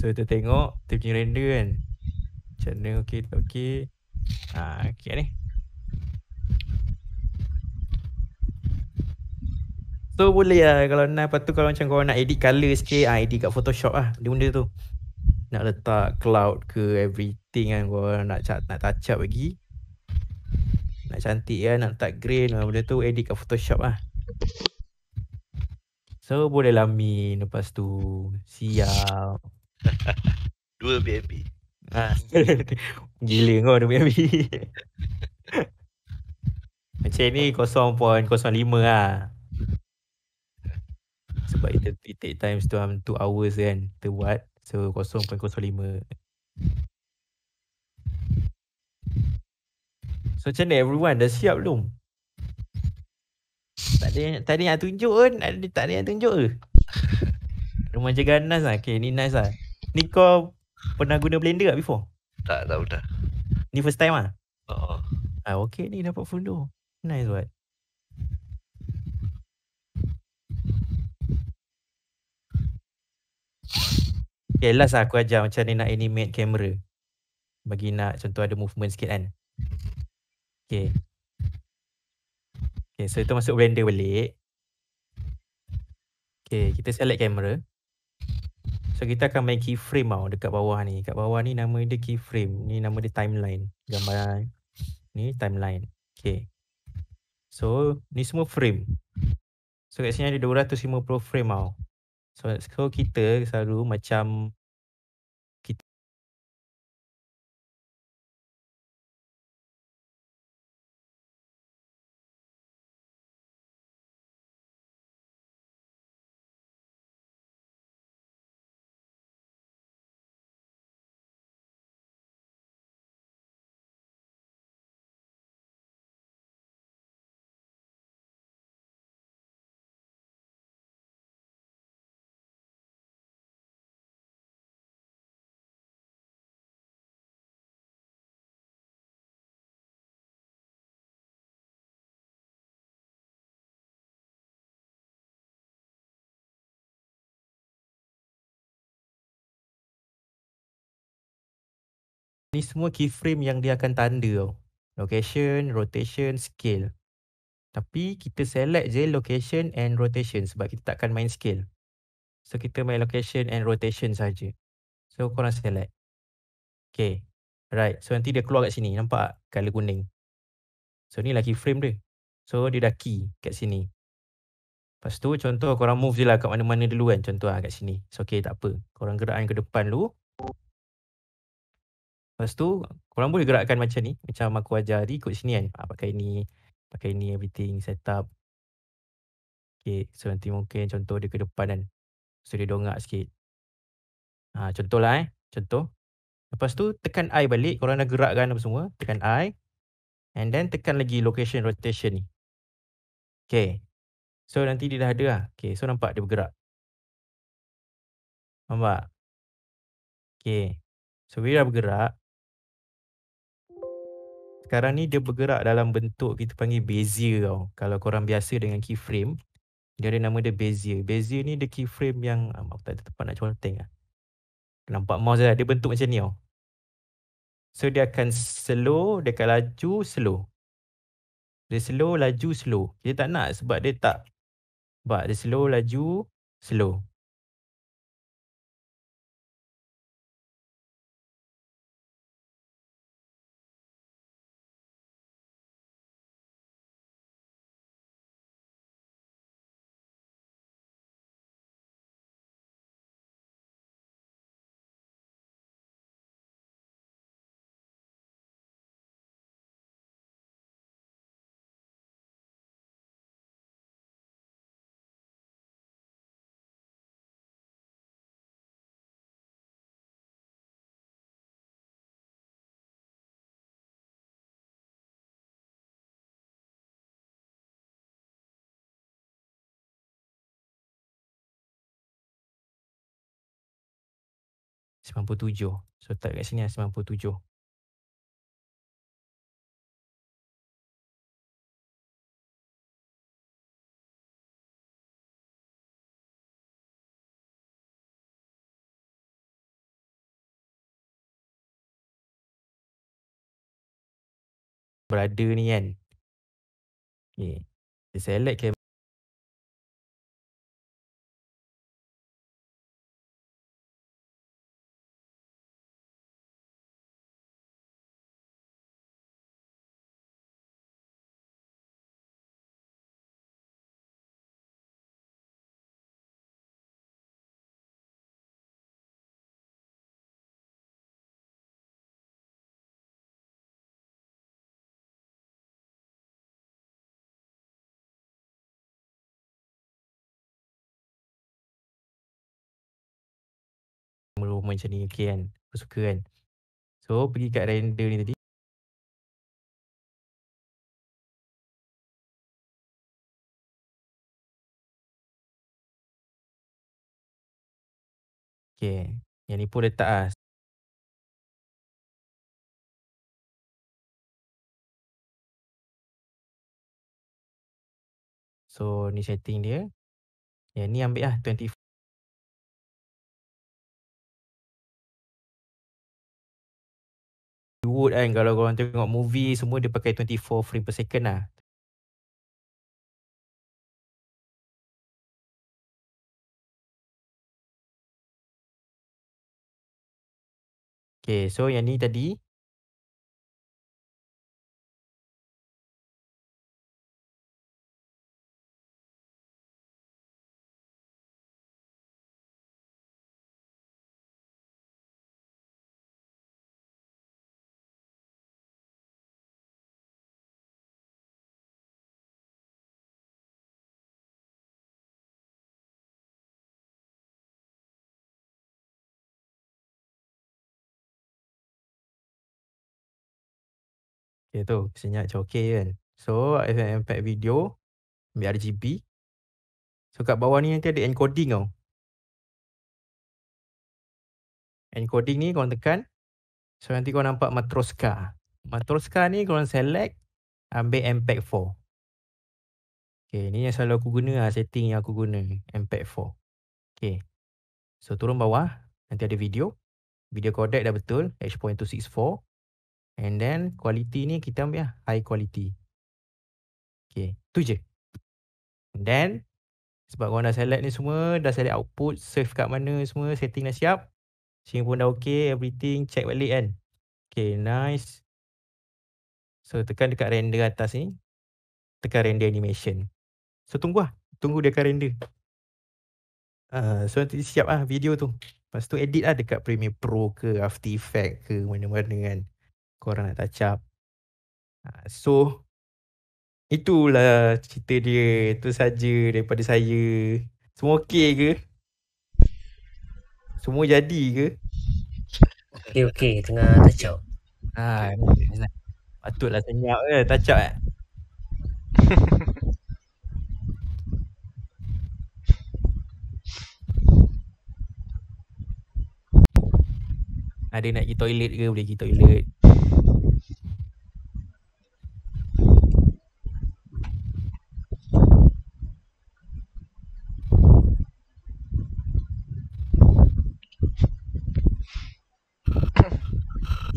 So kita tengok Kita punya render kan Macam mana okey tak okey Haa okey ni So boleh lah kalau nak Lepas tu kalau macam korang nak edit color sikit ah edit kat Photoshop lah Dia benda tu Nak letak cloud ke everything kan Korang nak, nak touch up lagi nak cantik kan, nak letak grain lah benda tu edit kat Photoshop lah. So boleh lamin lepas tu. Siap. Dua BMP. Ha. Gila kau dua BMP. Macam ni 0.05 lah. Sebab kita take time tu 2 hours kan kita buat. So 0.05. So macam ni everyone dah siap belum? Tak ada, tak ada yang tunjuk kan? Tak ada, tak ada yang tunjuk ke? Rumah je ganas lah. Okay, ni nice lah. Ni kau pernah guna blender tak before? Tak, tak pernah. Ni first time lah? Oh. Ah, okay ni dapat full fundo. Nice buat. Okay, last lah aku ajar macam ni nak animate kamera. Bagi nak contoh ada movement sikit kan. Okay. Okay, so itu masuk render balik. Okay, kita select camera. So kita akan main keyframe tau dekat bawah ni. Dekat bawah ni nama dia keyframe. Ni nama dia timeline. Gambar ni timeline. Okay. So ni semua frame. So kat sini ada 250 frame tau. So, so kita selalu macam Ni semua keyframe yang dia akan tanda tau. Location, rotation, scale. Tapi kita select je location and rotation sebab kita takkan main scale. So kita main location and rotation saja. So korang select. Okay. Right. So nanti dia keluar kat sini. Nampak tak? Color kuning. So ni lagi frame dia. So dia dah key kat sini. Lepas tu contoh korang move je lah kat mana-mana dulu kan. Contoh lah kat sini. So okay takpe. Korang gerakkan ke depan dulu. Lepas tu korang boleh gerakkan macam ni Macam aku ajari ikut sini kan ha, Pakai ni Pakai ni everything setup Okay so nanti mungkin contoh dia ke depan kan So dia dongak sikit ha, Contoh lah eh Contoh Lepas tu tekan I balik Korang dah gerakkan apa semua Tekan I And then tekan lagi location rotation ni Okay So nanti dia dah ada lah Okay so nampak dia bergerak Nampak Okay So bila dah bergerak sekarang ni dia bergerak dalam bentuk kita panggil bezier tau. Kalau korang biasa dengan keyframe, dia ada nama dia bezier. Bezier ni dia keyframe yang ah, aku tak ada tempat nak conteng lah. Nampak mouse lah, dia bentuk macam ni tau. So dia akan slow, dia akan laju, slow. Dia slow, laju, slow. Dia tak nak sebab dia tak. Sebab dia slow, laju, slow. 97. So tag kat sini lah 97. Brother ni kan. Okay. Dia select camera. macam ni okay kan aku suka kan so pergi kat render ni tadi Okay, yang ni pun letak lah. So ni setting dia. Yang ni ambil lah Hollywood kan kalau korang tengok movie semua dia pakai 24 frame per second lah. Okay so yang ni tadi Okay tu Senyap macam okay kan So FM Impact Video Ambil RGB So kat bawah ni nanti ada encoding tau Encoding ni korang tekan So nanti korang nampak Matroska Matroska ni korang select Ambil Impact 4 Okay ni yang selalu aku guna lah Setting yang aku guna Impact 4 Okay So turun bawah Nanti ada video Video codec dah betul H.264 And then quality ni kita ambil lah. High quality. Okay. Tu je. And then sebab korang dah select ni semua. Dah select output. Save kat mana semua. Setting dah siap. Sini pun dah okay. Everything check balik kan. Okay. Nice. So tekan dekat render atas ni. Tekan render animation. So tunggu lah. Tunggu dia akan render. Uh, so nanti siap lah video tu. Lepas tu edit lah dekat Premiere Pro ke After Effects ke mana-mana kan. -mana korang nak touch up ha, so itulah cerita dia itu saja daripada saya semua okey ke semua jadi ke okey okey tengah touch up ha patutlah senyap ke touch up eh Ada nak pergi toilet ke boleh pergi toilet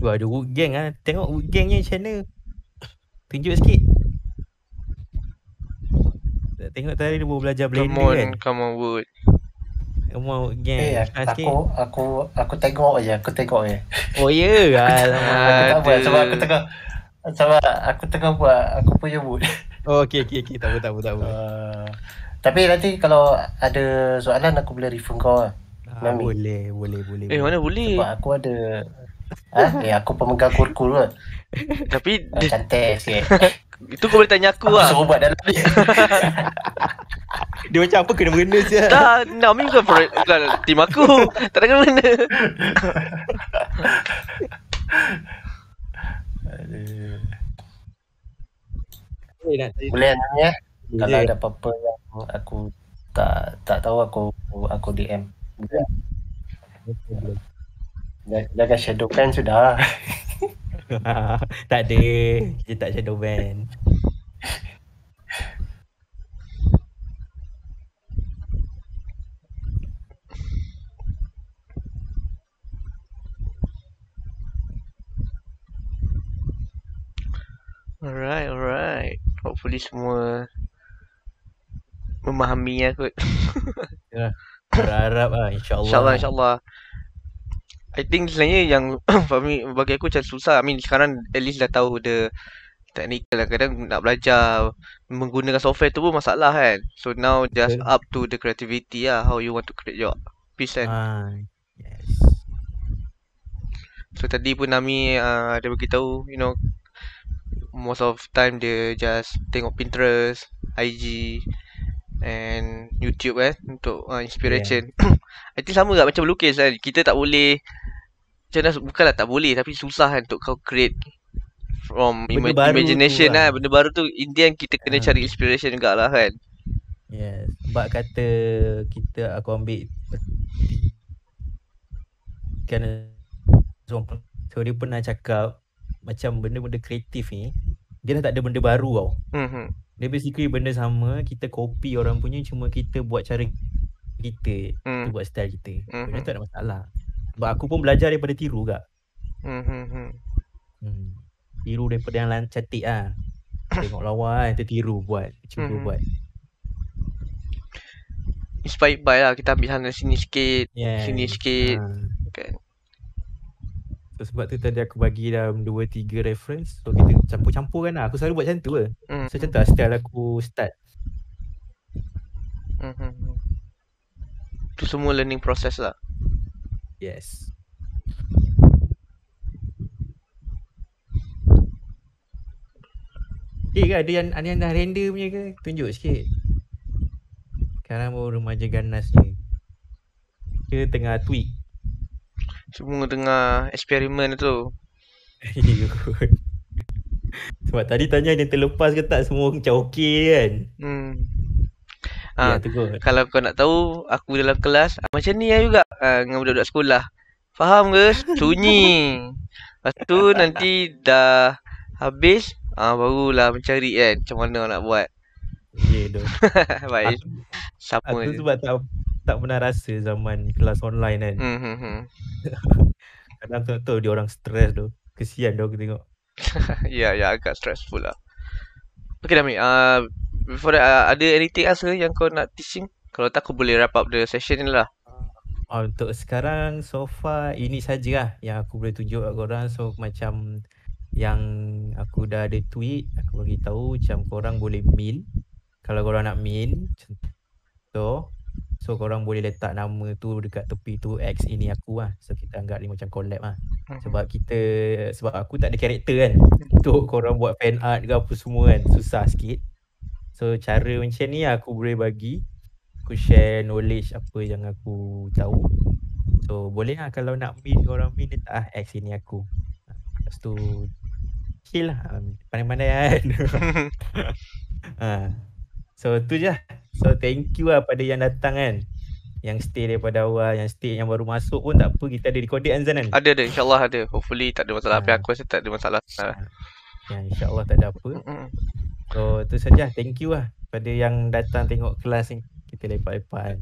Wah ada Wood Gang ah. Tengok Wood Gang ni channel. Tunjuk sikit. tengok tadi dia belajar blender come on, kan. Come on Wood. Come on Wood Gang. Eh, aku, aku aku aku tengok aje, aku tengok aje. Oh ya. Yeah. aku, aku, aku tak buat sebab aku tengok. Sebab aku tengah buat aku punya Wood. Oh okey okey okey tak apa tak apa tak apa. Uh, tapi nanti kalau ada soalan aku boleh refund kau lah. Ah, boleh, boleh, boleh. Eh, mana boleh? Sebab aku ada Ha? Eh, aku pemegang kurkul kan. Tapi ah, dia... cantik sikit. Itu kau boleh tanya aku lah. Aku buat dalam dia. dia macam apa kena mengena sih. Tak, nak main kau for lah, tim aku. Tak ada kena mengena. boleh tanya kalau ada apa-apa yang aku tak tak tahu aku aku DM. Boleh. Dah, dah, shadow ban sudah. tak ada. Kita tak shadow ban. Alright, alright. Hopefully semua memahami ya kot. Ya, berharap lah insyaAllah. InsyaAllah, insyaAllah. I think sebenarnya yang for me, bagi aku macam susah. I mean sekarang at least dah tahu the technical lah. Kadang nak belajar menggunakan software tu pun masalah kan. So now just okay. up to the creativity lah. How you want to create your piece kan. Uh, yes. So tadi pun Nami uh, ada beritahu, you know, most of time dia just tengok Pinterest, IG and YouTube eh untuk uh, inspiration. Yeah. I think sama juga macam lukis kan. Eh. Kita tak boleh macam dah, lah tak boleh tapi susah kan untuk kau create from benda ima- imagination lah. Kan. Benda baru tu in the kita kena uh. cari inspiration juga lah kan. Yes. Sebab kata kita aku ambil kan so dia pernah cakap macam benda-benda kreatif ni dia dah tak ada benda baru tau. Mm-hmm. Dia basically benda sama Kita copy orang punya Cuma kita buat cara kita mm. buat style kita mm-hmm. Benda tu hmm. ada masalah Sebab aku pun belajar daripada tiru kak mm-hmm. Hmm, hmm. hmm. Tiru daripada yang cantik lah Tengok lawa kan Kita tiru buat Cuba mm-hmm. buat Inspired by lah Kita ambil sana sini sikit yes. Sini sikit ha. Ah. Okay So sebab tu tadi aku bagi dalam dua tiga reference So kita campur-campur kan lah Aku selalu buat macam tu lah mm. So macam tu lah style aku start mm-hmm. Tu semua learning process lah Yes Okay eh, ke ada yang, ada yang dah render punya ke? Tunjuk sikit Sekarang baru remaja ganas ni Kita tengah tweak semua dengar eksperimen tu Sebab tadi tanya dia terlepas ke tak semua macam okey kan hmm. ha, ya, ah, Kalau kau nak tahu aku dalam kelas ah, macam ni lah juga ha, dengan budak-budak sekolah Faham ke? Sunyi Lepas tu nanti dah habis ha, barulah mencari kan macam mana nak buat Ya yeah, Baik aku, Sama aku sebab tak, tak pernah rasa zaman kelas online kan. Mm-hmm. Kadang tu dia orang stres tu. Kesian dah aku tengok. ya, yeah, yeah, agak stressful lah. Okay, Dami. Uh, before that, uh, ada anything else yang kau nak teaching? Kalau tak, aku boleh wrap up the session ni lah. Uh, untuk sekarang, so far, ini sajalah yang aku boleh tunjuk kat korang. So, macam yang aku dah ada tweet, aku bagi tahu macam korang boleh mean. Kalau korang nak mean, contoh. So korang boleh letak nama tu dekat tepi tu X ini aku lah So kita anggap ni macam collab lah hmm. Sebab kita, sebab aku tak ada karakter kan hmm. Untuk korang buat fan art ke apa semua kan Susah sikit So cara macam ni lah aku boleh bagi Aku share knowledge apa yang aku tahu So boleh lah kalau nak min korang min letak lah X ini aku Lepas tu chill lah pandai-pandai kan ha. So tu je lah. So thank you lah pada yang datang kan Yang stay daripada awal Yang stay yang baru masuk pun tak apa Kita ada recorded Anzan kan Ada ada insyaAllah ada Hopefully tak ada masalah Tapi ha. Ah. aku rasa tak ada masalah ha. Ya insyaAllah tak ada apa So tu saja thank you lah Pada yang datang tengok kelas ni Kita lepak-lepak kan.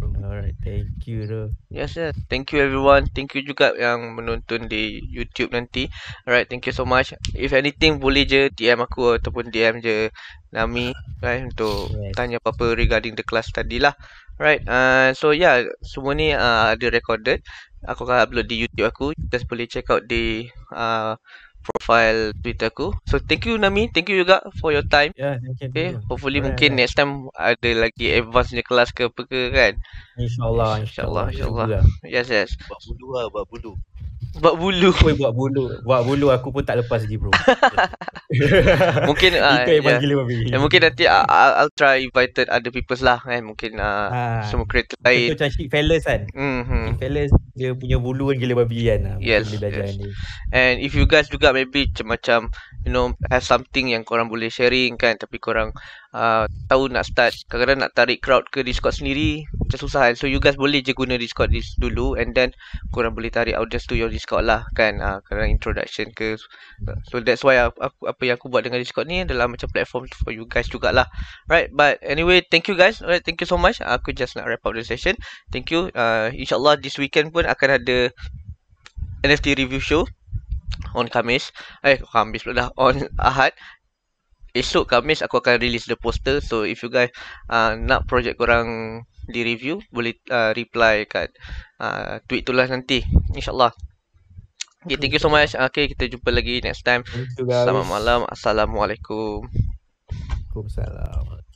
Alright, thank you bro. Yes, yes. Thank you everyone. Thank you juga yang menonton di YouTube nanti. Alright, thank you so much. If anything boleh je DM aku ataupun DM je Nami right, untuk yes. tanya apa-apa regarding the class tadi lah. Alright, uh, so yeah, semua ni uh, ada recorded. Aku akan upload di YouTube aku. Just boleh check out di uh, profile Twitter aku. So thank you Nami, thank you juga for your time. Yeah, thank you. Okay, thank you. hopefully right, mungkin right. next time ada lagi advance punya kelas ke apa ke kan. Insya-Allah, insya-Allah, insya-Allah. Insya yes, yes. Buat bulu ah, buat Buat bulu. Oi, buat bulu. Buat bulu aku pun tak lepas lagi bro. mungkin uh, itu yang yeah. Ya. gila yeah, mungkin nanti uh, I'll, I'll, try invited other people lah Eh. Mungkin uh, ha. semua creator lain. Contoh macam Sheik Fellas kan. Mm -hmm. Fellas dia punya bulu kan gila babi kan. Yes. yes. And if you guys juga maybe macam you know have something yang korang boleh sharing kan tapi korang uh, tahu nak start kadang-kadang nak tarik crowd ke discord sendiri macam susah kan so you guys boleh je guna discord this dulu and then korang boleh tarik audience to your discord lah kan uh, kadang introduction ke so that's why aku, apa yang aku buat dengan discord ni adalah macam platform for you guys jugalah right but anyway thank you guys right, thank you so much ah, aku just nak wrap up the session thank you uh, insyaAllah this weekend pun akan ada NFT review show on Khamis. Eh, Khamis pula dah. On Ahad. Esok Khamis aku akan release the poster. So, if you guys uh, nak projek korang di review, boleh uh, reply kat uh, tweet tu lah nanti. InsyaAllah. Okay, thank you so much. Okay, kita jumpa lagi next time. Selamat malam. Assalamualaikum. Waalaikumsalam.